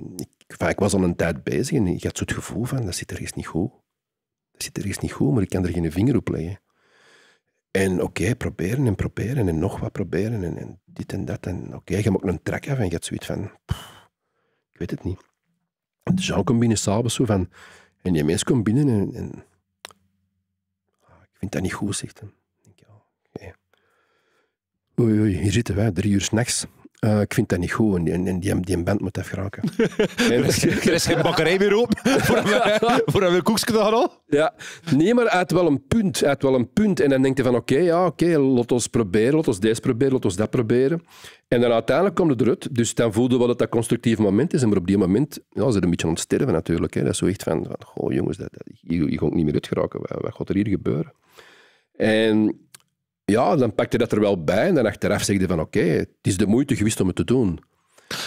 ik, was al een tijd bezig en ik had zo het gevoel van, dat zit er iets niet goed. Dat zit er eerst niet goed, maar ik kan er geen vinger op leggen. En oké, proberen en proberen en nog wat proberen en, en dit en dat. En oké, okay, je ook een track af en je hebt zoiets van... ik weet het niet. En Jean komt binnen s'avonds zo van... En die mens komt binnen en, en... Ah, ik vind dat niet goed, zegt Oei, hier zitten wij, drie uur s'nachts. Uh, ik vind dat niet goed en, die, die band moet even raken. *laughs* er, is, geen bakkerij meer open *laughs* voor *laughs* een koekje al. Ja, nee, maar uit wel een punt. Uit wel een punt. En dan denk je van oké, ja, oké, okay, ons proberen, laat ons deze proberen, laat dat proberen. En dan uiteindelijk komt het eruit. Dus dan voelde we dat dat constructief moment is. Maar op die moment ja, het een beetje ontsterven natuurlijk. Hè. Dat is zo echt van, goh jongens, dat, dat, hier, hier niet meer uitgeraken. Wat, wat gaat er hier gebeuren? En ja, dan pakte dat er wel bij en dan achteraf zegde van oké, het is de moeite geweest om het te doen.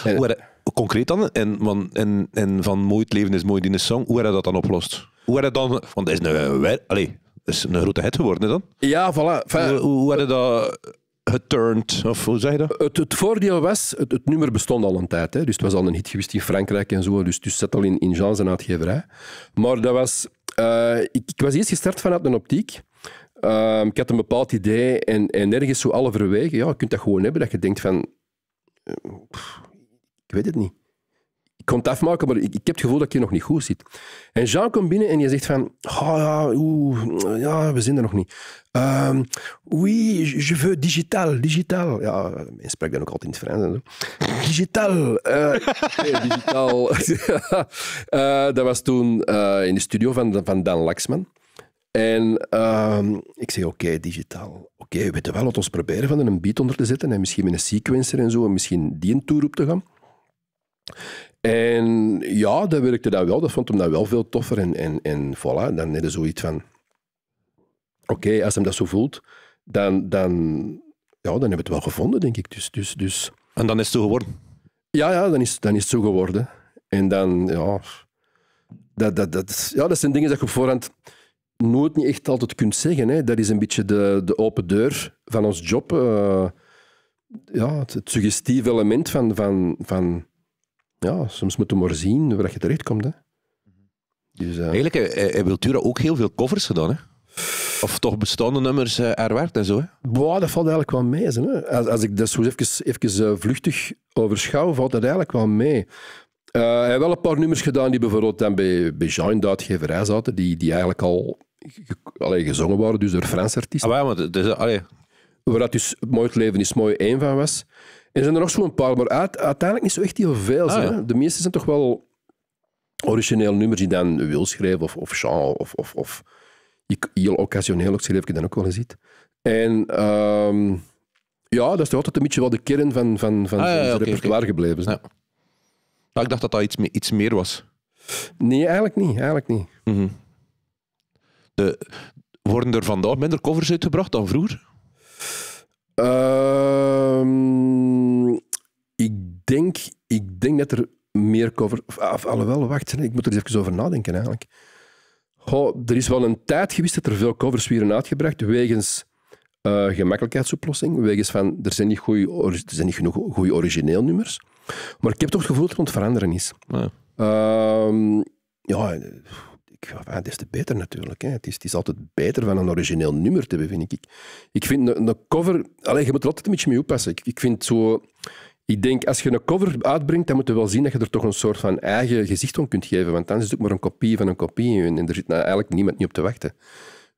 Eh, hoe concreet dan, en, van, en, en van mooi het leven is mooi in de song, hoe had dat dan oplost? Hoe had dat dan, want dat is een, eh, allez, is een grote hit geworden dan? Ja, voilà. hoe, hoe had dat of hoe zeg je dat? Het, het voordeel was, het, nummer bestond al een tijd, hè, dus het was al een hit geweest in Frankrijk en zo, dus, dus zat al in, in genres en uitgeverij. Maar dat was, eh, ik, ik was eerst gestart vanuit een optiek Ehm, ik had een bepaald idee en, en ergens zo halverwege, ja, je kunt dat gewoon hebben, dat je denkt van, eh, ik weet het niet. Ik kon het afmaken, maar ik, ik, heb het gevoel dat je nog niet goed zit. En Jean komt binnen en je zegt van, oh ja, ja, we zijn er nog niet. Um, oui, je veux digitaal, digital Ja, men spreekt dan ook altijd in het Frans. En *laughs* Digitaal. Eh. *laughs* *laughs* Eh, dat was toen in de studio van, van Dan Laxman. En ehm, ik zeg, oké, digitaal. Oké, okay, weet wel, wat ons proberen van een beat onder te zetten en misschien met een sequencer en zo en misschien die een tour op te gaan. En ja, dat werkte dat wel. Dat vond hem dat wel veel toffer. En, en, en voilà, dan net zoiets van... Oké, als hem dat zo voelt, dan, dan, ja, dan hebben we het wel gevonden, denk ik. Dus, dus, dus... En dan is het zo geworden? Ja, ja dan, is, dan is het zo geworden. En dan, ja... Dat, dat, dat, ja, dat zijn dingen dat je voorhand nooit niet echt altijd kunt zeggen. Hè. Dat is een beetje de, de open deur van ons job. Eh, ja, het, suggestieve element van, van, van... Ja, soms moeten we maar zien waar je terechtkomt. Hè. Dus, uh... Eigenlijk eh, heeft Wiltura ook heel veel covers gedaan, hè? Of toch bestaande nummers uh, en zo, hè? Boah, dat valt eigenlijk wel mee. Hè? Als, als ik dat zo even, even vluchtig overschouw, valt dat eigenlijk wel mee. Eh, hij heeft wel een paar nummers gedaan die bijvoorbeeld dan bij, bij Jean de uitgeverij zaten, die, die eigenlijk al ge, gezongen waren, dus door Franse artiesten. Ah, maar, dus, allee. Waar dat dus Mooi het leven is mooi één van was. En zijn er nog zo'n paar, maar uiteindelijk niet zo echt heel veel. Ah, De meeste zijn toch wel origineel nummers die dan Wil schreef of, of Jean of, of, of heel occasioneel ook schreef ik dan ook wel eens En ehm, ja, dat is toch altijd een beetje wel de kern van, van, van ah, zijn repertoire okay. gebleven. Nou, ik dacht dat dat iets, iets meer was. Nee, eigenlijk niet. Eigenlijk niet. Mhm. de, worden er vandaag minder covers uitgebracht dan vroeger? Ehm, ik, denk, ik denk dat er meer covers. Ah, alhoewel, wacht. Ik moet er eens even over nadenken, eigenlijk. er is wel een tijd geweest dat er veel covers werden uitgebracht wegens eh, gemakkelijkheidsoplossing. Wegens van, er zijn niet, er zijn niet genoeg goede origineel nummers. Maar ik heb toch het gevoel dat het veranderen is. Ah. Ehm, ja, ja ah, te beter natuurlijk. Hè. Het, is, het is altijd beter van een origineel nummer te hebben, vind ik. Ik vind een, cover... Allez, je moet er altijd een beetje mee oppassen. Ik, vind zo... Ik denk, als je een cover uitbrengt, dan moet je wel zien dat je er toch een soort van eigen gezicht aan kunt geven. Want anders is het ook maar een kopie van een kopie en, er zit nou eigenlijk niemand niet op te wachten.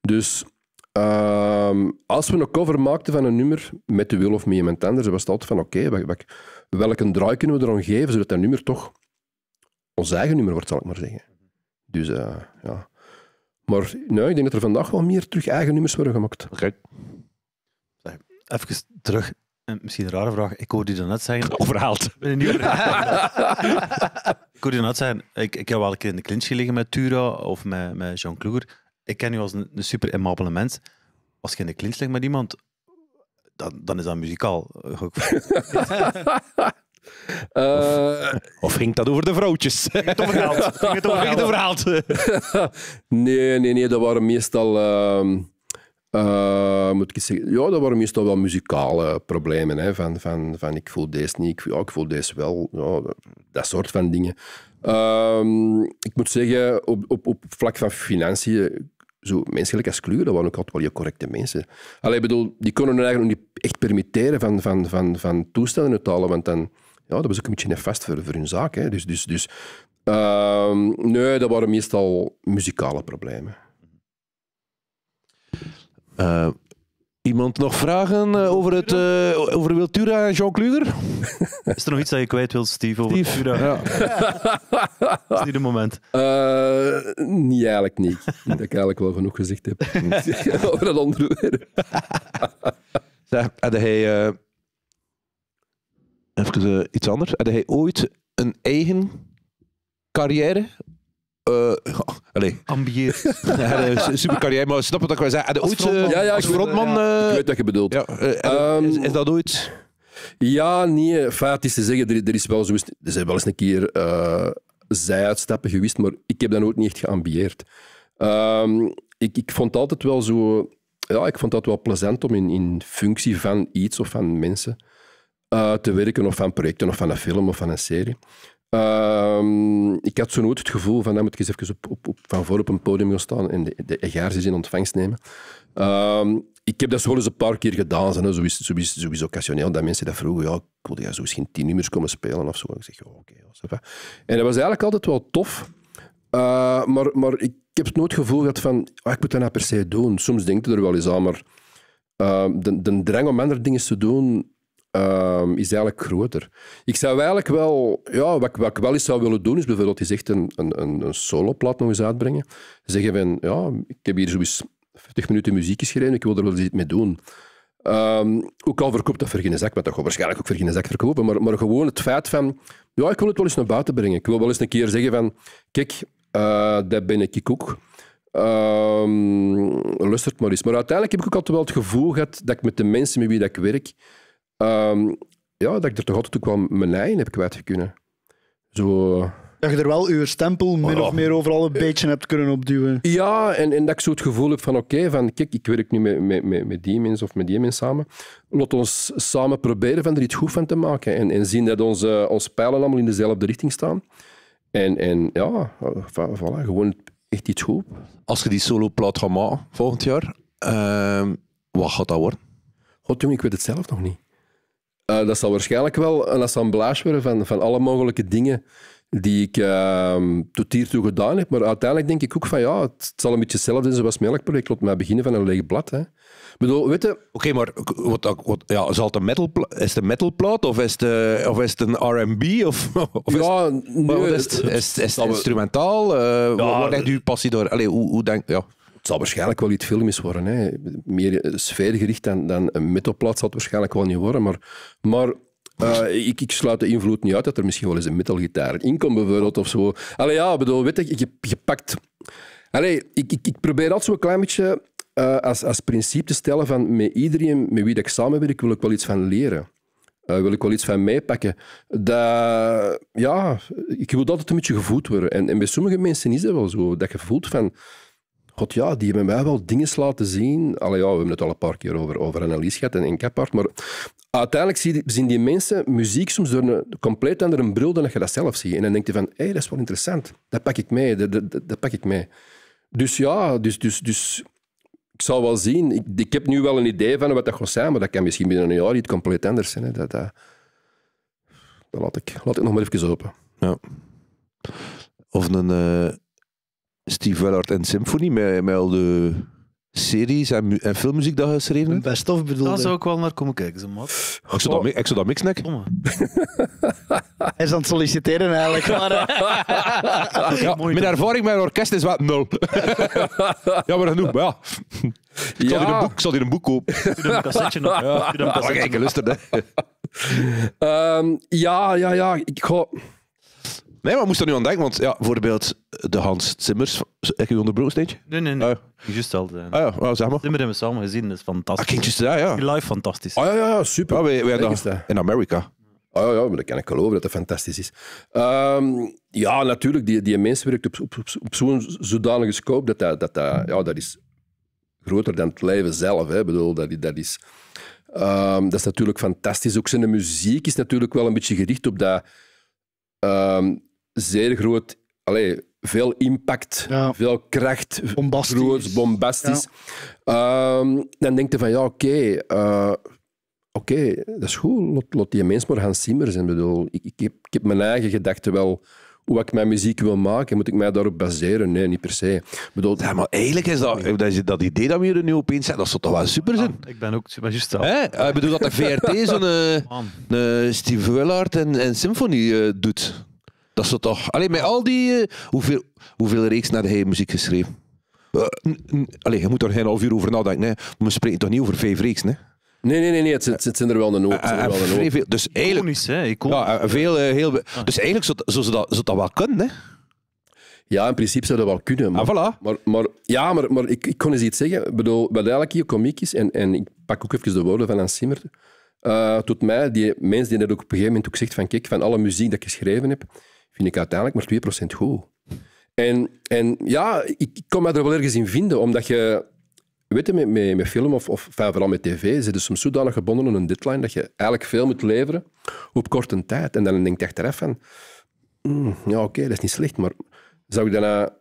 Dus ehm, als we een cover maakten van een nummer, met de wil of met iemand anders, was het altijd van oké, welke draai kunnen we eraan geven, zodat dat nummer toch ons eigen nummer wordt, zal ik maar zeggen. Dus eh, ja. Maar nou, ik denk dat er vandaag wel meer terug eigen nummers worden gemaakt. Oké. Even terug eh, Misschien een rare vraag. Ik hoorde je net zeggen. *laughs* Overhaald. ik *laughs* hoorde je zeggen. Ik, ik heb wel een keer in de clinch liggen met Tura of met, met Jean Kluger. Ik ken je als een, super immabele mens. Als je in de clinch ligt met iemand, dan, dan is dat muzikaal. Eh, *laughs* eh, of ging dat over de vrouwtjes? *laughs* Ging het over de het *laughs* nee, nee, nee, dat waren meestal... Ehm, eh, moet ik zeggen, ja, dat waren meestal wel muzikale problemen. Hè, van, van, van ik voel deze niet, ik, voel deze wel. Ja, dat soort van dingen. Ehm, ik moet zeggen, op, op, op vlak van financiën zo menselijk als kleur, dat waren ook altijd wel je correcte mensen. Allee, bedoel, die konden hun eigenlijk niet echt permitteren van, van, van, van toestellen te halen, want dan, ja, dat was ook een beetje nefast voor, voor hun zaak. Hè. Dus, dus, dus uh, nee, dat waren meestal muzikale problemen. Eh, Iemand nog vragen eh, over, het, uh, over Wiltura en Jean Kluger? Is er nog iets dat je kwijt wilt, Steve, over Steve, Ja. *laughs* is niet het moment. Uh, niet, eigenlijk niet. dat ik eigenlijk wel genoeg gezegd heb *laughs* over dat onderwerp. *laughs* zeg, had hij... even iets anders. Had hij ooit een eigen carrière uh, *laughs* allee. *laughs* super carrière, maar snap wat ik wil zeggen. De ooit, eh, ja, ja, als frontman... Ja. Eh, ik weet wat je bedoelt. Ja, ehm, is, dat ooit... Ja, nee. Feit is te zeggen, er, er, is wel zo, er zijn wel eens een keer uh, zij-uitstappen geweest, maar ik heb dat nooit niet echt geambieerd. Ehm, ik, ik vond altijd wel zo... Ja, ik vond dat wel plezant om in, in functie van iets of van mensen te werken, of van projecten, of van een film, of van een serie. Ehm, ik had zo nooit het gevoel van, dan moet ik eens even op, op, op, van voor op een podium gaan staan en de, de egaars in ontvangst nemen. Ehm, ik heb dat zo wel eens een paar keer gedaan. Zo is, occasioneel dat mensen dat vroegen. Ja, ik wilde jij geen misschien tien nummers komen spelen of zo. ik zeg, oh, oké. en dat was eigenlijk altijd wel tof. Eh, maar, maar ik, heb heb het nooit gevoel gehad van, ah, ik moet dat nou per se doen. Soms denk je er wel eens aan, maar ehm, de, de drang om andere dingen te doen, Ehm, is eigenlijk groter. Ik zou eigenlijk wel, ja, wat, ik wel eens zou willen doen, is bijvoorbeeld eens echt een, een, een soloplaat nog eens uitbrengen. Zeggen van, ja, ik heb hier zoiets 50 minuten muziek geschreven, ik wil er wel eens iets mee doen. Ehm, ook al verkoopt dat voor geen zak, maar dat gaat waarschijnlijk ook voor geen zak verkopen, maar, maar gewoon het feit van, ja, ik wil het wel eens naar buiten brengen. Ik wil wel eens een keer zeggen van, kijk, uh, eh, dat ben ik ook. Um, ehm, luistert maar eens. Maar uiteindelijk heb ik ook altijd wel het gevoel gehad dat ik met de mensen met wie ik werk, Ehm, ja, dat ik er toch altijd ook wel mijn lijn heb kwijt kunnen. Zo... Dat je er wel uw stempel min of meer overal een eh. beetje hebt kunnen opduwen. Ja, en, en dat ik zo het gevoel heb van oké, van kijk, ik werk nu met, met, met, met die mensen of met die mensen samen. Laat ons samen proberen van er iets goed van te maken. En, en zien dat onze, onze pijlen allemaal in dezelfde richting staan. En, en ja, eh, voilà, gewoon echt iets goed. Als je die solo plaat gaat maken volgend jaar, ehm, wat gaat dat worden? God, jongen, ik weet het zelf nog niet. Eh, dat zal waarschijnlijk wel een assemblage worden van, van alle mogelijke dingen die ik uh, tot hiertoe gedaan heb. Maar uiteindelijk denk ik ook van ja, het zal een beetje hetzelfde zijn zoals mijn elk project. Laat beginnen van een leeg blad. Hè. Bedoel, weet je... Oké, maar wat, wat, ja, is het een metalplaat of is het, eh, of is het een R&B? Of, *laughs* of ja, is, is, is, is, het instrumentaal? Uh, legt waar uw passie door? Allee, hoe, hoe denk Ja. Het zal waarschijnlijk wel iets filmisch worden. Hè. Meer eh, sfeergericht dan, dan een metalplaat zal het waarschijnlijk wel niet worden. Maar, maar eh, ik, ik, sluit de invloed niet uit dat er misschien wel eens een metalgitaar in komt, bijvoorbeeld, of zo. Allee, ja, bedoel, weet je, je, je pakt... Allee, ik, ik, probeer altijd zo'n klein beetje eh, als, als principe te stellen van met iedereen met wie ik samenwerk, wil ik wel iets van leren. wil ik wel iets van meepakken. Dat, ja, ik wil altijd een beetje gevoeld worden. En, en bij sommige mensen is dat wel zo. Dat je voelt van... God ja, die hebben mij wel dingen laten zien. Allee, ja, we hebben het al een paar keer over, over Annelies gehad en, en apart. maar uiteindelijk zien die mensen muziek soms door een compleet andere bril dan dat je dat zelf ziet. En dan denk je van, hé, hey, dat is wel interessant. Dat pak ik mee, dat, dat, dat, pak ik mee. Dus ja, dus, dus, dus ik zal wel zien. Ik, ik heb nu wel een idee van wat dat gaat zijn, maar dat kan misschien binnen een jaar iets compleet anders zijn. Hè. Dat, dat, dat, laat, ik, laat ik nog maar even open. Ja. Of een... Eh, Steve Wellard en Symphony, met, met al de series en, filmmuziek dat je geschreven Best of bedoelde. Daar zou ik wel naar komen kijken, zo maar. Ik zou dat, ik zou dat *laughs* Hij is aan het solliciteren eigenlijk. Maar, eh. *laughs* ja, mijn ervaring met orkest is wat nul. *laughs* ja, maar genoeg, maar ja. Ik zal, boek, zal hier een boek kopen. Doe een kassetje nog. Ja. Doe een kassetje. Oh, ehm, ja, ja, ja. Ik ga... Nee, maar moest er nu aan denken, want ja, voorbeeld eh, de Hans Zimmers. Heb je onderbroken steentje? Nee, nee, nee. Uh, Juist al. ah ja, eh. ah, oh, zeg maar. Zimmer hebben we samen gezien, dat is fantastisch. Ah, just, ja, ja. Live fantastisch. Ah ja, ja, super. Ja, ah, wij, wij dat, in Amerika. Oh ja, maar dat kan ik geloven dat dat fantastisch is. Ehm, ja, natuurlijk, die, die mens werkt op, op, zo'n zodanige scope dat dat, dat, ja, dat is groter dan het leven zelf. Hè. Ik bedoel, dat, dat, is, ehm, dat is natuurlijk fantastisch. Ook zijn muziek is natuurlijk wel een beetje gericht op dat ehm, zeer groot. allez, veel impact, veel kracht, bombastisch. bombastisch. Ehm, dan denk je van ja, oké, eh, oké, dat is goed. Lot, lot die mensen maar gaan simmeren. Bedoel, ik, ik, heb, ik heb mijn eigen gedachten wel hoe ik mijn muziek wil maken. Moet ik mij daarop baseren? Nee, niet per se. Bedoel, maar eigenlijk is dat, dat, idee dat we hier nu opeens zijn, dat zou toch wel super zijn? ik ben ook super juist eh, Ik bedoel dat de VRT *laughs* zo'n eh, Steve Wellard en, en doet. Dat is toch... Alleen met al die... Eh, hoeveel, hoeveel reeks had hij muziek geschreven? Uh, Allee, je moet er geen half uur over nadenken. Hè. We spreken toch niet over vijf reeks, hè? Nee, nee, nee, nee. Het, het, het zijn er wel een hoop. Uh, uh, vrij veel, dus eigenlijk, Iconisch, hè? Iconisch. Ja, eh, veel, heel, ah. Dus eigenlijk zou, zou, dat, zou dat wel kunnen, hè? Ja, in principe zou dat wel kunnen. Maar, ah, voilà. maar, ja, maar, maar ik, ik, kon eens iets zeggen. Ik bedoel, wat eigenlijk hier komiek is, en, en ik pak ook even de woorden van Hans Simmer, tot mij, die mens die net ook op een gegeven moment ook zegt van kijk, van alle muziek dat ik geschreven heb, vind ik uiteindelijk maar 2% goed. En, en ja, ik kon me er wel ergens in vinden, omdat je, weet je, met, met, met film of, of vooral met tv, zit dus soms zodanig gebonden aan een deadline dat je eigenlijk veel moet leveren op korte tijd. En dan denk je achteraf van, mm, ja oké, dat is niet slecht, maar zou ik daarna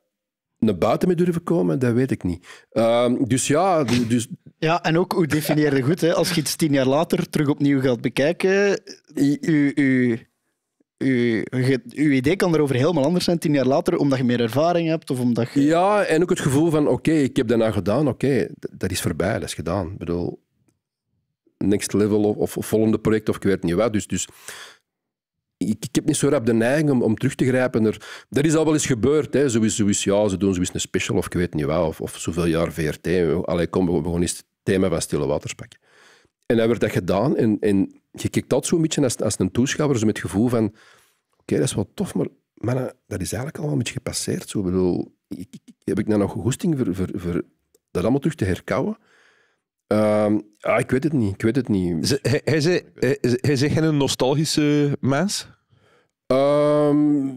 naar buiten mee durven komen? Dat weet ik niet. Ehm, dus ja... Dus, dus... Ja, en ook, hoe definieer je goed, hè? als je iets tien jaar later terug opnieuw gaat bekijken, u, je uw idee kan erover helemaal anders zijn tien jaar later, omdat je meer ervaring hebt of omdat je... Ja, en ook het gevoel van, oké, ik heb daarna gedaan, oké, dat is voorbij, dat is gedaan. Ik bedoel, next level of, of, volgende project of ik weet niet wat. Dus, dus ik, ik heb niet zo rap de neiging om, om terug te grijpen. Er, dat is al wel eens gebeurd. Hè. Zo, is, zo ja, ze doen zoiets een special of ik weet niet wat. Of, of zoveel jaar VRT. Allee, kom, we, gaan eens het thema van Stille Waters pakken. En dan werd dat gedaan en, en je kijkt altijd zo'n beetje als, als een toeschouwer, zo met het gevoel van, oké, dat is wel tof, maar mannen, dat is eigenlijk allemaal een beetje gepasseerd. Zo, bedoel, ik, ik, heb ik nou nog goesting voor, voor, voor dat allemaal terug te herkouwen? Ehm, ah, ik weet het niet, ik weet het niet. hij, hij, hij, zegt een nostalgische mens? Um,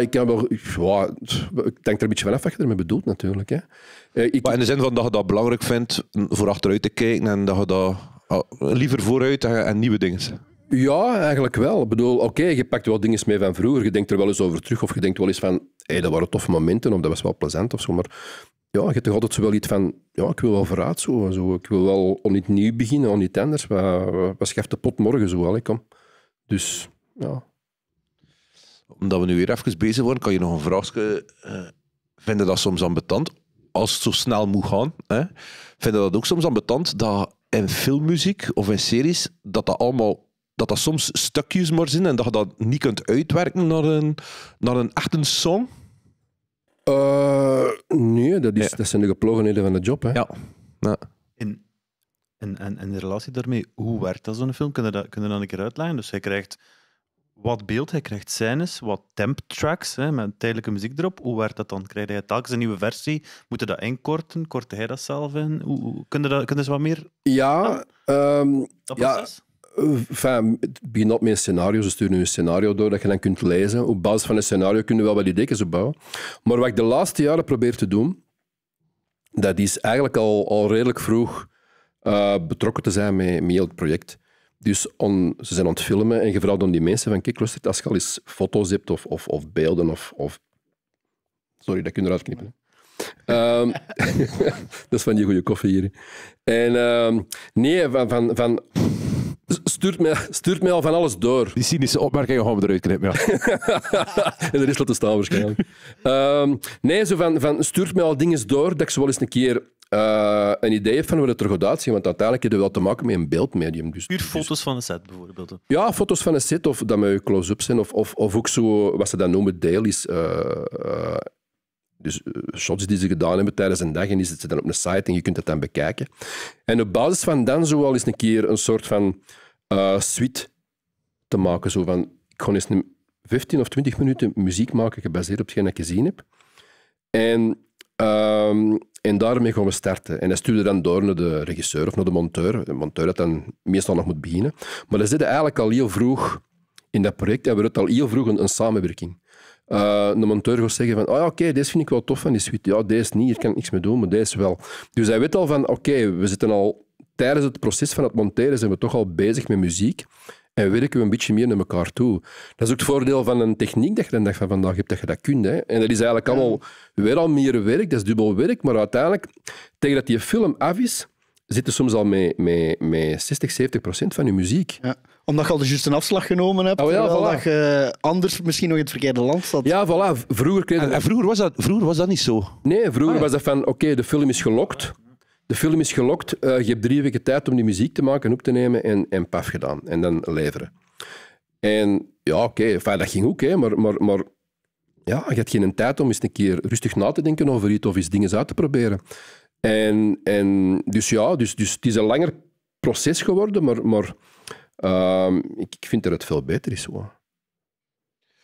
ik, kan wel, ja, ik denk er een beetje vanaf wat je ermee bedoelt, natuurlijk. Hè. Eh, ik, maar in de zin van dat je dat belangrijk vindt voor achteruit te kijken en dat je dat Oh, liever vooruit en nieuwe dingen. Ja, eigenlijk wel. Ik bedoel, oké, je pakt wel dingen mee van vroeger. Je denkt er wel eens over terug. Of je denkt wel eens van, hé, hey, dat waren toffe momenten. Of dat was wel plezant of zo. Maar ja, je hebt toch altijd zo wel iets van, ja, ik wil wel vooruit zo. zo. Ik wil wel om iets nieuw beginnen, om iets anders. Wat, wat de pot morgen zo wel, kom. Dus, ja. Omdat we nu weer even bezig worden, kan je nog een vraag. Uh, eh, vinden dat soms ambetant? Als het zo snel moet gaan, hè? vinden dat ook soms ambetant dat en filmmuziek of in series, dat dat allemaal dat dat soms stukjes maar zijn en dat je dat niet kunt uitwerken naar een, naar een echte song? Uh, nee, dat, is, dat zijn de geplogenheden van de job. Hè. Ja. ja. En, en, en, in relatie daarmee, hoe werkt dat zo'n film? Kunnen dat, kunnen dat een keer uitleggen? Dus hij krijgt wat beeld. Hij krijgt scènes, wat temp tracks hè, met tijdelijke muziek erop. Hoe werd dat dan? Krijg hij telkens een nieuwe versie? Moeten dat inkorten? Kort hij dat zelf in? Hoe, kunnen, dat, ze wat meer? Ja, ah, ehm, dat Ja. het begint op met een scenario. Ze sturen een scenario door dat je dan kunt lezen. Op basis van een scenario kunnen we wel wat ideeën opbouwen. Maar wat ik de laatste jaren probeer te doen, dat is eigenlijk al, al redelijk vroeg eh, betrokken te zijn met, met project. Dus on, ze zijn aan het filmen en je vraagt die mensen van kijk, luister, als je al eens foto's hebt of, of, of beelden of, of... Sorry, dat kun je eruit knippen. Ehm, *laughs* dat is van die goede koffie hier. En ehm, nee, van... van, van stuurt, mij, stuurt mij al van alles door. Die cynische opmerkingen gaan we eruit knippen, ja. *laughs* en er is laten te staan waarschijnlijk. Ehm, nee, zo van, van stuurt mij al dingen door dat ik ze wel eens een keer eh, een idee heeft van hoe het er goed uitziet. Want uiteindelijk heb je wel te maken met een beeldmedium. Dus, Puur dus- foto's van een set bijvoorbeeld. Ja, foto's van een set of dat met close-up zijn. Of, of, ook zo, wat ze dan noemen, dailies. Eh, eh, dus shots die ze gedaan hebben tijdens een dag. En die zitten dan op een site en je kunt dat dan bekijken. En op basis van dan zo wel eens een keer een soort van suite te maken. Zo van, ik ga eens een 15 of 20 minuten muziek maken gebaseerd op hetgeen dat ik gezien heb. En Ehm, en daarmee gaan we starten. En dat stuurde dan door naar de regisseur of naar de monteur. De monteur dat dan meestal nog moet beginnen. Maar ze zitten eigenlijk al heel vroeg in dat project hebben we het al heel vroeg een, samenwerking. Uh, de monteur gaat zeggen van, oh ja, oké, deze vind ik wel tof en die suite. Ja, deze niet, hier kan ik niks mee doen, maar deze wel. Dus hij weet al van, oké, we zitten al tijdens het proces van het monteren zijn we toch al bezig met muziek en werken we een beetje meer naar elkaar toe. Dat is ook het voordeel van een techniek dat je dan dag van vandaag hebt, dat je dat kunt. Hè. En dat is eigenlijk allemaal weer al meer werk, dat is dubbel werk, maar uiteindelijk, tegen dat die film af is, zitten soms al met, met, met 60, 70 procent van je muziek. Ja. Omdat je al de een afslag genomen hebt, oh ja, eh, dat je anders misschien nog in het verkeerde land zat. Ja, voilà. Vroeger, kreeg en, vroeger, was, dat, vroeger was dat niet zo. Nee, vroeger ah, was dat van, oké, de film is gelokt, de film is gelokt. Eh, je hebt drie weken tijd om die muziek te maken en op te nemen en, en paf gedaan. En dan leveren. En ja, oké, okay, dat ging ook, hè, maar, maar, maar ja, je hebt geen tijd om eens een keer rustig na te denken over iets of eens dingen uit te proberen. En, en dus ja, dus, dus het is een langer proces geworden, maar, maar ehm, ik, ik, vind dat het veel beter is. Hoor.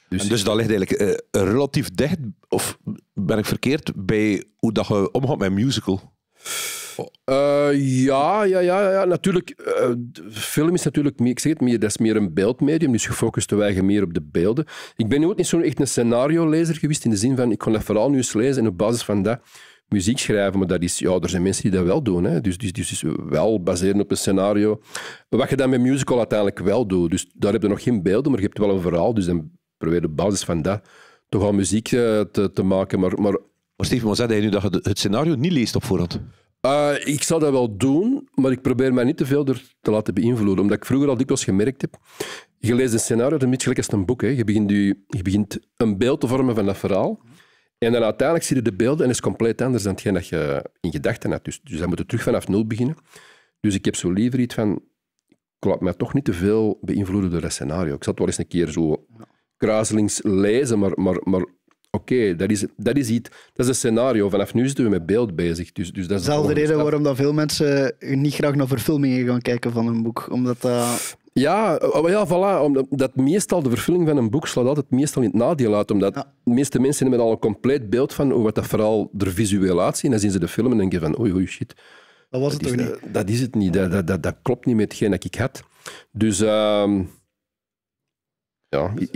Dus, dus dat ligt eigenlijk eh, relatief dicht, of ben ik verkeerd, bij hoe dat je omgaat met musical? Eh, ja, ja, ja, ja, natuurlijk. Eh, film is natuurlijk, ik zeg het, meer, dat is meer een beeldmedium, dus gefocust wijgen meer op de beelden. Ik ben nu ook niet zo'n echt een scenario-lezer geweest, in de zin van, ik kon dat vooral nu eens lezen en op basis van dat muziek schrijven, maar dat is, ja, er zijn mensen die dat wel doen. Hè. Dus, dus, dus wel baseren op een scenario. Wat je dan met musical uiteindelijk wel doet. Dus daar heb je nog geen beelden, maar je hebt wel een verhaal. Dus dan probeer je op basis van dat toch al muziek eh, te, te maken. Maar, maar... maar Steven, wat zei je nu dat je het scenario niet leest op voorhand? Eh, ik zal dat wel doen, maar ik probeer mij niet te veel door te laten beïnvloeden. Omdat ik vroeger al dikwijls gemerkt heb... Je leest een scenario, dat is een gelijk als een boek. Hè. Je, begint je, je begint een beeld te vormen van dat verhaal. En dan uiteindelijk zie je de beelden en is compleet anders dan hetgeen dat je in gedachten had. Dus, dus dan moet je terug vanaf nul beginnen. Dus ik heb zo liever iets van... Ik laat mij toch niet te veel beïnvloeden door dat scenario. Ik zat wel eens een keer zo kruiselings lezen, maar, maar, maar Oké, dat, is, dat is iets. Dat is een scenario. Vanaf nu zijn we met beeld bezig. Dus, dus dat is Zelfde reden waarom dat veel mensen niet graag naar verfilmingen gaan kijken van een boek. Omdat dat. Ja, oh, ja, voilà. Omdat dat meestal de vervulling van een boek slaat altijd meestal in het nadeel uit. Omdat de meeste mensen hebben al een compleet beeld van hoe wat dat vooral er visueel uitziet. En dan zien ze de film en denken van oei, oei, shit. Dat was het toch niet? Dat, is het niet. Dat, dat, dat, klopt niet met hetgeen dat ik had. Dus... Ehm, ja. Dus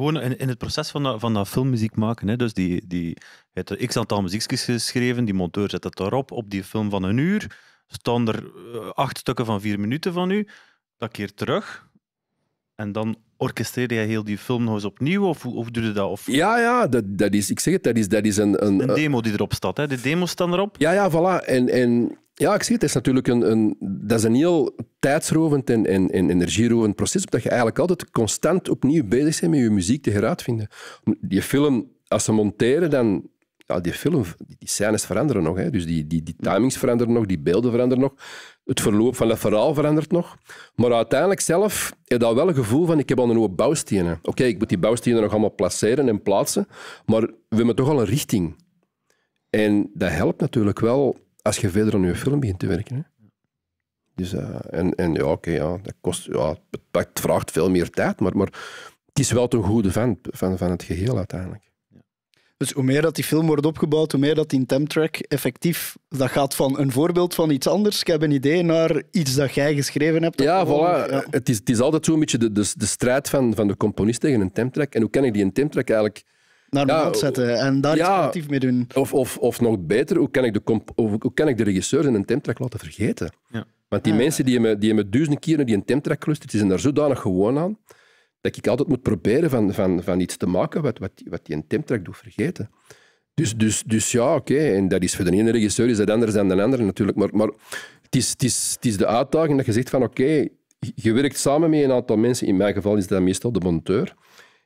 gewoon in, in het proces van dat, van dat filmmuziek maken. Hè. Dus die, die heeft er x aantal muziekjes geschreven, die monteur zet dat erop. Op die film van een uur staan er eh, acht stukken van vier minuten van u. Dat keer terug. En dan orchestreerde jij heel die film nog eens opnieuw? Of, of doe je dat? Of... Ja, ja dat, dat is, ik zeg het, dat is, dat is een, een... Eh, demo die erop staat, hè? De demos staan erop. Ja, ja, voilà. En, en ja, ik zie het. Het is natuurlijk een, een, dat is een heel tijdsrovend en, en, energierovend proces, omdat je eigenlijk altijd constant opnieuw bezig bent met je muziek te heruitvinden. Je film, als ze monteren, dan... Ja, die film, die scènes veranderen nog. Hè. Dus die, die, die timings veranderen nog, die beelden veranderen nog. Het verloop van dat verhaal verandert nog. Maar uiteindelijk zelf heb je wel een gevoel van ik heb al een hoop bouwstenen. Oké, ik moet die bouwstenen nog allemaal placeren en plaatsen, maar we hebben toch al een richting. En dat helpt natuurlijk wel als je verder aan je film begint te werken. Dus, eh, en, en ja, oké, ja, dat kost, ja, het, vraagt veel meer tijd, maar, maar het is wel ten goede van, van, van het geheel uiteindelijk. Dus hoe meer dat die film wordt opgebouwd, hoe meer dat die temtrack effectief... Dat gaat van een voorbeeld van iets anders, ik heb een idee, naar iets dat jij geschreven hebt. Ja, voilà. Het, is, het is altijd zo'n beetje de, de, strijd van, van de componist tegen een temtrack. En hoe kan ik die een temtrack eigenlijk naar de ja, zetten en daar iets creatief mee doen. Of, of, of nog beter, hoe kan, ik de hoe kan ik de regisseurs in een temtrack laten vergeten? Want die mensen die me, die me duizenden keer naar die temtrack clustert, die zijn daar zodanig gewoon aan dat ik altijd moet proberen van, van, van iets te maken wat, wat, wat die een temtrack doet vergeten. Dus, dus, dus ja, oké. En dat is voor de ene regisseur is dat anders dan de andere natuurlijk. Maar, maar het, is, het, is, het is de uitdaging dat je zegt van oké, je werkt samen met een aantal mensen. In mijn geval is dat meestal de monteur.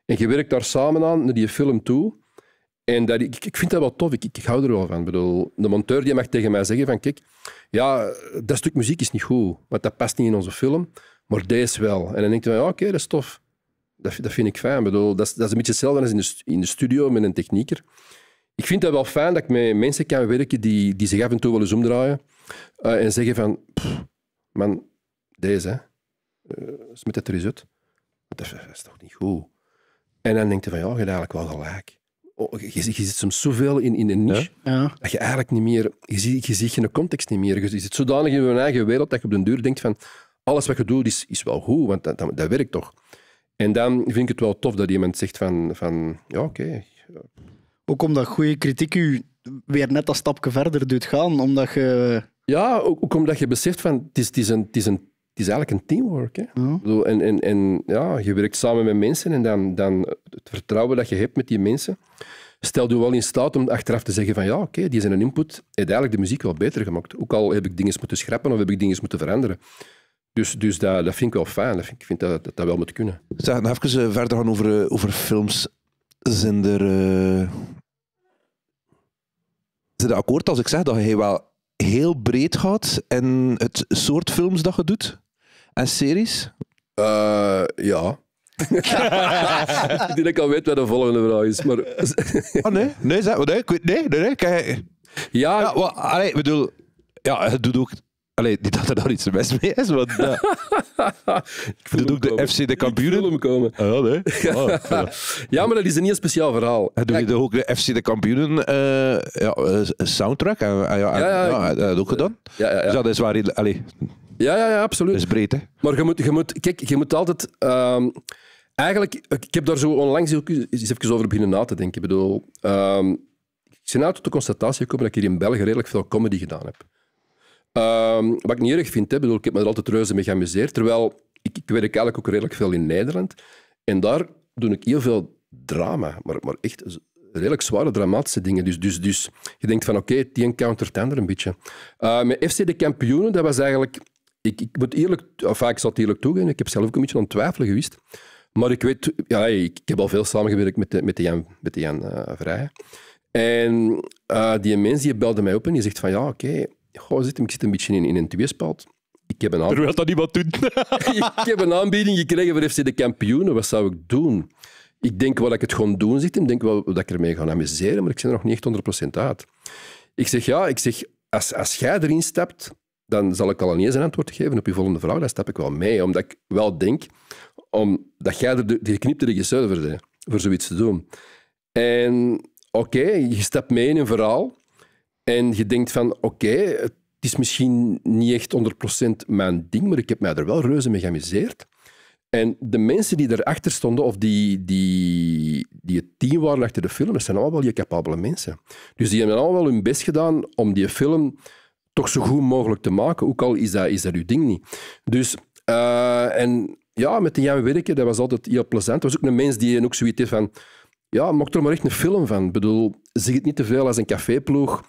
En je werkt daar samen aan naar die film toe. En dat, ik, ik vind dat wel tof, ik, ik, hou er wel van. Ik bedoel, de monteur die mag tegen mij zeggen van kijk, ja, dat stuk muziek is niet goed, want dat past niet in onze film, maar deze wel. En dan denk je van oké, dat is tof. Dat, dat vind ik fijn. Ik dat, is, dat is een beetje hetzelfde als in de, in de studio met een technieker. Ik vind dat wel fijn dat ik met mensen kan werken die, die zich af en toe wel eens omdraaien eh, en zeggen van, man, deze, hè. smet eh, het er uit. Dat is toch niet goed? En dan denk je van, ja, je eigenlijk wel gelijk. Oh, je, zit soms zoveel in, in een niche, dat je eigenlijk niet meer... Je ziet, je in de context niet meer. Je zit zodanig in je eigen wereld dat je op den duur denkt van, alles wat je doet is, is wel goed, want dat, dat, werkt toch. En dan vind ik het wel tof dat iemand zegt van, van ja, oké. Okay. Ook omdat goede kritiek u weer net dat stapje verder doet gaan, omdat je... Ja, ook, omdat je beseft van, het is, een, het is een het is eigenlijk een teamwork. Hè? Zo, en, en, en ja, je werkt samen met mensen en dan, dan het vertrouwen dat je hebt met die mensen stel je wel in staat om achteraf te zeggen van ja, oké, die zijn een input, en eigenlijk de muziek wel beter gemaakt. Ook al heb ik dingen moeten schrappen of heb ik dingen moeten veranderen. Dus, dus dat, dat vind ik wel fijn. vind, ik vind dat, dat, wel moet kunnen. Zeg, dan even eh, verder gaan over, eh, over films. Zijn er... Zijn er akkoord als ik zeg dat je wel heel breed gaat en het soort films dat je doet? En series? Eh, ja. ik denk dat ik al weet wat de volgende vraag is. Maar Ah, nee. Nee, zeg, nee, ik nee, nee, nee. Kijk, ja, ja, wel, allee, ik bedoel, ja, het doet ook. Allee, niet dat er daar iets mis mee is, want *laughs* eh, ik voel doet ook de FC de Ik voel kampioenen. hem komen. Ah, nee. *laughs* Ah, ja. Ja, maar dat is een heel speciaal verhaal. Hij doet je toch ook de FC de kampioenen eh, ja, eh, soundtrack. En, en ja, en- Ja, ja, ja, dat ook gedaan. ja, ja, ja. Dus dat is waar. hij- Allee, ja, ja, ja absoluut. Dat is breed, hè? Maar je moet, je moet, kijk, je moet altijd... Ehm, eigenlijk, ik heb daar zo onlangs ook eens even over beginnen na te denken. Ik bedoel, ehm, ik ben nou tot de constatatie gekomen dat ik hier in België redelijk veel comedy gedaan heb. Ehm, wat ik niet erg vind, hè, bedoel, ik heb me er altijd reuze mee geamuseerd. Terwijl, ik, ik werk eigenlijk ook redelijk veel in Nederland. En daar doe ik heel veel drama, maar, maar echt redelijk zware dramatische dingen. Dus, dus, dus je denkt van oké, okay, die encountert ander een beetje. Uh, met FC De Kampioenen, dat was eigenlijk ik, moet eerlijk, vaak zat zal het eerlijk toegeven, ik heb zelf ook een beetje aan twijfelen geweest. Maar ik weet, ja, ik, heb al veel samengewerkt met de, met de Jan, met de Jan uh, eh, Vrij. En eh, die mens die belde mij op en die zegt van, ja, oké, zit ik zit een beetje in, in een tweespalt. Ik heb een aanbieding. Terwijl dat *laughs* ik heb een aanbieding gekregen voor FC de kampioenen. Wat zou ik doen? Ik denk wel dat ik het gewoon doen, zit Ik denk wel dat ik ermee ga amuseren, maar ik ben er nog niet echt 100% uit. Ik zeg, ja, ik zeg, als, als jij erin stapt, dan zal ik al eens een antwoord geven op je volgende vraag. Daar stap ik wel mee, omdat ik wel denk dat jij de, die geknipte regisseur voor zoiets te doen. En oké, je stapt mee in een verhaal en je denkt van oké, het is misschien niet echt 100% mijn ding, maar ik heb mij er wel reuze mee geamuseerd. En de mensen die erachter stonden, of die, die, die het team waren achter de film, dat zijn allemaal wel je capabele mensen. Dus die hebben allemaal wel hun best gedaan om die film toch zo goed mogelijk te maken, ook al is dat, is dat uw ding niet. Dus, uh, en ja, met de Jan werken, dat was altijd heel plezant. Dat was ook een mens die ook zoiets heeft van, ja, maak er maar echt een film van. Ik bedoel, zeg het niet te veel als een caféploeg.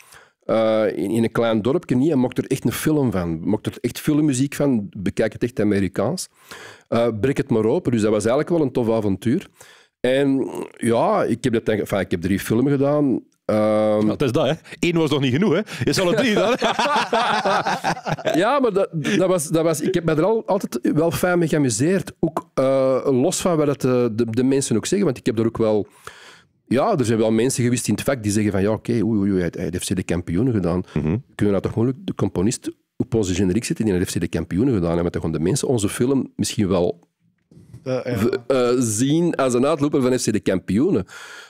Eh, in, een klein dorpje niet en mocht er echt een film van. Mocht er echt filmmuziek van, bekijk het echt Amerikaans. Uh, eh, brek het maar open. Dus dat was eigenlijk wel een tof avontuur. En ja, ik heb, dat, enfin, ik heb drie filmen gedaan. Dat ehm, is dat, hè. Eén was nog niet genoeg, hè. Je zal het drie dan. *laughs* ja, maar dat, dat, was, dat was... Ik heb me er al, altijd wel fijn mee geamuseerd. Ook eh, los van wat eh, de, de, mensen ook zeggen, want ik heb er ook wel... Ja, er zijn wel mensen geweest in het vak die zeggen van ja, oké, oei, oei, hij, hij heeft FC de kampioenen gedaan. Mhm. Kunnen we dat nou toch moeilijk... De componist op onze generiek zitten, die heeft FC de kampioenen gedaan. En met de de mensen onze film misschien wel eh, zien als een uitloper van FC de kampioenen.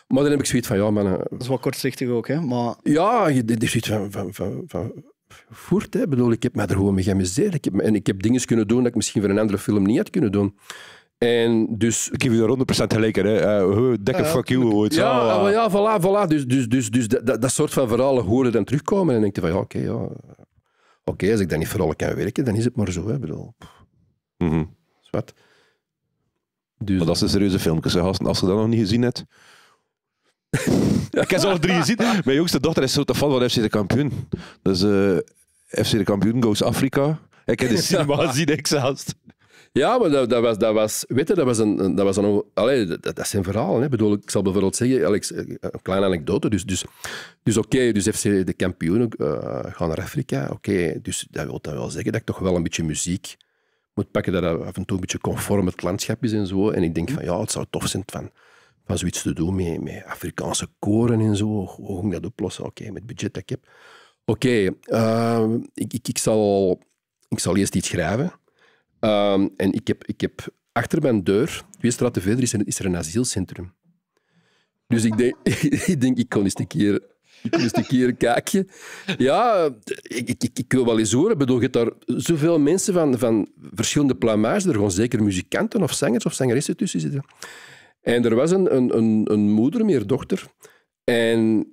Maar dan heb ik zoiets van, ja mannen... Dat is wat kortzichtig ook, hè? Maar... Ja, dit is zoiets van... van, van, voert, hè. Ik bedoel, ik heb me er gewoon mee geamuseerd. Ik heb, en ik heb dingen kunnen doen dat ik misschien voor een andere film niet had kunnen doen. En dus... Ik geef je daar 100% gelijk hè Uh, dikke fuck you. Ooit. Ja, ah, maar ja, voilà, voilà. Dus, dus, dus, dus dat, dat soort van verhalen horen dan terugkomen. En dan denk je van, ja, oké, ja. Oké, als ik dan niet voor kan werken, dan is het maar zo. Hè. Ik bedoel... Mm -hmm. Dus, maar dat is een serieuze filmpje, als je dat nog niet gezien hebt. *laughs* ik heb ze alle drie gezien. Mijn jongste dochter is zo te fan van FC de Kampioen. Dus uh, eh, FC de Kampioen goes Afrika. Ik heb de *laughs* cinema gezien, ik zelfs. Ja, maar dat, dat, was, dat was, weet je, dat was een, dat was een, allee, dat, dat, zijn verhalen. Hè. Bedoel, ik zal bijvoorbeeld zeggen, Alex, eh, een kleine anekdote. Dus, dus, dus oké, dus FC de kampioen eh, gaan naar Afrika. Oké, dus dat wil dan wel zeggen dat ik toch wel een beetje muziek moet pakken, dat af en toe een beetje conform het landschap is en zo. En ik denk van, ja, het zou tof zijn van van zoiets te doen met, Afrikaanse koren en zo. Hoe ik dat oplossen? Oké, met het budget dat ik heb. Oké, ehm, ik, ik, ik, zal, ik zal eerst iets schrijven. Ehm, en ik heb, ik heb achter mijn deur, twee straten verder, is er, is er een asielcentrum. Dus ik denk, *laughs* ik, denk, ik eens een keer ik moest een keer een kaakje. Ja, ik, ik, wil wel eens horen. bedoel, je daar zoveel mensen van, van verschillende plamages, er gewoon zeker muzikanten of zangers of zangeressen tussen zitten. En er was een, een, een, een moeder, meer dochter. En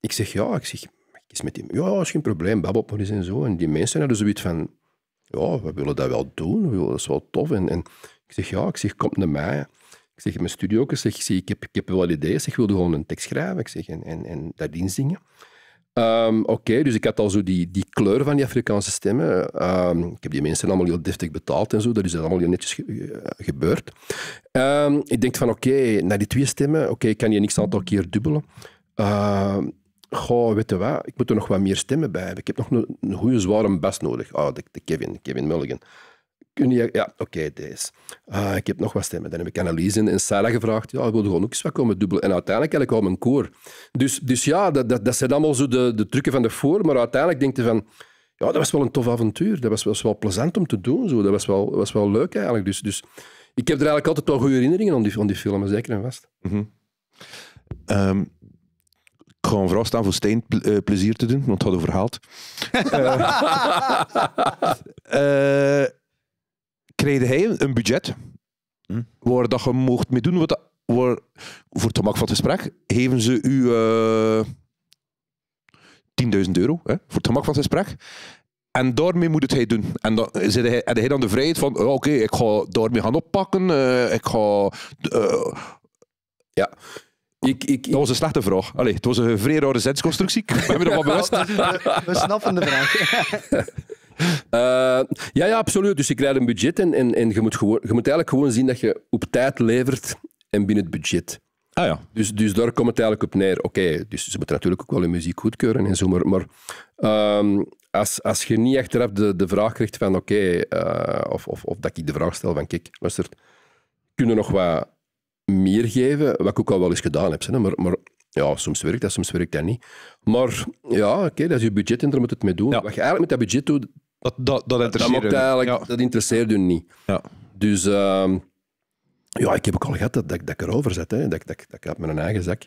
ik zeg, ja, ik zeg, is met die, ja, is geen probleem, babbel en zo. En die mensen hadden zoiets van, ja, we willen dat wel doen, dat is wel tof. En, en ik zeg, ja, ik zeg, kom naar mij. Ik zeg, mijn studio, ik zeg, ik heb, ik heb wel ideeën, ik wilde gewoon een tekst schrijven. Ik zeg, en, en, en dat Ehm, oké, dus ik had al zo die, die kleur van die Afrikaanse stemmen. Ehm, ik heb die mensen allemaal heel deftig betaald en zo. Dat is allemaal heel netjes gebeurd. Ehm, ik denk van oké, okay, naar die twee stemmen, oké, ik kan je niks aantal keer dubbelen. Uh, goh, weet je wat, ik moet er nog wat meer stemmen bij hebben. Ik heb nog een, goede zware bas nodig. oh, de, de, Kevin, Kevin Mulligan kun je... Ja, oké, deze. Ah, ik heb nog wat stemmen. Dan heb ik Analyse en, Sarah gevraagd. Ja, ik wil gewoon ook eens wat komen dubbel. En uiteindelijk ik al mijn koor. Dus, dus ja, dat, dat, dat zijn allemaal zo de, de trucken van de voor. Maar uiteindelijk denk je van... Ja, dat was wel een tof avontuur. Dat was, was wel plezant om te doen. Zo. Dat was wel, was wel leuk eigenlijk. Dus, dus ik heb er eigenlijk altijd wel goede herinneringen aan die, aan die film. Zeker en vast. Mhm. Ehm, gewoon vooral staan voor steen eh, plezier te doen, want het had overhaald. *laughs* Eh, eh, kreeg hij een budget hm? waar dat je mocht mee doen wat dat, voor het gemak van het gesprek geven ze u uh, eh, 10.000 euro hè, voor het gemak van het gesprek. En daarmee moet het hij doen. En dan zit hij, dan de vrijheid van: oké, ik ga daarmee gaan oppakken. Eh, ik ga. Eh, ja. Ik, ik, dat was een slechte vraag. Allee, het was een vreerde rare zetsconstructie. Ik ben wel bewust. *laughs* We snappen de vraag. *laughs* Eh, ja, ja, absoluut. Dus je krijgt een budget en, en, en je, moet gewoon, je moet eigenlijk gewoon zien dat je op tijd levert en binnen het budget. Ah ja. Dus, dus daar komt het eigenlijk op neer. Oké, dus ze moeten natuurlijk ook wel hun muziek goedkeuren en zo, maar, maar ehm, als, als je niet achteraf de, de vraag krijgt van oké, eh, of, of, of dat ik de vraag stel van kijk, luister, kunnen nog wat meer geven, wat ik ook al wel eens gedaan heb, maar, maar ja, soms werkt dat, soms werkt dat niet. Maar ja, oké, dat is je budget en daar moet het mee doen. Wat je eigenlijk met dat budget doet, dat, dat, dat interesseert dat, ja. dat interesseert hun niet. Ja. Dus ehm, ja, ik heb ook al gehad dat, dat, dat ik erover zet. Hè. Dat, dat, dat, dat ik uit mijn eigen zak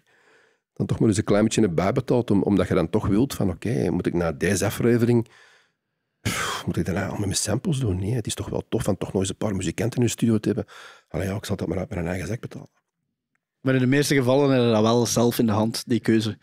dan toch maar eens een klein beetje erbij betaald, om, omdat je dan toch wilt van oké, moet ik na deze aflevering moet ik daarna al mijn samples doen? Nee, het is toch wel tof om toch nog eens een paar muzikanten in de studio te hebben. Alleen ja, ik zal dat maar uit mijn eigen zak betalen. Maar in de meeste gevallen hebben dat wel zelf in de hand, die keuze.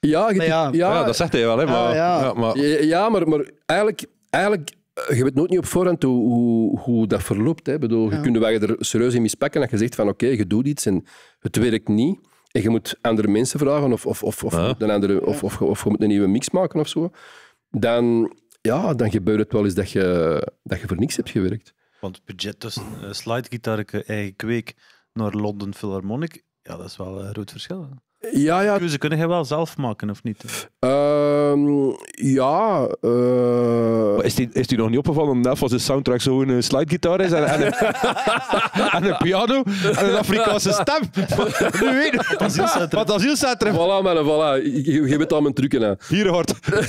Ja, ja, ja, dat zegt hij wel. Hè, maar, ah, ja, ja. maar, maar eigenlijk eigenlijk, eh, je weet nooit niet op voorhand hoe, hoe, dat verloopt. Hè. Bedoel, je kunt je er serieus in mispakken dat je zegt van oké, je doet iets en het werkt niet. En je moet andere mensen vragen of, of, of, of, andere, of, of, of, je moet een nieuwe mix maken of zo. Dan, ja, dan gebeurt het wel eens dat je, dat je voor niks hebt gewerkt. Want budget tussen eh, eigen kweek naar London Philharmonic, ja, dat is wel een groot verschil. Ja, ja. Keuze kunnen je wel zelf maken, of niet? Um, ja. Eh. Is, die, is die nog niet opgevallen dat als de soundtrack zo'n eh, slidegitaar is en, *laughs* en, een, piano en een Afrikaanse stem? *laughs* nu weet je. Voilà, mannen. voilà. Je, je weet al mijn trucken. Hè. Hier hoort. *laughs*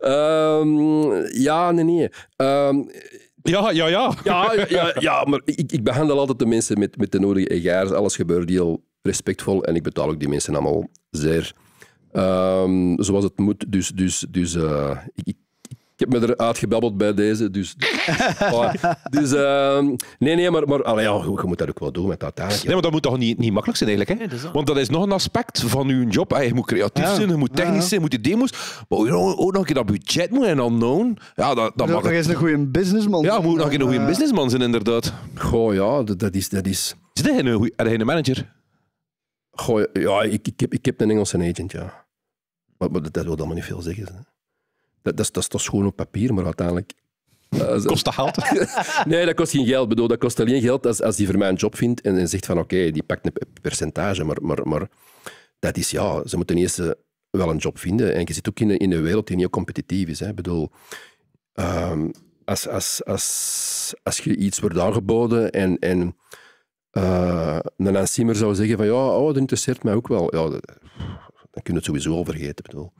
Ehm, ja, nee, nee. Ehm, ja, ja, ja. Ja, ja, ja maar ik, ik behandel altijd de mensen met, met de nodige egaars. Alles gebeurt heel respectvol en ik betaal ook die mensen allemaal zeer ehm, zoals het moet. Dus, dus, dus eh, ik, ik heb me eruit gebabbeld bij deze, dus... *laughs* dus ehm, nee, nee, maar, maar ja, je moet dat ook wel doen met dat uiteindelijk. Nee, maar dat moet toch niet, niet makkelijk zijn eigenlijk, hè? Want dat is nog een aspect van je job. je moet creatief zijn, je moet technisch zijn, je moet je demo's... Maar ook nog, je dat budget moet en unknown. Ja, dat, dat mag... nog eens een goede businessman Ja, moet nog een goede businessman zijn, inderdaad. Goh, ja, dat, dat is... Dat is... hij een, manager? Goh, ja, ik, ik, heb, ik heb een Engelse agent, ja. Maar, dat wil allemaal niet veel zeggen, dat, dat, is, dat is toch op papier, maar uiteindelijk eh, kost dat geld? *laughs* nee, dat kost geen geld. Bedoel, dat kost alleen geld als, als die voor mij een job vindt en, en zegt van oké, die pakt een percentage. Maar, maar, maar dat is ja, ze moeten eerst eh, wel een job vinden. En je zit ook in, in een wereld die niet competitief is. Hè. bedoel, ehm, als, als, als, als je iets wordt aangeboden en, en uh, een Simmer zou zeggen van ja, oh, dat interesseert mij ook wel. Ja, dan kun je het sowieso al vergeten. Bedoel.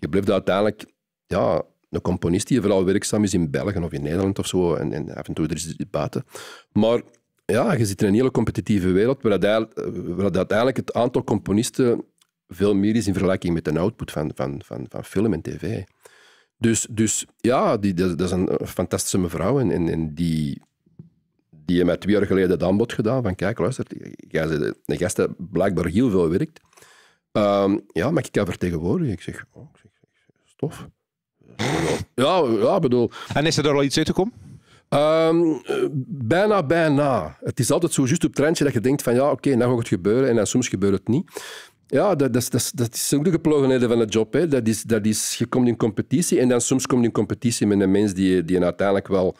Je blijft uiteindelijk ja, een componist die vooral werkzaam is in België of in Nederland of zo, en, en af en toe er is buiten. Maar ja, je zit in een hele competitieve wereld waar, dat, uiteindelijk het aantal componisten veel meer is in vergelijking met de output van, van, van, van film en tv. Dus, dus ja, die, dat, is een fantastische mevrouw en, en, die, die heeft mij twee jaar geleden het aanbod gedaan van kijk, luister, jij bent een gast die blijkbaar heel veel werkt. Ehm, ja, maar ik kan vertegenwoordigen. Ik zeg, oh, ik zeg, stof. Ja, ja, bedoel... En is er daar al iets uitgekomen? Um, ehm, bijna, bijna. Het is altijd zo juist op het randje dat je denkt van ja, oké, okay, nou gaat het gebeuren en dan soms gebeurt het niet. Ja, dat, dat, dat, dat is ook de geplogenheid van de job. Hè. Dat is, dat is, je komt in competitie en dan soms kom je in competitie met een mens die, die uiteindelijk wel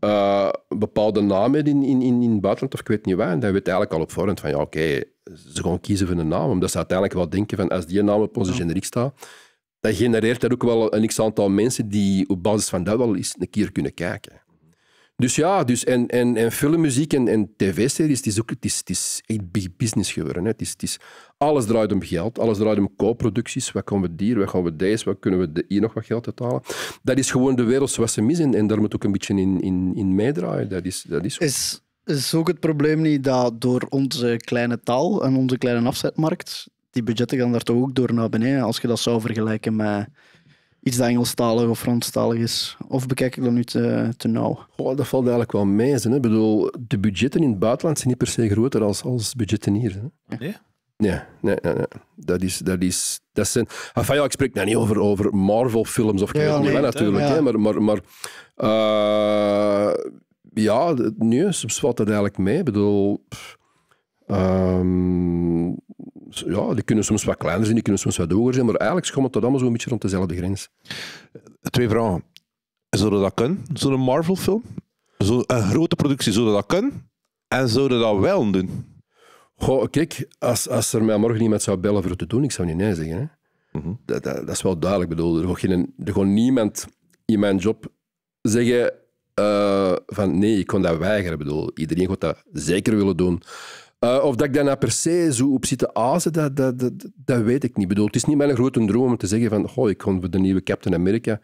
een eh, bepaalde naam heeft in, in, in, in het buitenland of ik weet niet waar. En dan weet je eigenlijk al op voorhand van ja, oké, ze gaan kiezen voor een naam. Omdat ze uiteindelijk wel denken van als die naam op onze generiek staat, dat genereert daar ook wel een x-aantal mensen die op basis van dat wel eens een keer kunnen kijken. Dus ja, dus en, en, en filmmuziek en, en tv-series, het is ook het is, het is echt big business geworden. Hè. Het is, het is, alles draait om geld, alles draait om co-producties. Wat gaan we hier, wat gaan we deze, wat kunnen we hier nog wat geld uithalen? Dat is gewoon de wereld zoals ze mis en, en daar moet ook een beetje in, in, in meedraaien. Dat is, dat is, is, is ook het probleem niet dat door onze kleine taal en onze kleine afzetmarkt die budgetten gaan daar toch ook door naar beneden als je dat zou vergelijken met iets dat Engelstalig of Franstalig is? Of bekijk ik dat nu te, te nauw? Oh, dat valt eigenlijk wel mee. Hè. Ik bedoel, de budgetten in het buitenland zijn niet per se groter als, als budgetten hier. Hè. Nee? Nee, nee, nee, nee, Dat is... Dat is dat zijn, enfin, ja, ik spreek nou niet over, over Marvel-films of ja, ja, natuurlijk, hè, maar... maar, maar uh, ja, nee, dat eigenlijk mee. Ik bedoel... Ehm, ja, die kunnen soms wat kleiner zijn, die kunnen soms wat hoger zijn, maar eigenlijk schommelt dat allemaal zo'n beetje rond dezelfde grens. Twee vragen. Zouden dat kunnen, zo'n Marvel-film? Zo, een grote productie, zouden dat kunnen? En zouden dat wel doen? Goh, kijk, als, als er mij morgen iemand zou bellen voor het te doen, ik zou niet nee zeggen. Hè. Mhm. dat, dat, is wel duidelijk. bedoeld er, geen, er gewoon niemand in mijn job zeggen eh, van nee, ik kon dat weigeren. Bedoel, iedereen gaat dat zeker willen doen. Eh, of dat ik daarna per se zo op zit te azen, dat, dat, dat, dat weet ik niet. Bedoel, het is niet mijn grote droom om te zeggen van goh, ik kon voor de nieuwe Captain America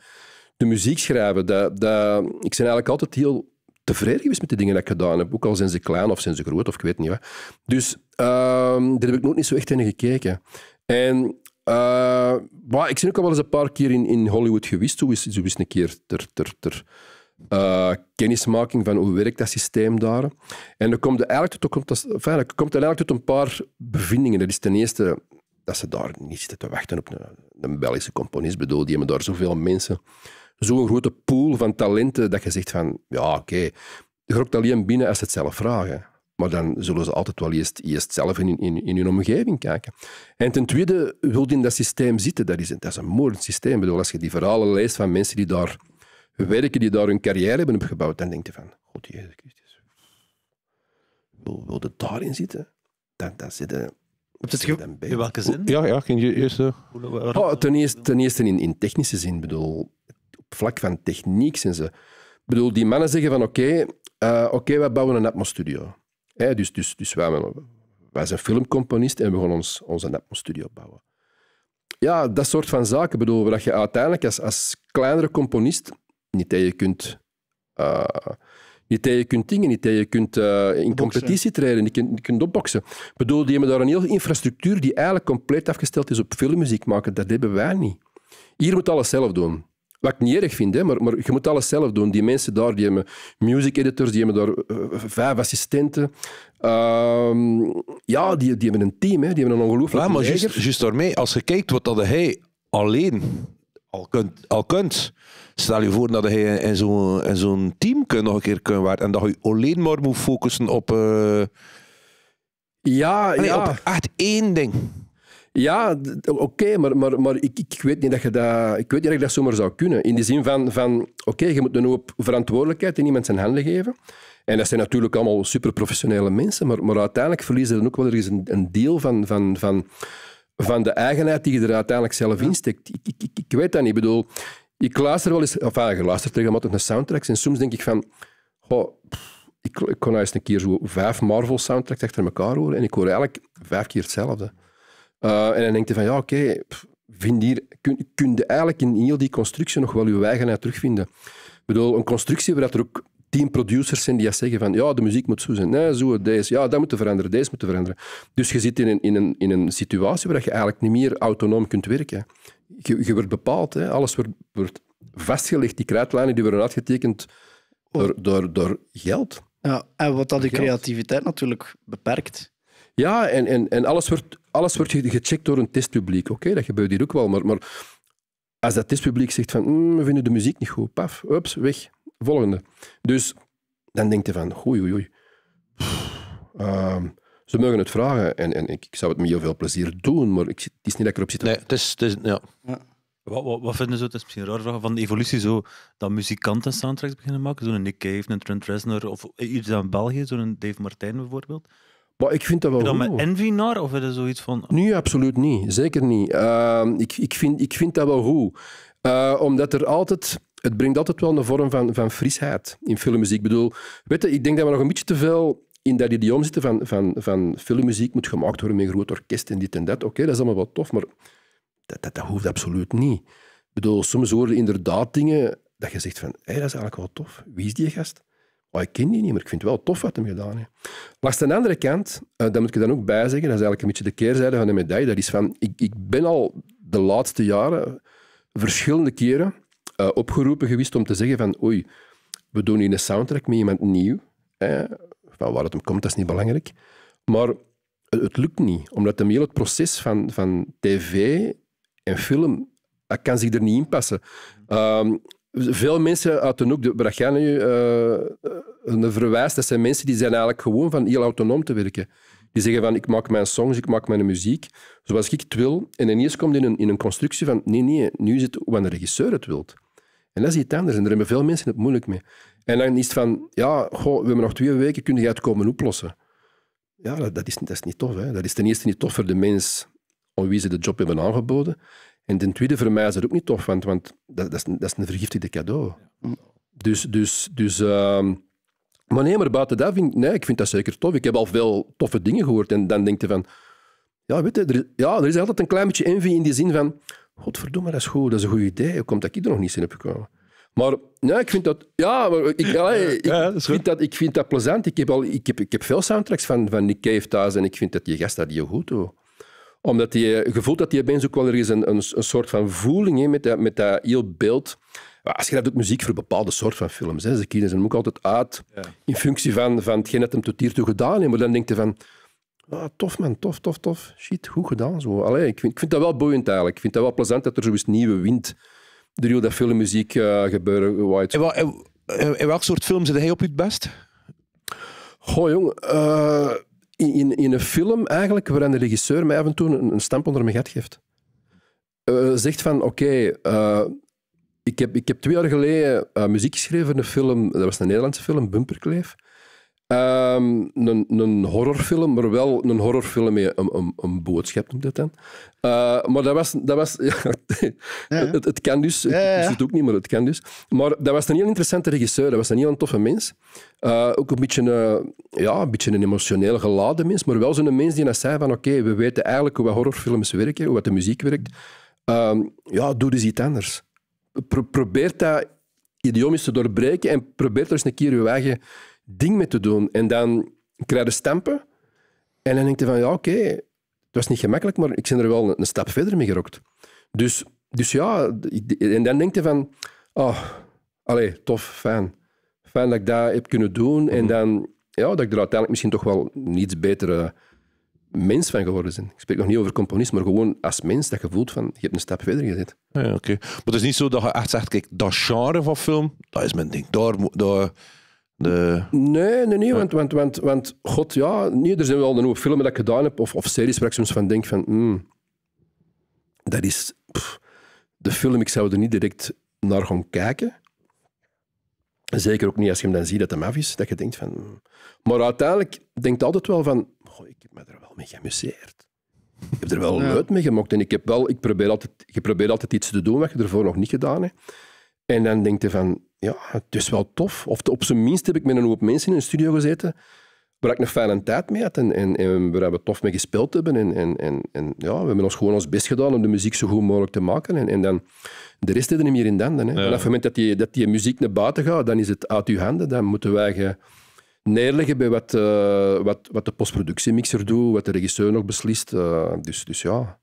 de muziek schrijven. Dat, dat, ik ben eigenlijk altijd heel tevreden geweest met de dingen die ik gedaan heb. Ook al zijn ze klein of zijn ze groot of ik weet niet wat. Dus ehm, daar heb ik nooit niet zo echt in gekeken. En uh, ik ben ook al wel eens een paar keer in, in Hollywood geweest. Zo is, zo is een keer ter, ter, ter eh, kennismaking van hoe werkt dat systeem daar. En dan komt eigenlijk komt, enfin, eigenlijk tot een paar bevindingen. Dat is ten eerste dat ze daar niet zitten te wachten op een, Belgische componist. bedoel, die hebben daar zoveel mensen, zo'n grote pool van talenten, dat je zegt van, ja, oké, okay, je rokt alleen binnen als ze het zelf vragen. Maar dan zullen ze altijd wel eerst, eerst zelf in, in, hun omgeving kijken. En ten tweede, wil je in dat systeem zitten? Dat is, dat is een moordend systeem. Ik bedoel, als je die verhalen leest van mensen die daar werken die daar hun carrière hebben opgebouwd, dan denk je van, god Jezus Christus, wil, wil het daarin zitten? Dan, dan zit je... Je, in welke zin? Ja, ja ging je eerst... Ah, ten, eerste, ten eerste in, in technische zin, bedoel, op vlak van techniek zijn ze... bedoel, die mannen zeggen van, oké, eh, oké, okay, wij bouwen een atmosstudio. dus dus, dus wij, zijn filmcomponist en we gaan ons, onze atmosstudio bouwen. Ja, dat soort van zaken bedoel, dat je uiteindelijk als, als kleinere componist niet dat je kunt... Uh, niet je kunt dingen, niet dat je kunt eh, in competitie treden, niet, je kunt opboksen. Ik bedoel, die hebben daar een hele infrastructuur die eigenlijk compleet afgesteld is op filmmuziek maken. Dat hebben wij niet. Hier moet alles zelf doen. Wat ik niet erg vind, hè, maar, maar je moet alles zelf doen. Die mensen daar, die hebben music editors, die hebben daar eh, vijf assistenten. Ehm, ja, die, die hebben een team, hè, die hebben een ongelooflijk Ja, maar juist daarmee, als je kijkt wat dat hij alleen al kunt, al kunt Stel je voor dat je in zo'n en zo'n team nog een keer kunt waard en dat je alleen maar moet focussen op, uh, ja, ja. op echt één ding. Ja, oké, maar, maar, maar ik, ik, weet niet dat je dat, ik weet niet dat ik dat zomaar zou kunnen. In de zin van, van oké, je moet een hoop verantwoordelijkheid in iemand zijn handen geven. En dat zijn natuurlijk allemaal superprofessionele mensen, maar, maar uiteindelijk verliezen ze dan ook wel eens een, een deel van, van, van, van de eigenheid die je er uiteindelijk zelf insteekt. Ik, ik, ik, weet dat niet. Ik bedoel, ik luister wel eens, of eigenlijk luister regelmatig naar soundtracks en soms denk ik van, ik, ik kon nou eens een keer zo vijf Marvel soundtracks achter elkaar horen en ik hoor eigenlijk vijf keer hetzelfde. Eh, en dan denk je van, ja, oké, vind kun, kun, je eigenlijk in heel die constructie nog wel je eigenheid terugvinden. Ik bedoel, een constructie waar er ook tien producers zijn die zeggen van ja, de muziek moet zo zijn, nee, zo, deze, ja, dat moet veranderen, deze moet veranderen. Dus je zit in een, in, een, in een situatie waar je eigenlijk niet meer autonoom kunt werken je, wordt bepaald, hè. alles wordt, wordt vastgelegd. Die kruidlijnen die worden uitgetekend oh. door, door, door geld. Ja, en wat dat de creativiteit natuurlijk beperkt. Ja, en, en, en alles, wordt, alles wordt gecheckt door een testpubliek. Oké, dat gebeurt hier ook wel, maar, maar als dat testpubliek zegt van mm, we vinden de muziek niet goed, paf, ups, weg, volgende. Dus dan denkt je van oei, oei, oei. Ehm, ze mogen het vragen en, en ik, zou het met heel veel plezier doen, maar ik, het is niet lekker op zitten. Nee, het is... Het is ja. ja. Wat, wat, vinden ze, het is misschien een raar vraag, van de evolutie, zo, dat muzikanten soundtracks beginnen maken? Zo'n Nick Cave, een Trent Reznor, of iets aan België, zo'n Dave Martijn bijvoorbeeld? Maar ik vind dat wel. goed. met envy naar of is zoiets van. Nee, absoluut niet. Zeker niet. Ehm, ik, ik, vind, ik vind dat wel goed. Eh, omdat er altijd. Het brengt altijd wel een vorm van, van frisheid in filmmuziek. Ik bedoel, weet ik denk dat we nog een beetje te veel in dat idioom zitten van, van, van filmmuziek moet gemaakt worden met een groot orkest en dit en dat. Oké, dat is allemaal wel tof, maar dat, dat, dat hoeft absoluut niet. Ik bedoel, soms worden inderdaad dingen dat je zegt van, hé, dat is eigenlijk wel tof. Wie is die gast? Oh, ik ken die niet, maar ik vind het wel tof wat hem gedaan heeft. Langs de andere kant, uh, dat moet ik dan ook bij zeggen, dat is eigenlijk een beetje de keerzijde van de medaille, dat is van, ik, ik ben al de laatste jaren verschillende keren eh, opgeroepen geweest om te zeggen van, oei, we doen hier een soundtrack met iemand nieuw van waar het om komt, dat is niet belangrijk. Maar het, lukt niet, omdat hem hele het proces van, van tv en film, dat kan zich er niet in passen. Ehm, veel mensen uit de hoek, waar jij nu eh, verwijst, dat zijn mensen die zijn eigenlijk gewoon van heel autonoom te werken. Die zeggen van, ik maak mijn songs, ik maak mijn muziek, zoals ik het wil. En ineens komt in een, in een constructie van, nee, nee, nu is het wanneer de regisseur het wilt. En dat is iets anders. En daar hebben veel mensen het moeilijk mee. En dan is het van, ja, we hebben nog twee weken, kun je het komen oplossen? Ja, dat, is, dat is niet tof. Hè. Dat is ten eerste niet tof voor de mens om wie ze de job hebben aangeboden. En ten tweede, voor mij is dat ook niet tof, want, want dat, is, dat is een vergiftigde cadeau. Dus, dus, dus ehm, maar nee, maar buiten dat vind ik, nee, ik vind dat zeker tof. Ik heb al veel toffe dingen gehoord en dan denk je van, ja, weet je, er, is, ja, er is altijd een klein beetje envy in die zin van, godverdomme, dat is goed, dat is een goed idee, hoe komt dat ik er nog niet in heb gekomen? Maar ja, ik vind dat... Ja, maar ik, ik, vind dat, ik vind dat plezant. Ik heb, al, ik heb, ik heb veel soundtracks van, van Nick Cave thuis en ik vind dat die gast dat heel goed doet omdat je gevoelt dat die opeens ook wel ergens een, een, soort van voeling he, met, dat, met dat heel beeld. Als je dat doet, muziek voor bepaalde soort van films. Hè. Ze kiezen hem ook altijd uit in functie van, van hetgeen dat hem tot hiertoe gedaan heeft. Maar dan denk je van, ah, tof man, tof, tof, tof. Shit, goed gedaan. Zo. Allee, ik, vind, ik vind dat wel boeiend eigenlijk. Ik vind dat wel plezant dat er zoiets nieuwe wind drie heel dat filmmuziek uh, eh, gebeuren. White. En, en, en, welk soort film zit hij op het best? Goh, jong. Eh, in, in, in, een film eigenlijk waarin de regisseur mij af en toe een, stamp onder mijn gat geeft. Eh, zegt van, oké, ik, heb, ik heb twee jaar geleden muziek geschreven een film, dat was een Nederlandse film, Bumperkleef. Ehm, een, een, horrorfilm, maar wel een horrorfilm met een, een, een boodschap, noemt dat dan. Eh, maar dat was... Dat was *laughs* Het, het, kan dus. is het ook niet, maar het kan dus. Maar dat was een heel interessante regisseur. Dat was een heel toffe mens. Eh, ook een beetje, een eh, ja, een beetje een emotioneel geladen mens, maar wel zo'n mens die dan zei van oké, we weten eigenlijk hoe horrorfilms werken, hoe de muziek werkt. Ehm, ja, doe dus iets anders. probeer dat idiomisch te doorbreken en probeer er eens een keer je eigen ding mee te doen. En dan krijg je stempen en dan denk je van, ja, oké, dat het was niet gemakkelijk, maar ik ben er wel een, stap verder mee gerokt. Dus, dus ja, en dan denk je van, oh, allee, tof, fijn. Fijn dat ik dat heb kunnen doen en mhm. dan ja, dat ik er uiteindelijk misschien toch wel een iets betere mens van geworden zijn. Ik spreek nog niet over componist, maar gewoon als mens dat gevoel van, je hebt een stap verder gezet. Ja, oké. Maar het is niet zo dat je echt zegt, kijk, dat genre van film, dat is mijn ding. daar, Nee, nee, nee, want, want, want, want god ja, nee, er zijn wel een nieuwe filmen dat ik gedaan heb, of, of series waar ik soms van denk van, hmm, dat is, de film, ik zou er niet direct naar gaan kijken. Zeker ook niet als je hem dan ziet dat hem af is, dat je denkt van... Hmm. Maar uiteindelijk denkt altijd wel van, ik heb me er wel mee geamuseerd. Ik heb er wel leuk mee gemaakt en ik, heb wel, ik, probeer altijd, ik altijd iets te doen wat je ervoor nog niet gedaan hebt. En dan denk je van, ja, het is wel tof. Of op zijn minst heb ik met een hoop mensen in een studio gezeten waar ik nog fijne tijd mee had en, en, en waar we tof mee gespeeld hebben. En, en, en, en, ja, we hebben ons gewoon ons best gedaan om de muziek zo goed mogelijk te maken. En, en dan, de rest is er niet meer in de Hè. Ja. Vanaf het moment dat die, dat die muziek naar buiten gaat, dan is het uit uw handen. Dan moeten wij neerleggen bij wat, uh, wat, wat de postproductiemixer doet, wat de regisseur nog beslist. Eh, dus, dus ja.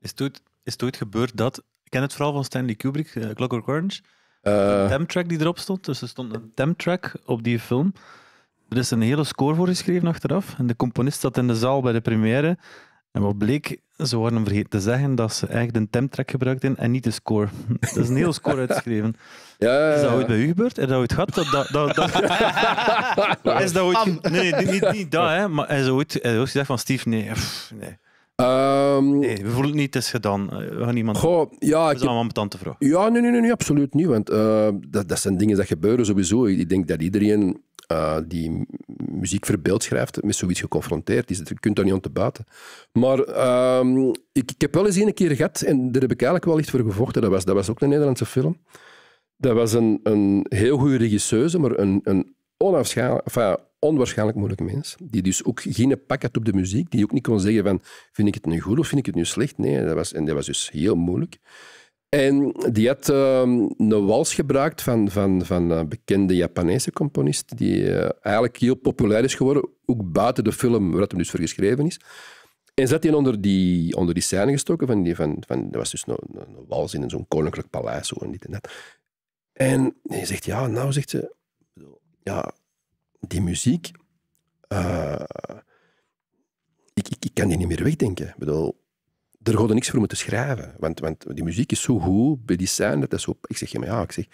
Is het, is het ooit gebeurd dat ik ken het vooral van Stanley Kubrick, uh, Clockwork Orange. Uh, temtrack die erop stond, dus er stond een temtrack op die film. Er is een hele score voor geschreven achteraf. En de componist zat in de zaal bij de première. En wat bleek, ze waren hem vergeten te zeggen dat ze eigenlijk een temtrack gebruikten en niet de score. *laughs* Dat is een hele score uitgeschreven. *laughs* Ja, ja, Is dat ooit bij u gebeurd? Is dat ooit gehad? Dat, dat, dat, *laughs* is dat ooit... Nee, nee, niet, niet, dat, hè. Maar hij dat ooit, hij gezegd van Steve, nee, nee. Ehm, nee, we voelen het niet, eens is gedaan. Eh, we gaan niemand... Goh, ja, ik... een tante vraag. Ja, nee, nee, nee, absoluut niet. Want eh, dat, dat zijn dingen die gebeuren sowieso. Ik denk dat iedereen eh, die muziek verbeeld schrijft, met zoiets geconfronteerd is. Je kunt daar niet aan te buiten. Maar ehm, ik, ik, heb wel eens een keer gehad, en daar heb ik eigenlijk wel echt voor gevochten. Dat was, dat was ook een Nederlandse film. Dat was een, een heel goede regisseuse, maar een, een onwaarschijnlijk moeilijke mens, die dus ook geen pak had op de muziek, die ook niet kon zeggen van vind ik het nu goed of vind ik het nu slecht. Nee, dat was, en dat was dus heel moeilijk. En die had uh, een wals gebruikt van, van, van een eh, bekende Japanese componist, die eh, eigenlijk heel populair is geworden, ook buiten de film waar het hem dus voor geschreven is. En zat die onder die, onder die scène gestoken, van die, van, van, dat was dus een, wals in zo'n koninklijk paleis. Zo en, dit en, dat. en hij zegt, ja, nou zegt ze, ja, die muziek, eh, ik, ik, kan die niet meer wegdenken. Ik bedoel, er gaat niks voor moeten schrijven. Want, want die muziek is zo goed, bij die zijn. dat is zo... Ik zeg, maar ja, ik zeg,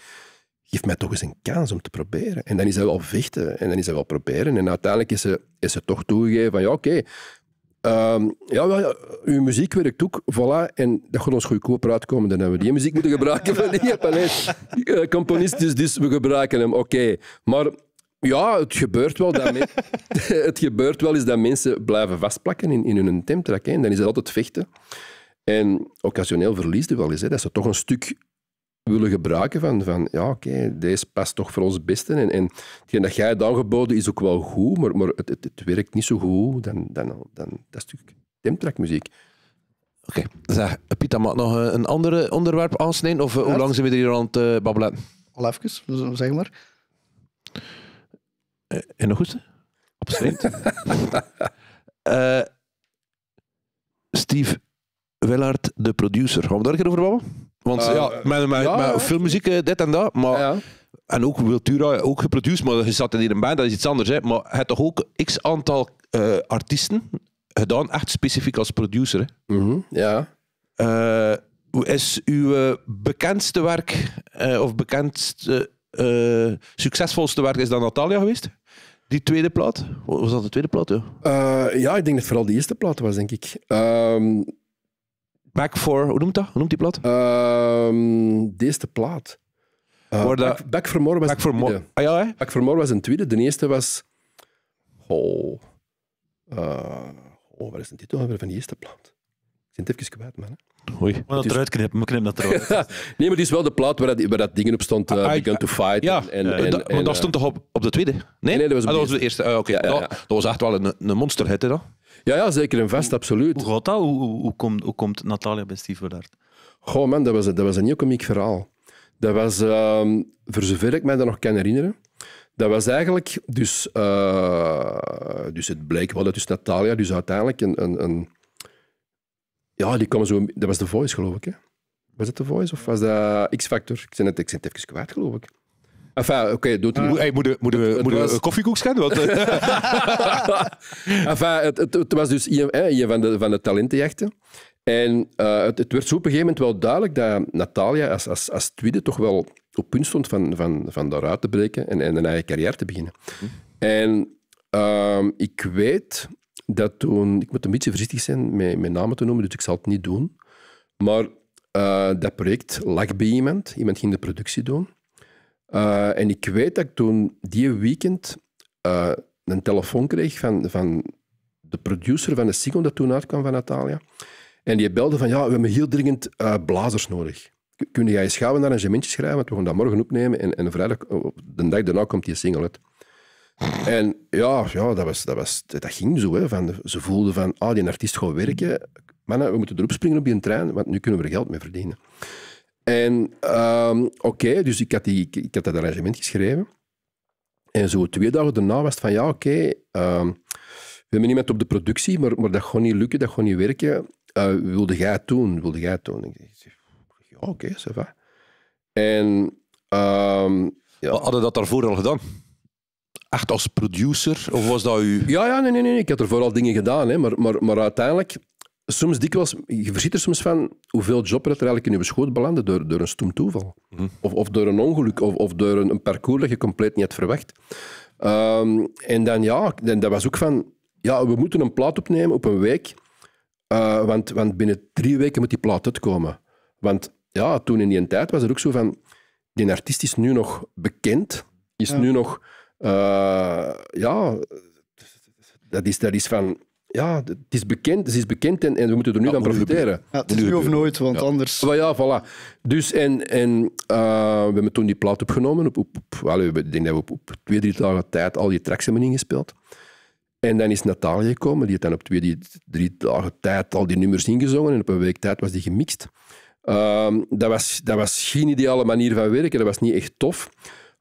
geef mij toch eens een kans om te proberen. En dan is hij wel vechten en dan is hij wel proberen. En uiteindelijk is ze, is ze toch toegegeven van ja, oké, Ehm, ja, wel, ja, uw muziek werkt ook, voilà. En dat gaat ons goedkoper uitkomen. Dan hebben we die muziek moeten gebruiken van die Japanese uh, componist. Dus, dus, we gebruiken hem, oké. Maar ja, het gebeurt wel dat, *laughs* het gebeurt wel is dat mensen blijven vastplakken in, in hun temp En dan is dat altijd vechten. En occasioneel verlies je wel eens. Hè. Dat ze toch een stuk willen gebruiken van, van ja, oké, deze past toch voor ons beste. En, en hetgeen dat jij hebt aangeboden is ook wel goed, maar, maar het, het, werkt niet zo goed dan, dan, dan dat stuk temtrackmuziek. Oké, okay. Pieter, mag nog eh, een ander onderwerp aansnijden? Of eh, hoe lang zijn we hier aan het eh, babbelen? Al even, zeg maar. en nog goed? Absoluut. *laughs* Steve Willard, de producer. Gaan we daar een keer over babbelen? Want eh, ja, met, filmmuziek, eh, dit en dat. Maar, En ook Wiltura, eh, ook geproduceerd, maar je zat in een band, dat is iets anders. Hè. Maar je hebt toch ook x aantal artiesten gedaan, echt specifiek als producer. Hè. Mhm, ja. Uh, is uw bekendste werk, of bekendste, succesvolste werk, is dan Natalia geweest? Die tweede plaat? Was dat de tweede plaat? Ja, ja ik denk dat het vooral de eerste plaat was, denk ik. Ehm, Back for, hoe noemt dat? Hoe noemt die ehm, plaat? Um, deze plaat. Uh, back, back, for More was back een tweede. Ah, ja, hè? Back for More was een tweede. De eerste was... Oh, uh, oh wat is de titel van die eerste plaat? Ik zit kwijt, man. Hoi. moet dat eruit knippen, maar knip dat eruit. nee, maar die is wel de plaat waar dat, waar dat dingen op stond, uh, ah, Begun to Fight. Ja, en, en, en, eh, da, en maar dat stond toch op, op de tweede? Nee, nee, dat ah, was, de eerste. Ah, oké, okay. dat, was echt wel een, een monsterhit, hè, ja, ja zeker een vast, absoluut. Hoe gaat dat? Hoe, hoe, komt, hoe komt Natalia Bestivo daar? Goh man, dat was, dat was een heel komiek verhaal. Dat was, ehm, voor zover ik mij dat nog kan herinneren, dat was eigenlijk... Dus, eh, dus het bleek wel dat dus Natalia dus uiteindelijk een... een, een ja, die kwam zo... Dat was The Voice, geloof ik, hè? Was het The Voice of was dat X-Factor? Ik ben net het even kwijt, geloof ik. Enfin, oké, eh, moeten we, moet koffiekoek gaan? Want, eh, *laughs* enfin, het, het, was dus een van de, van talentenjachten. En eh, het, werd zo op een gegeven moment wel duidelijk dat Natalia als, als, als tweede toch wel op punt stond van, van, van daaruit te breken en, een eigen carrière te beginnen. Mhm. En ehm, ik weet dat toen... Ik moet een beetje voorzichtig zijn met, mijn namen te noemen, dus ik zal het niet doen. Maar dat project lag bij iemand. Iemand ging de productie doen. Eh, en ik weet dat ik toen die weekend eh, een telefoon kreeg van, van de producer van de single dat toen uitkwam van Natalia. En die belde van, ja, we hebben heel dringend eh, blazers nodig. Kun jij eens naar een gementje schrijven? Want we gaan dat morgen opnemen en, en vrijdag, de dag daarna komt die single uit. En ja, ja dat, was, dat, was, dat ging zo. Hè, van, ze voelden van, ah, die artiest gaat werken. Mannen, we moeten erop springen op die trein, want nu kunnen we er geld mee verdienen. En ehm, oké, dus ik had, die, ik had dat arrangement geschreven. En zo twee dagen daarna was het van, ja, oké, okay, ehm, we hebben iemand op de productie, maar, maar dat gaat niet lukken, dat gaat niet werken. Eh, wilde jij het doen? Wilde jij doen? Ik zeg, ja, oké, okay, va. En... Um, ja. Hadden dat daarvoor al gedaan? Echt als producer? Of was dat u... Ja, ja nee, nee, nee. Ik had er vooral dingen gedaan, hè. Maar, maar, maar uiteindelijk soms dikwijls, je verschiet er soms van hoeveel job er eigenlijk in je schoot belanden door, door een stom toeval. Mhm. Of, of door een ongeluk, of, of door een, een parcours dat je compleet niet had verwacht. Ehm, en dan ja, dan, dat was ook van, ja, we moeten een plaat opnemen op een week, eh, want, want binnen drie weken moet die plaat uitkomen. Want ja, toen in die tijd was er ook zo van, die artiest is nu nog bekend, is nu nog, eh, ja, dat is, dat is van ja, het is bekend, het is bekend en, en we moeten er nu ja, aan profiteren. het is nu, of nooit, want anders... Maar ja, voilà. Dus en, en eh, we hebben toen die plaat opgenomen. Op, op, op ik denk dat we op, op, twee, drie dagen tijd al die tracks hebben ingespeeld. En dan is Natalia gekomen. Die heeft dan op twee, drie dagen tijd al die nummers ingezongen. En op een week tijd was die gemixt. Ehm, dat, was, dat was geen ideale manier van werken. Dat was niet echt tof.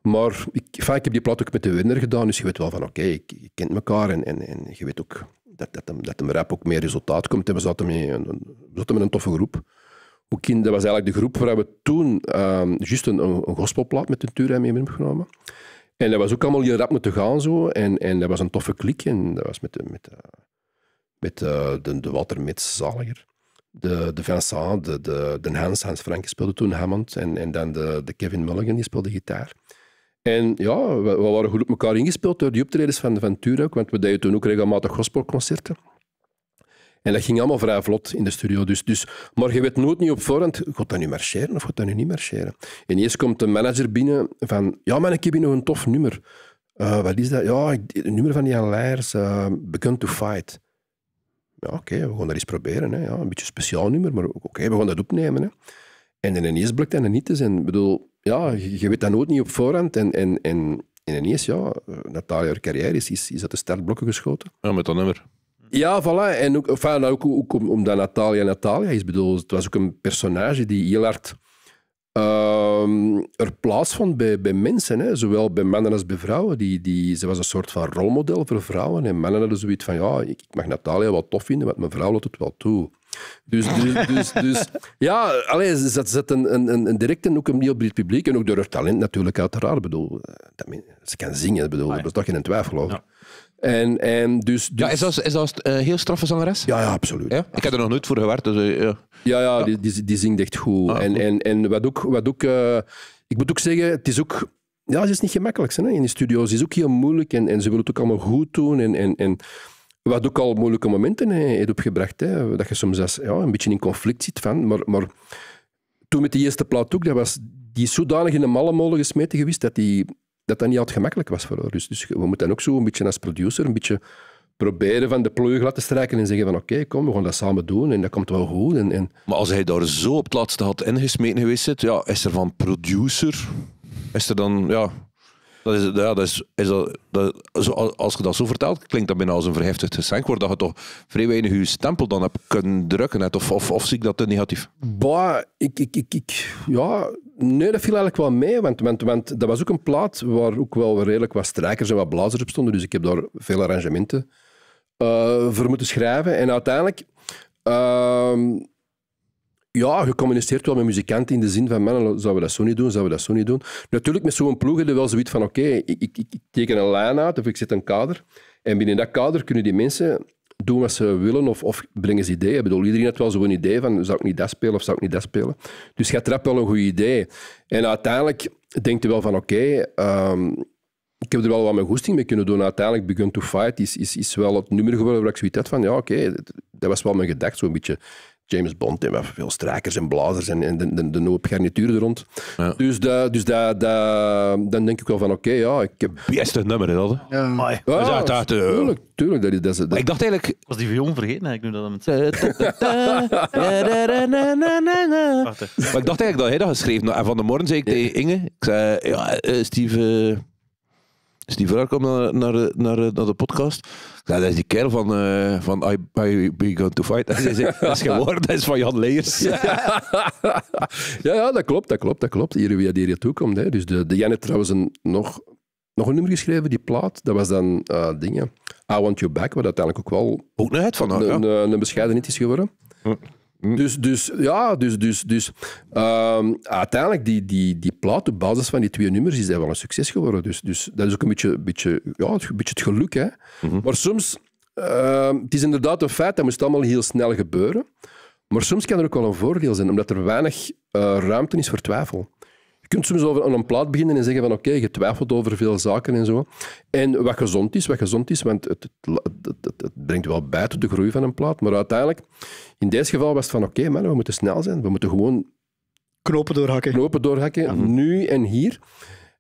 Maar ik, heb die plaat ook met de winnaar gedaan. Dus je weet wel van, oké, okay, je, kent elkaar. En, en, en je weet ook dat, dat, hem, dat rap ook meer resultaat komt. En we zaten met een, zaten een toffe groep. Ook in, dat was eigenlijk de groep waar we toen ehm, juist een, een, gospelplaat met de Tuurheim mee hebben genomen. En dat was ook allemaal hier rap moeten gaan zo. En, en dat was een toffe klik. En dat was met, de, met, eh, met eh, de, de, Walter Mits, zaliger. De, de Vincent, de, de, de Hans, Hans Frank speelde toen Hammond. En, en dan de, de Kevin Mulligan, die speelde gitaar. En ja, we, waren goed op elkaar ingespeeld door die optredens van, Ventura ook, want we deden toen ook regelmatig gospelconcerten. En dat ging allemaal vrij vlot in de studio. Dus, dus, maar je weet nooit niet op voorhand, gaat dat nu marcheren of gaat dat nu niet marcheren? En eerst komt de manager binnen van, ja man, ik heb hier nog een tof nummer. Eh, wat is dat? Ja, het nummer van Jan Leijers, eh, Begun to Fight. Ja, oké, we gaan dat eens proberen. Hè. Ja, een beetje een speciaal nummer, maar oké, we gaan dat opnemen. Hè. En dan ineens bleek dat niet te zijn. Ik bedoel, ja, je weet dat nooit niet op voorhand. En, en, en, en ineens, ja, Natalia, haar carrière is, is, is uit de startblokken geschoten. Ja, met dat nummer. Ja, voilà. En ook, enfin, nou, ook, ook omdat Natalia Natalia is. bedoeld het was ook een personage die heel hard uh, er plaatsvond bij, bij mensen. Zowel bij mannen als bij vrouwen. Die, die, ze was een soort van rolmodel voor vrouwen. En mannen hadden zoiets van, ja, ik, mag Natalia wel tof vinden, want mijn vrouw laat het wel toe. Dus, dus, dus, dus, ja, alleen ze zet een, een, een directe ook een nieuw breed publiek. En ook door haar talent natuurlijk, uiteraard. Bedoel, eh, ze kan zingen, bedoel, dat ah, is toch geen twijfel over. Ja. En, en dus, Ja, dus- is dat, is dat een eh, heel straffe zangeres? Ja, ja absoluut. Ja? Ik heb er nog nooit voor gewerkt. Dus, eh, ja, ja, ja die, die, die, zingt echt goed. Ah, en, En, en wat ook... Wat ook ik moet ook zeggen, het is ook... Ja, is niet gemakkelijk hè, in de studio's. Het is ook heel moeilijk en, en ze willen het ook allemaal goed doen. En, en, en wat ook al moeilijke momenten heeft opgebracht. Hè. Dat je soms als, ja, een beetje in conflict zit van. Maar, maar toen met die eerste plaat ook, dat was, die is zodanig in de malle molen gesmeten geweest dat, die, dat dat niet altijd gemakkelijk was voor haar. Dus, dus we moeten dan ook zo een beetje als producer een beetje proberen van de pleug laten strijken en zeggen van oké, kom, we gaan dat samen doen en dat komt wel goed. En, en... Maar als hij daar zo op het laatste had ingesmeten geweest ja, is er van producer, is er dan, ja, dat is, ja, dat is, is dat, dat, als je dat zo vertelt, klinkt dat bijna als een verheftigd Wordt Dat je toch vrij weinig je stempel dan hebt kunnen drukken. Net, of, of, of zie ik dat te negatief? Bah, ik, ik, ik, ja, nee, dat viel eigenlijk wel mee. Want, want, want dat was ook een plaat waar ook wel redelijk wat strijkers en wat blazers op stonden. Dus ik heb daar veel arrangementen uh, voor moeten schrijven. En uiteindelijk... Ehm, ja, je communiceert wel met muzikanten in de zin van, mannen, zouden we dat zo niet doen, zouden we dat zo niet doen. Natuurlijk, met zo'n ploeg heb je wel zoiets van, oké, ik, ik, ik, teken een lijn uit of ik zet een kader. En binnen dat kader kunnen die mensen doen wat ze willen of, of brengen ze ideeën. Ik bedoel, iedereen had wel zo'n idee van, zou ik niet dat spelen of zou ik niet dat spelen? Dus je er wel een goed idee. En uiteindelijk denkt je wel van, oké, ehm, ik heb er wel wat mijn goesting mee kunnen doen. Uiteindelijk, Begun to Fight is, is, is wel het nummer geworden waar ik zoiets had van, ja, oké, dat was wel mijn gedachte zo'n beetje. James Bond, en veel strijkers en blazers en, de, de, de hoop garnituur er rond. Dus, da, dus da, dan denk ik wel van, oké, ja, ik heb... Beste nummer, hè, dat? Ja. tuurlijk, tuurlijk. Dat, dat, Ik dacht eigenlijk... was die viool vergeten, ik nu dat maar ik dacht eigenlijk dat hij dat geschreven had. En van de morgen zei ik tegen Inge, ik zei, ja, Steve... Steve Verhaar kwam naar, naar, naar, naar de podcast. Nou, dat is die kerel van, eh, van I, I Be Going To Fight. *laughs* Dat is, dat is geworden, dat is van Jan Leers. *laughs* ja, ja, dat klopt, dat klopt, dat klopt. Hier wie hier naartoe komt. Hè. Dus de, de Jan heeft trouwens een, nog, nog een nummer geschreven, die plaat. Dat was dan uh, dingen. I Want You Back, wat uiteindelijk ook wel... Ook net van een, ja. een, een bescheidenheid is geworden. Hm. Hm. Dus, dus ja, dus, dus, dus ehm, uiteindelijk die, die, die plaat op basis van die twee nummers is wel een succes geworden. Dus, dus dat is ook een beetje, beetje, ja, een beetje het geluk. Hè. Mhm. Maar soms, ehm, het is inderdaad een feit, dat moest allemaal heel snel gebeuren. Maar soms kan er ook wel een voordeel zijn, omdat er weinig eh, ruimte is voor twijfel kunt soms over aan een plaat beginnen en zeggen van oké, okay, je twijfelt over veel zaken en zo. En wat gezond is, wat gezond is, want het, het, het, het brengt wel bij tot de groei van een plaat. Maar uiteindelijk, in dit geval was het van oké, mannen, we moeten snel zijn. We moeten gewoon... Knopen doorhakken. Knopen doorhakken, mhm. nu en hier.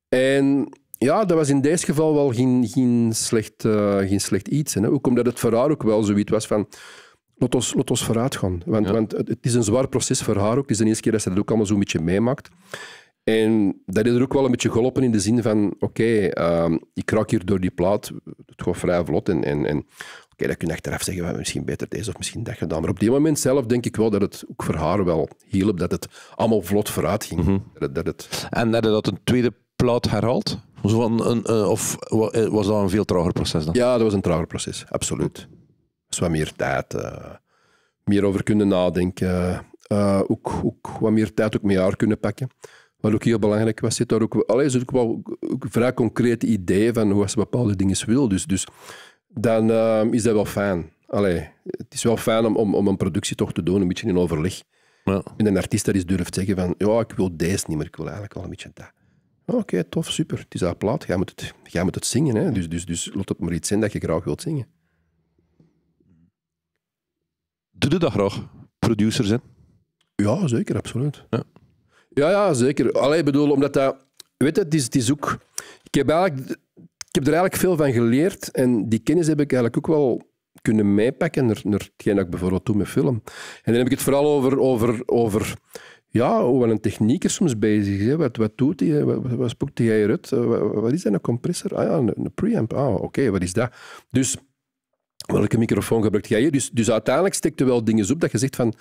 En ja, dat was in deze geval wel geen, geen, slecht, eh, geen slecht iets. Hè. Ook omdat het voor haar ook wel zoiets was van... Laat ons, laat ons vooruit gaan. Want, want het, is een zwaar proces voor haar ook. Het is de eerste keer dat ze dat ook allemaal zo'n beetje meemaakt. En dat is er ook wel een beetje gelopen in de zin van, oké, ehm, ik raak hier door die plaat, het gaat vrij vlot. En, en, en oké, okay, dan kun je achteraf zeggen, misschien beter deze of misschien dat gedaan. Maar op die moment zelf denk ik wel dat het ook voor haar wel hielp, dat het allemaal vlot vooruit ging. Mm dat, dat het... En dat dat een tweede plaat herhaald? Eh, of, een, eh, of was dat een veel trager proces dan? Ja, dat was een trager proces, absoluut. Dus wat meer tijd, eh, meer over kunnen nadenken, ook, ook wat meer tijd ook met haar kunnen pakken. Maar ook heel belangrijk was, zit daar ook, allee, is ook wel vrij concrete ideeën van hoe ze bepaalde dingen wil. Dus, dus dan eh, is dat wel fijn. Allee, het is wel fijn om, om, om een productie toch te doen, een beetje in overleg. Ja. En een artiest dat is durft zeggen van, ja, ik wil deze niet maar ik wil eigenlijk wel een beetje dat. Oké, tof, super. Het is dat plaat. Jij moet het, jij moet het zingen. Hè? Dus, dus, dus laat het maar iets zijn dat je graag wilt zingen. Doe je dat graag? Producer zijn? Ja, zeker, absoluut. Ja. Ja, ja zeker. Allee, bedoel, omdat dat... Weet je, het zoek, Ik heb, er eigenlijk veel van geleerd en die kennis heb ik eigenlijk ook wel kunnen meepakken naar, naar hetgeen dat ik bijvoorbeeld doe met film. En dan heb ik het vooral over, over, over ja, hoe een technieker soms bezig is. Hè. Wat, wat doet hij? Wat, wat spoekt hij eruit? Eh, wat, wat, is dat, een compressor? Ah ja, een, preamp. Ah, oké, wat is dat? Dus welke microfoon gebruik jij Dus, dus uiteindelijk steekt er wel dingen op dat je zegt van...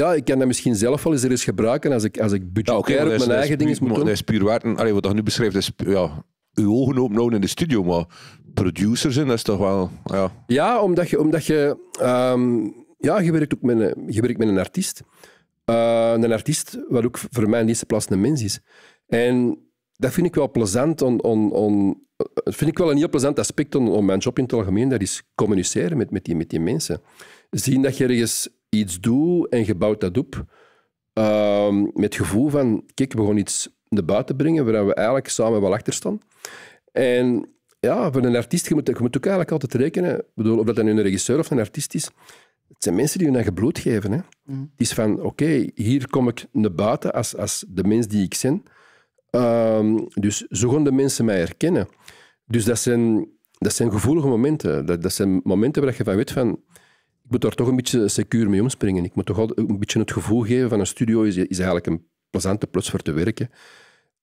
Ja, ik kan dat misschien zelf wel eens er eens gebruiken als ik, als ik budgetair op mijn eigen dingen moet doen. Dat is puur wat je nu beschrijft, is ja, uw ogen open nou in de studio, maar producers zijn, dat is toch wel... Ja, ja omdat je... Omdat je ehm, ja, je werkt ook met een, je werkt met een artiest. Uh, een artiest, wat ook voor mij in de eerste plaats een mens is. En dat vind ik wel plezant. On, on, on, vind ik wel een heel plezant aspect om mijn job in het algemeen. Dat is communiceren met, met, die, met die mensen. Zien dat je ergens iets doe en je dat op ehm, met het gevoel van, kijk, we gaan iets naar buiten brengen waar we eigenlijk samen wel achter staan. En ja, voor een artiest, je moet, je moet ook eigenlijk altijd rekenen, bedoel, of dat dan een regisseur of een artiest is, het zijn mensen die hun eigen bloed geven. Hè. Mm. Het is van, oké, hier kom ik naar buiten als, als de mens die ik ben. Ehm, dus zo gaan de mensen mij herkennen. Dus dat zijn, dat zijn gevoelige momenten. Dat, dat zijn momenten waar je van weet van moet daar toch een beetje secuur mee omspringen. Ik moet toch altijd een beetje het gevoel geven van een studio is, is eigenlijk een plezante plus voor te werken.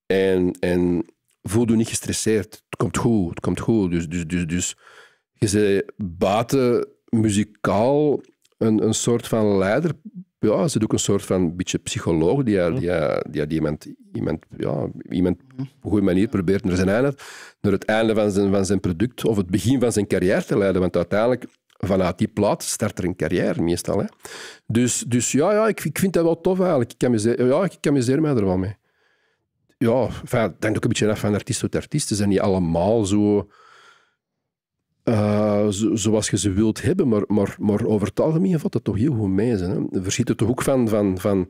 En, en voel je niet gestresseerd. Het komt goed, het komt goed. Dus, dus, dus, dus je zei muzikaal een, een soort van leider. Ja, ze ook een soort van beetje psycholoog die, ja. die, die, iemand, iemand, ja, iemand op een goede manier probeert naar zijn einde, naar het einde van zijn, van zijn product of het begin van zijn carrière te leiden. Want uiteindelijk vanuit die plaat start er een carrière meestal. Hè. Dus, dus ja, ja ik, ik vind dat wel tof eigenlijk. Ik amuseer, ja, ik amuseer mij er wel mee. Ja, enfin, denk ook een beetje af van artiest tot artiest. Ze zijn niet allemaal zo... Uh, zoals je ze wilt hebben, maar, maar, maar over het algemeen valt dat toch heel goed mee. Hè? Verschiet het toch ook van, van, van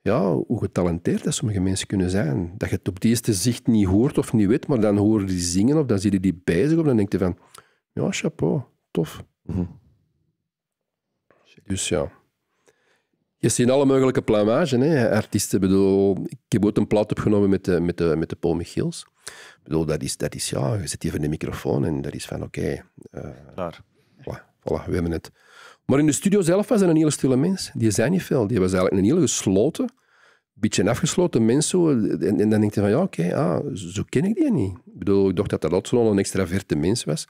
ja, hoe getalenteerd dat sommige mensen kunnen zijn. Dat je het op het eerste zicht niet hoort of niet weet, maar dan horen die zingen of dan zie je die bezig op. dan denk je van, ja, chapeau, tof. Mhm. Dus ja. Je ziet alle mogelijke plumage, hè, artiesten. Bedoel, ik heb ook een plaat opgenomen met de, met de, met de Paul Michiels. Ik bedoel, dat is, dat is, ja, je zit hier voor de microfoon en dat is van, oké. Okay, uh, eh, voilà, we hebben het. Maar in de studio zelf was hij een hele stille mens. Die zijn niet veel. Die was eigenlijk een hele gesloten, beetje afgesloten mens. Zo. En, dan denk je van, ja, oké, ah, zo ken ik die niet. Ik bedoel, ik dacht dat dat ook zo'n extraverte mens was.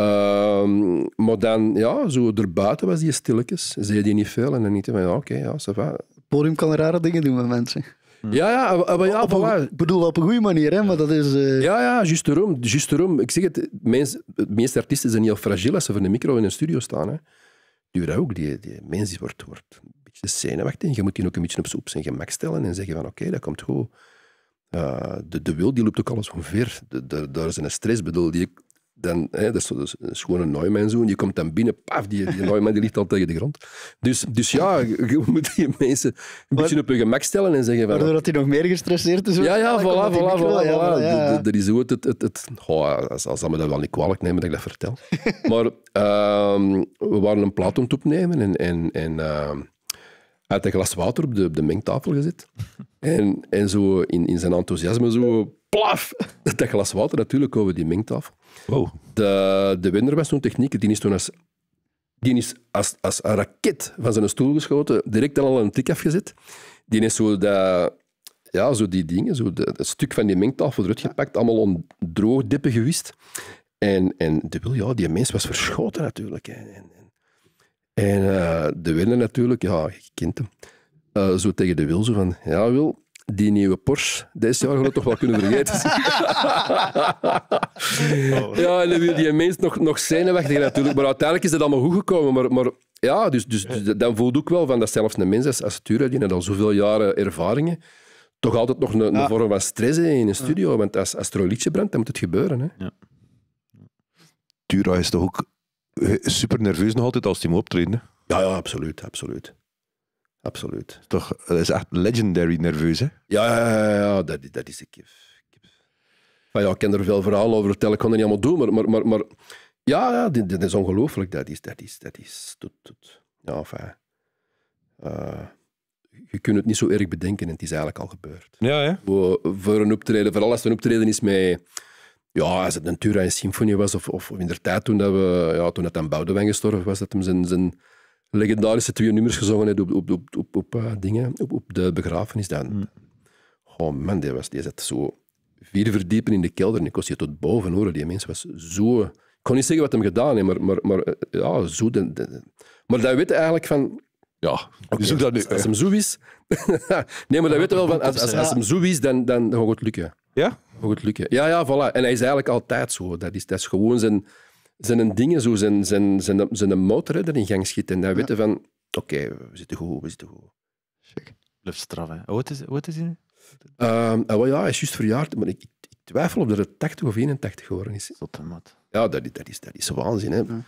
Ehm, maar dan, ja, zo erbuiten was die stilletjes. Zei die niet veel. En dan niet van, ja, oké, ja, ça va. Podium kan rare dingen doen met mensen. Hmm. Ja, ja, eh, maar ja, ik bedoel op een goede manier, hè, maar dat is. Eh, ja, ja, juist erom, juist daarom. Ik zeg het, de meeste artiesten zijn heel fragiel als ze voor een micro in een studio staan. Hè. Die ook, die, die wordt, wordt een beetje zenuwachtig. En je moet die ook een beetje op zijn, gemak stellen en zeggen: van oké, dat komt goed. Eh, de, de wil die loopt ook alles ver. Daar is een stress. Bedoel, die dan, hè, dat, is, dat is gewoon een Neumann Je komt dan binnen, paf, die, die Neumann die ligt al tegen de grond. Dus, dus ja, *laughs* je moet je mensen een beetje op hun gemak stellen en zeggen van... Doordat hij nog meer gestresseerd is? Ja, ja, voilà, voilà, voilà. Ja, is zo het... het, het, als, als dat me dat wel niet kwalijk nemen dat ik dat vertel. *laughs* maar ehm, we waren een plaat om te opnemen en... en, en ehm, had een glas water op de, de mengtafel gezet. *laughs* en, en zo in, in zijn enthousiasme zo plaf, dat glas water natuurlijk over die mengtafel. Wow. De, de winner was zo'n techniek, die is toen als, die is als, als een raket van zijn stoel geschoten, direct al een tik afgezet. Die is zo dat, ja, zo die dingen, zo dat, het stuk van die mengtafel eruit gepakt, allemaal ondroog dippen gewist. En, en de wil, ja, die mens was verschoten natuurlijk. en, en eh, de winnen natuurlijk, ja, je kent hem. Eh, zo tegen de wil, zo van, ja Wil, die nieuwe Porsche, deze jaar gaan we toch wel kunnen vergeten. *laughs* Oh. ja, en dan wil die mens nog, nog weg. natuurlijk. Maar uiteindelijk is dat allemaal goed gekomen. Maar, maar ja, dus, dus, dus dan voelde ik wel van dat zelfs een mens als, als Tura, die net al zoveel jaren ervaringen, toch altijd nog een, vorm van stress in een studio. Want als, als er brandt, dan moet het gebeuren. Hè. Ja. Tura is toch ook eh, super nerveus nog altijd als hij moet optreden. Ja, ja, absoluut, absoluut. Absoluut. Toch, dat is echt legendary nerveus, hè? Ja, ja, ja, dat, dat is ik. Ah, ja, ik ken er veel verhalen over vertellen, ik kan het niet allemaal doen, maar, maar, maar, maar ja, ja dit, is ongelooflijk. Dat is, dat is, dat is, tot, tot. ja, enfin, eh, je kunt het niet zo erg bedenken en het is eigenlijk al gebeurd. Ja, hè? Voor, een optreden, vooral als het een optreden is met ja, als het een Tura Symfonie was, of, of in de tijd toen, dat we, ja, toen het aan Boudewijn gestorven was, dat hem zijn, zijn legendarische twee nummers gezongen heeft op, op, op, op, op eh, dingen, op, op de begrafenis. Dan. Oh man, die, was, die zat zo vier verdiepen in de kelder en ik was je tot boven horen Die mens was zo... Ik kon niet zeggen wat hem gedaan heeft, maar, maar, maar eh, ja, zo... maar dat weet eigenlijk van... Ja, dus okay. dat nu. Als, hem zo is... *laughs* nee, maar dat weten we wel, als, hem zo is, dan, dan, dan gaat het lukken. Ja? Gaat het lukken. Ja, ja, voilà. En hij is eigenlijk altijd zo. Dat is, dat is gewoon zijn, zijn dingen, zo, zijn, zijn, zijn, zijn motor motoren er in gang schieten. En dan weten van, oké, we zitten goed, we zitten goed. Check. Blijf straf, hè. Wat is, wat is hij nu? Ehm, ah, ja, hij is juist verjaard, maar ik, ik, twijfel of dat het 80 of 81 geworden is. Tot de mat. Ja, dat, dat, is, dat is waanzin, hè. Ja.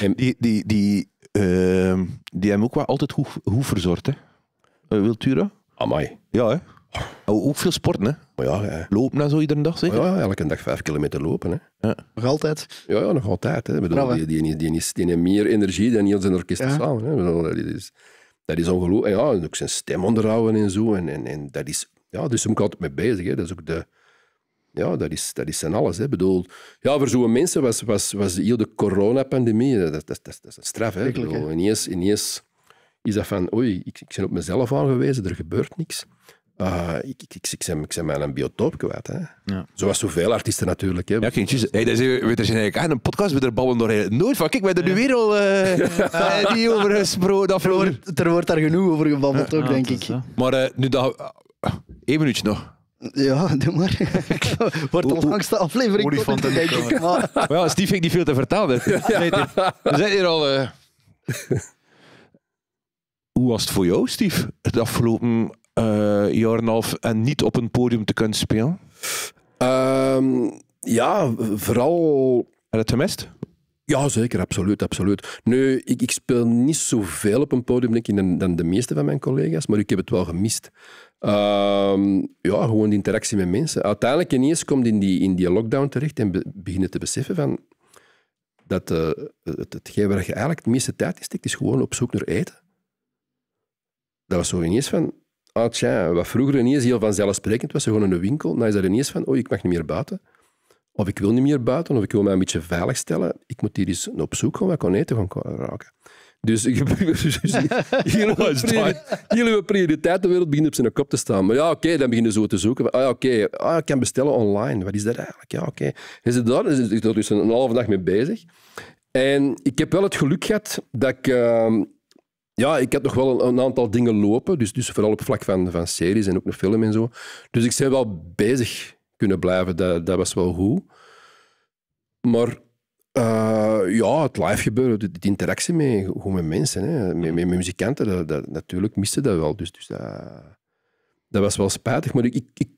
En die, die, die, uh, die hebben ook wel altijd hoe goed verzorgd, hè? Uh, eh, Wiltura. Amai. Ja, hè? Oh. ook veel sporten, hè? Maar ja, Lopen en zo iedere dag, zeg? Maar ja, elke dag vijf kilometer lopen, hè. Ja. Nog altijd? Ja, ja, nog altijd. Hè. Bedoel, die, die, die, die, die, heeft meer energie dan heel zijn orkest samen. Hè. dat is, dat is ongelooflijk. Ja, en ook zijn stem onderhouden en zo. En, en, en dat is... Ja, dus hem ik altijd mee bezig, hè. Dat is ook de ja, dat is, dat is zijn alles. Hè. Bedoel, ja, voor zo'n mensen was, was, was heel de coronapandemie, eh, dat, dat, dat, dat is een straf. Hè. Bedoel, hè? Ineens, ineens is dat van, oei, ik, ik ben op mezelf aangewezen, er gebeurt niks. Uh, ah, ik, ik, ik, ik, ben, ik ben mijn biotoop kwijt. Hè. Ja. Zoals zoveel artiesten natuurlijk. Hè. Ja, kijk, hey, dat is, weet zijn eigenlijk aan een podcast met er ballen doorheen. Nooit van, kijk, we hebben eh, *laughs* eh, er nu weer al uh, die over gesproken. Er, er wordt daar genoeg over gebabbeld ook, denk ik. Maar uh, nu dat... Eén minuutje nog. Ja, *laughs* doe maar. *laughs* Wordt de langste aflevering. Moet van te ah. maar... ja, Steve ik niet veel te vertellen. We zijn hier al... Uh... *laughs* Hoe was het voor jou, Steve, het afgelopen uh, jaar en half en niet op een podium te kunnen spelen? Um, ja, vooral... Heb je het gemist? Ja, zeker, absoluut. absoluut. Nu, ik, ik speel niet zoveel op een podium dan, de meeste van mijn collega's, maar ik heb het wel gemist. Ehm, ja, gewoon de interactie met mensen. Uiteindelijk ineens komt in die, in die lockdown terecht en be, beginnen te beseffen van dat eh, het, hetgeen waar je eigenlijk de meeste tijd in steekt, is gewoon op zoek naar eten. Dat was zo ineens van, ah tja, wat vroeger ineens heel vanzelfsprekend was, gewoon in de winkel, dan nou is dat ineens van, oh, ik mag niet meer buiten of ik wil niet meer buiten, of ik wil mij een beetje veilig stellen. Ik moet hier eens op zoek gaan, wat kan eten ik raken. Dus ik de wereld begint op zijn kop te staan. Maar ja, oké, dan beginnen ze zo te zoeken. Ah ja, oké, ah, ik kan bestellen online. Wat is dat eigenlijk? Ja, oké. Is het daar? Is dus een halve dag mee bezig. En ik heb wel het geluk gehad dat ik... Ehm, ja, ik heb nog wel een, aantal dingen lopen. Dus, dus vooral op vlak van, van series en ook nog film en zo. Dus ik ben wel bezig kunnen blijven. Dat, dat was wel goed. Maar eh, ja, het live gebeuren, de, de interactie met, met mensen, hè, met, met, muzikanten, dat, dat, natuurlijk miste dat wel. Dus, dus dat, eh, dat was wel spijtig. Maar ik, ik, ik,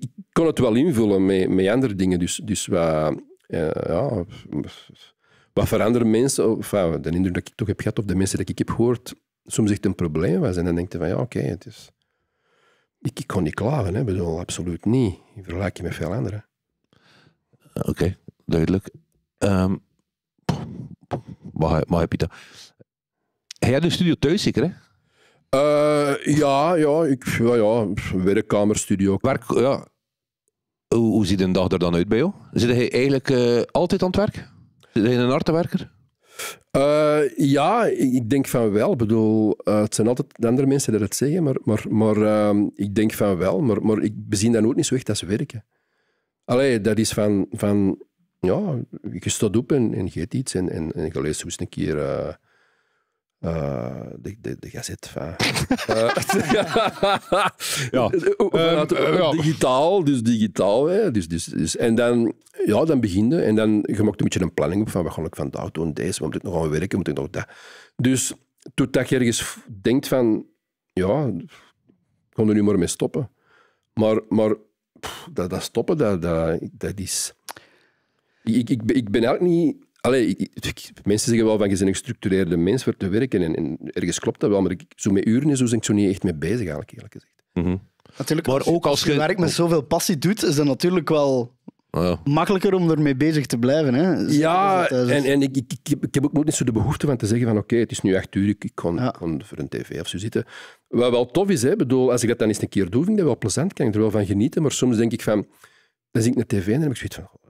ik kon het wel invullen met, met andere dingen. Dus, dus wat, eh, ja, wat veranderen mensen, of, de indruk dat ik toch heb gehad, of de mensen die ik heb gehoord, soms echt een probleem was. En dan denk je van ja, oké, het is ik, ik kon niet klagen, hè. Bedoel, absoluut niet. In vergelijking met veel anderen. Eh, oké, okay, duidelijk. Um, heb je dan? heb had een studio thuis zeker, hè? Eh, ja, ja, ik, ja, werkkamer, studio. Werk, ja. Hoe, ziet een dag er dan uit bij jou? Zit hij eigenlijk eh, altijd aan het werk? Zit hij een artewerker eh, ja, ik denk van wel. Ik bedoel, eh, het zijn altijd andere mensen die dat zeggen, maar, maar, maar ehm, ik denk van wel. Maar, maar ik bezien dan ook niet zo echt dat ze werken. Allee, dat is van, van ja, je staat op en, en geeft iets en, en, en je leest eens een keer... Eh, de, de, de gazet van. *laughs* ja. Ehm, ja. digitaal, dus digitaal. Hè. Dus, dus, dus, En dan ja, dan begin je en dan je een beetje een planning op van wat ga ik vandaag doen, deze, moet nog aan werken, moet ik nog dat. Dus totdat je ergens denkt van, ja, ik ga er nu maar mee stoppen. Maar, maar dat, dat, stoppen, dat, dat, dat is... Ik, ik, ik ben eigenlijk niet... Allee, mensen zeggen wel van je bent een gestructureerde mens voor te werken en, ergens klopt dat wel, maar ik, zo met uren en zo ben ik zo niet echt mee bezig eigenlijk, eerlijk gezegd. Mhm. Natuurlijk, maar ook als je, als je werk met zoveel passie doet, is dat natuurlijk wel makkelijker om ermee bezig te blijven. Hè? ja, eh, en, en ik, ik, ik, heb ook nooit zo de behoefte van te zeggen van oké, het is nu echt uur, ik kon, kon, voor een tv of zo zitten. Wat wel tof is, hè, bedoel, als ik dat dan eens een keer doe, vind ik dat wel plezant, kan ik er wel van genieten. Maar soms denk ik van, dan zit ik naar tv en dan heb ik zoiets van,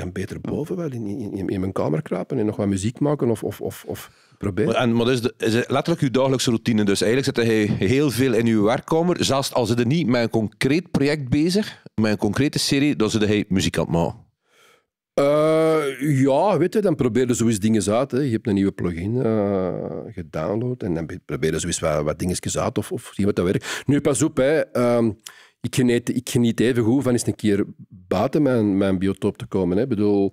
ja, beter boven wel in, in, in, mijn kamer kruipen en nog wat muziek maken of, of, of, of proberen. Maar, en, maar dus de, is letterlijk uw dagelijkse routine. Dus eigenlijk zit hij heel veel in uw werkkamer. Zelfs als ze er niet met een concreet project bezig, met een concrete serie, dan zit hij muziek aan het maken. Eh, ja, weet je, dan probeer je zoiets dingen uit. Hè. Je hebt een nieuwe plugin uh, gedownload en dan probeer je zoiets wat, wat dingetjes uit of, of zie wat dat werkt. Nu, pas op, hè. Ehm, ik geniet, ik geniet even goed van eens een keer buiten mijn, mijn biotoop te komen. Hè. Ik bedoel,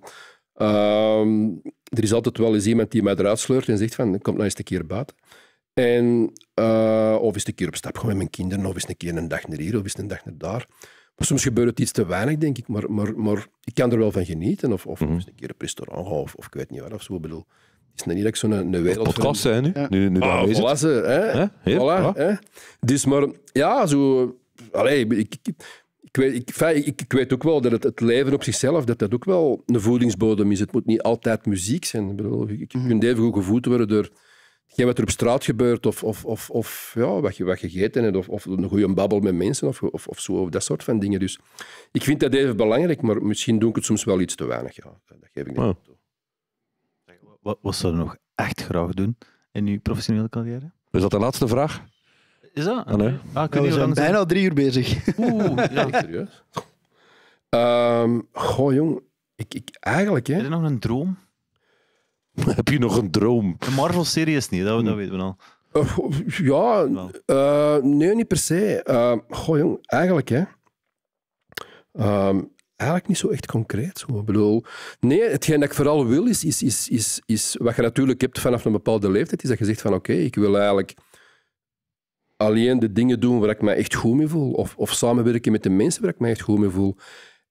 ehm, er is altijd wel eens iemand die mij eruit sleurt en zegt van, kom nou eens een keer buiten. En, uh, of eens een keer op stap gaan met mijn kinderen, of eens een keer een dag naar hier, of eens een dag naar daar. Maar soms gebeurt het iets te weinig, denk ik, maar, maar, maar ik kan er wel van genieten. Of, of mhm. eens een keer op restaurant gaan, of, of ik weet niet waar of zo. bedoel, is niet dat ik zo'n een, een podcast zijn nu. Ja. Nu, nu, nu ah, voilà, hè? Hè? voilà, hè? Dus maar, ja, zo allee, ik, ik, weet, ik, weet ook wel dat het, het, leven op zichzelf dat dat ook wel een voedingsbodem is. Het moet niet altijd muziek zijn. Ik bedoel, je kunt mhm. even goed gevoed worden door wat er op straat gebeurt of, of, of, of ja, wat je wat gegeten hebt of, of een goede babbel met mensen of, of, of zo, dat soort van dingen. Dus ik vind dat even belangrijk, maar misschien doe ik het soms wel iets te weinig. Ja. Dat geef ik niet ah. toe. Wat, wat zou nog echt graag doen in uw professionele carrière? Is dat de laatste vraag? Is dat? Ah, nee. Ah, we zijn bijna drie uur bezig. Oeh, ja. *laughs* Serieus? Um, goh, jong. Ik, ik, eigenlijk, hè. Heb je nog een droom? *laughs* Heb je nog een droom? Marvel-serie is niet, dat, dat weten we al. Eh, ja, eh, nee, niet per se. Uh, goh, jong. Eigenlijk, hè. Ehm, eigenlijk niet zo echt concreet. Zo. Ik bedoel, nee, hetgeen dat ik vooral wil, is, is, is, is, is wat je natuurlijk hebt vanaf een bepaalde leeftijd, is dat je zegt van oké, ik wil eigenlijk alleen de dingen doen waar ik me echt goed mee voel. Of, of samenwerken met de mensen waar ik me echt goed mee voel.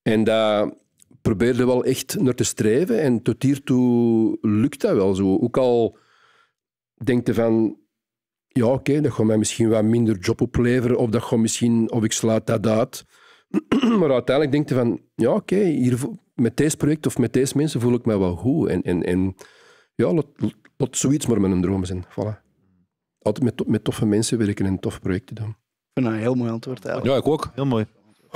En je probeerde wel echt naar te streven. En tot hiertoe lukt dat wel zo. Ook al denk je van... Ja, oké, dat gaat mij misschien wat minder job opleveren. Of dat gaat misschien... Of ik sluit dat uit. *clears throat* maar uiteindelijk denk je van... Ja, oké, hier met deze project of met deze mensen voel ik mij wel goed. En, en, en ja, laat, zoiets maar mijn droom zijn. Voilà altijd met, met toffe mensen werken en toffe projecten doen. Ik vind dat een heel mooi antwoord eigenlijk. Ja, ik ook. Heel mooi.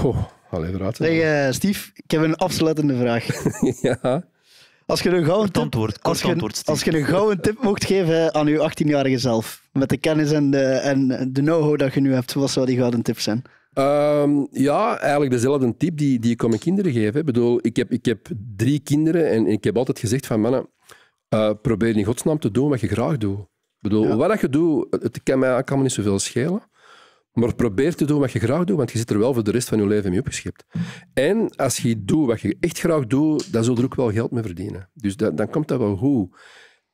Oh, allee, raad. Zeg, uh, Steve, ik heb een afsluitende vraag. *laughs* ja. Als je een gouden tip, antwoord, als, je, als je een gouden tip mocht geven aan je 18-jarige zelf, met de kennis en de, en de know-how dat je nu hebt, wat zou die gouden tip zijn? Ehm, ja, eigenlijk dezelfde tip die, die ik aan mijn kinderen geef. Ik bedoel, ik heb, ik heb drie kinderen en ik heb altijd gezegd van mannen, eh, probeer in godsnaam te doen wat je graag doet bedoel, wat dat je doet, het kan, mij, kan me niet zoveel schelen. Maar probeer te doen wat je graag doet, want je zit er wel voor de rest van je leven mee opgeschept. En als je doet wat je echt graag doet, dan zul je er ook wel geld mee verdienen. Dus dan komt dat wel goed.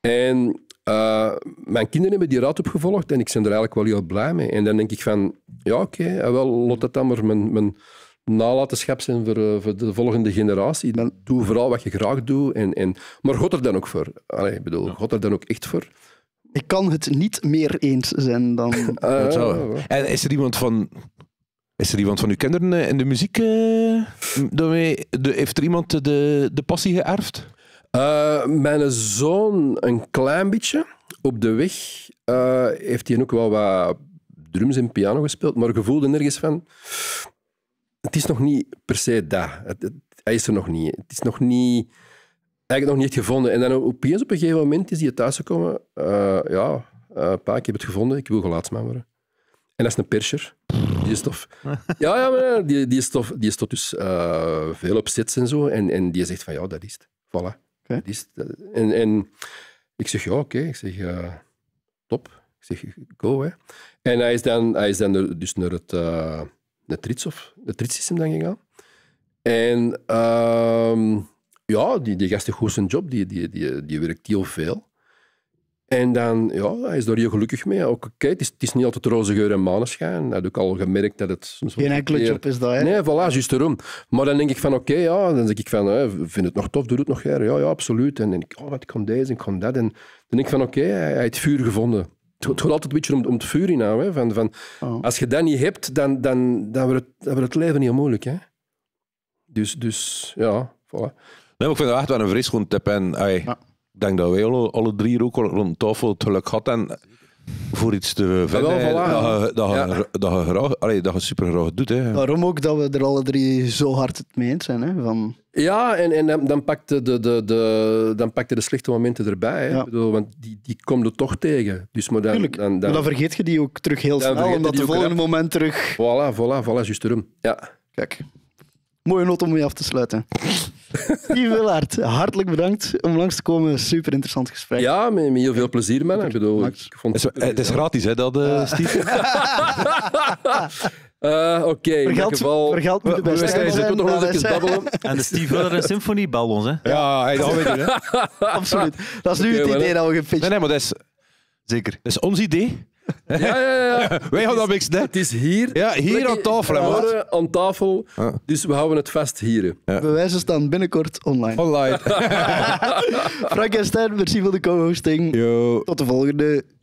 En eh, mijn kinderen hebben die raad opgevolgd en ik ben er eigenlijk wel heel blij mee. En dan denk ik van, ja oké, eh, wel, laat dat dan maar mijn, mijn nalatenschap zijn voor, eh, voor, de volgende generatie. Dan doe vooral wat je graag doet. En, en, maar God er dan ook voor. Allee, ik bedoel, God er dan ook echt voor. Ik kan het niet meer eens zijn dan. *laughs* Oh. En is er iemand van. Is er iemand van uw kinderen eh, in de muziek? Uh, de, heeft er iemand de, de passie geërfd? Eh, mijn zoon een klein beetje. Op de weg heeft hij ook wel wat drums en piano gespeeld, maar gevoelde nergens van. Het is nog niet per se daar. hij is er nog niet. Het is nog niet eigenlijk nog niet gevonden. En dan opeens op een gegeven moment is hij thuisgekomen. Uh, ja, uh, pa, ik heb het gevonden. Ik wil gelaatsman worden. En dat is een perser Die is tof. *laughs* Ja, ja maar die, die is tof. Die is tot dus eh, veel op sets en zo. En, en die zegt van, ja, dat is het. Voilà. Dat is En, en ik zeg, ja, oké. Ik zeg, top. Ik zeg, go, hè. En hij is dan, hij is dan dus naar het, uh, het, het dan gegaan. En... ehm ja, die, die gast heeft goed zijn job, die, die, die, die werkt heel veel. En dan, ja, hij is daar heel gelukkig mee. Ook, okay, het, is, niet altijd roze geur en maneschijn. Hij had ook al gemerkt dat het... Geen enkele job is dat, hè? Nee, voilà, juist erom Maar dan denk ik van, oké, ja, dan denk ik van, hè, vind het nog tof, doe het nog her. Ja, ja, absoluut. En dan denk ik, oh, wat kan deze en kan dat. En dan denk ik van, oké, okay, hij, hij heeft vuur gevonden. Het gaat altijd een beetje om, om het vuur in nou, van, van oh. Als je dat niet hebt, dan, dan, dan, wordt het, dan wordt het leven heel moeilijk. Hè? Dus, dus ja, voilà. Nou, ik vind het echt wel een vreselijk tip. En ik denk dat wij alle, drie ook rond tafel het geluk hadden voor iets te vinden dat, je, dat, je, dat, dat super graag doet. Hè. ook dat we er alle drie zo hard het mee zijn. Hè, van... Ja, en, en dan, pakt pakte de, de, de, dan pakte de slechte momenten erbij. Hè. Bedoel, want die, die komen er toch tegen. Dus, maar dan, dan, dan, vergeet je die ook terug heel snel, omdat de volgende moment terug... Voilà, voilà, voilà, juist erom. Ja. Kijk. Mooie not om mee af te sluiten. Steve *laughs* hartelijk bedankt om langs te komen. Super interessant gesprek. Ja, met, met heel veel plezier, man. Ik bedoel, ik vond het, het is gratis, hè, dat, uh, Steve? Uh, *laughs* Oké, okay, in ieder geval... Vergeld moet de beste zijn. We nog wel eens babbelen. En de Steve Willer Symphony ons, hè? Ja, hey, dat weet hè? *laughs* Absoluut. Dat is nu het idee dat we gepitcht Nee, nee, maar dat is... Zeker. Dat is ons idee. Ja, ja, ja. *laughs* Wij gaan dat niks, hè? Het is hier. Ja, hier aan tafel, hè, Aan tafel, dus we houden het vast hier. Ja. Bewijzen staan binnenkort online. Online. *laughs* *laughs* Frank en Stijn, merci voor de co-hosting. Tot de volgende.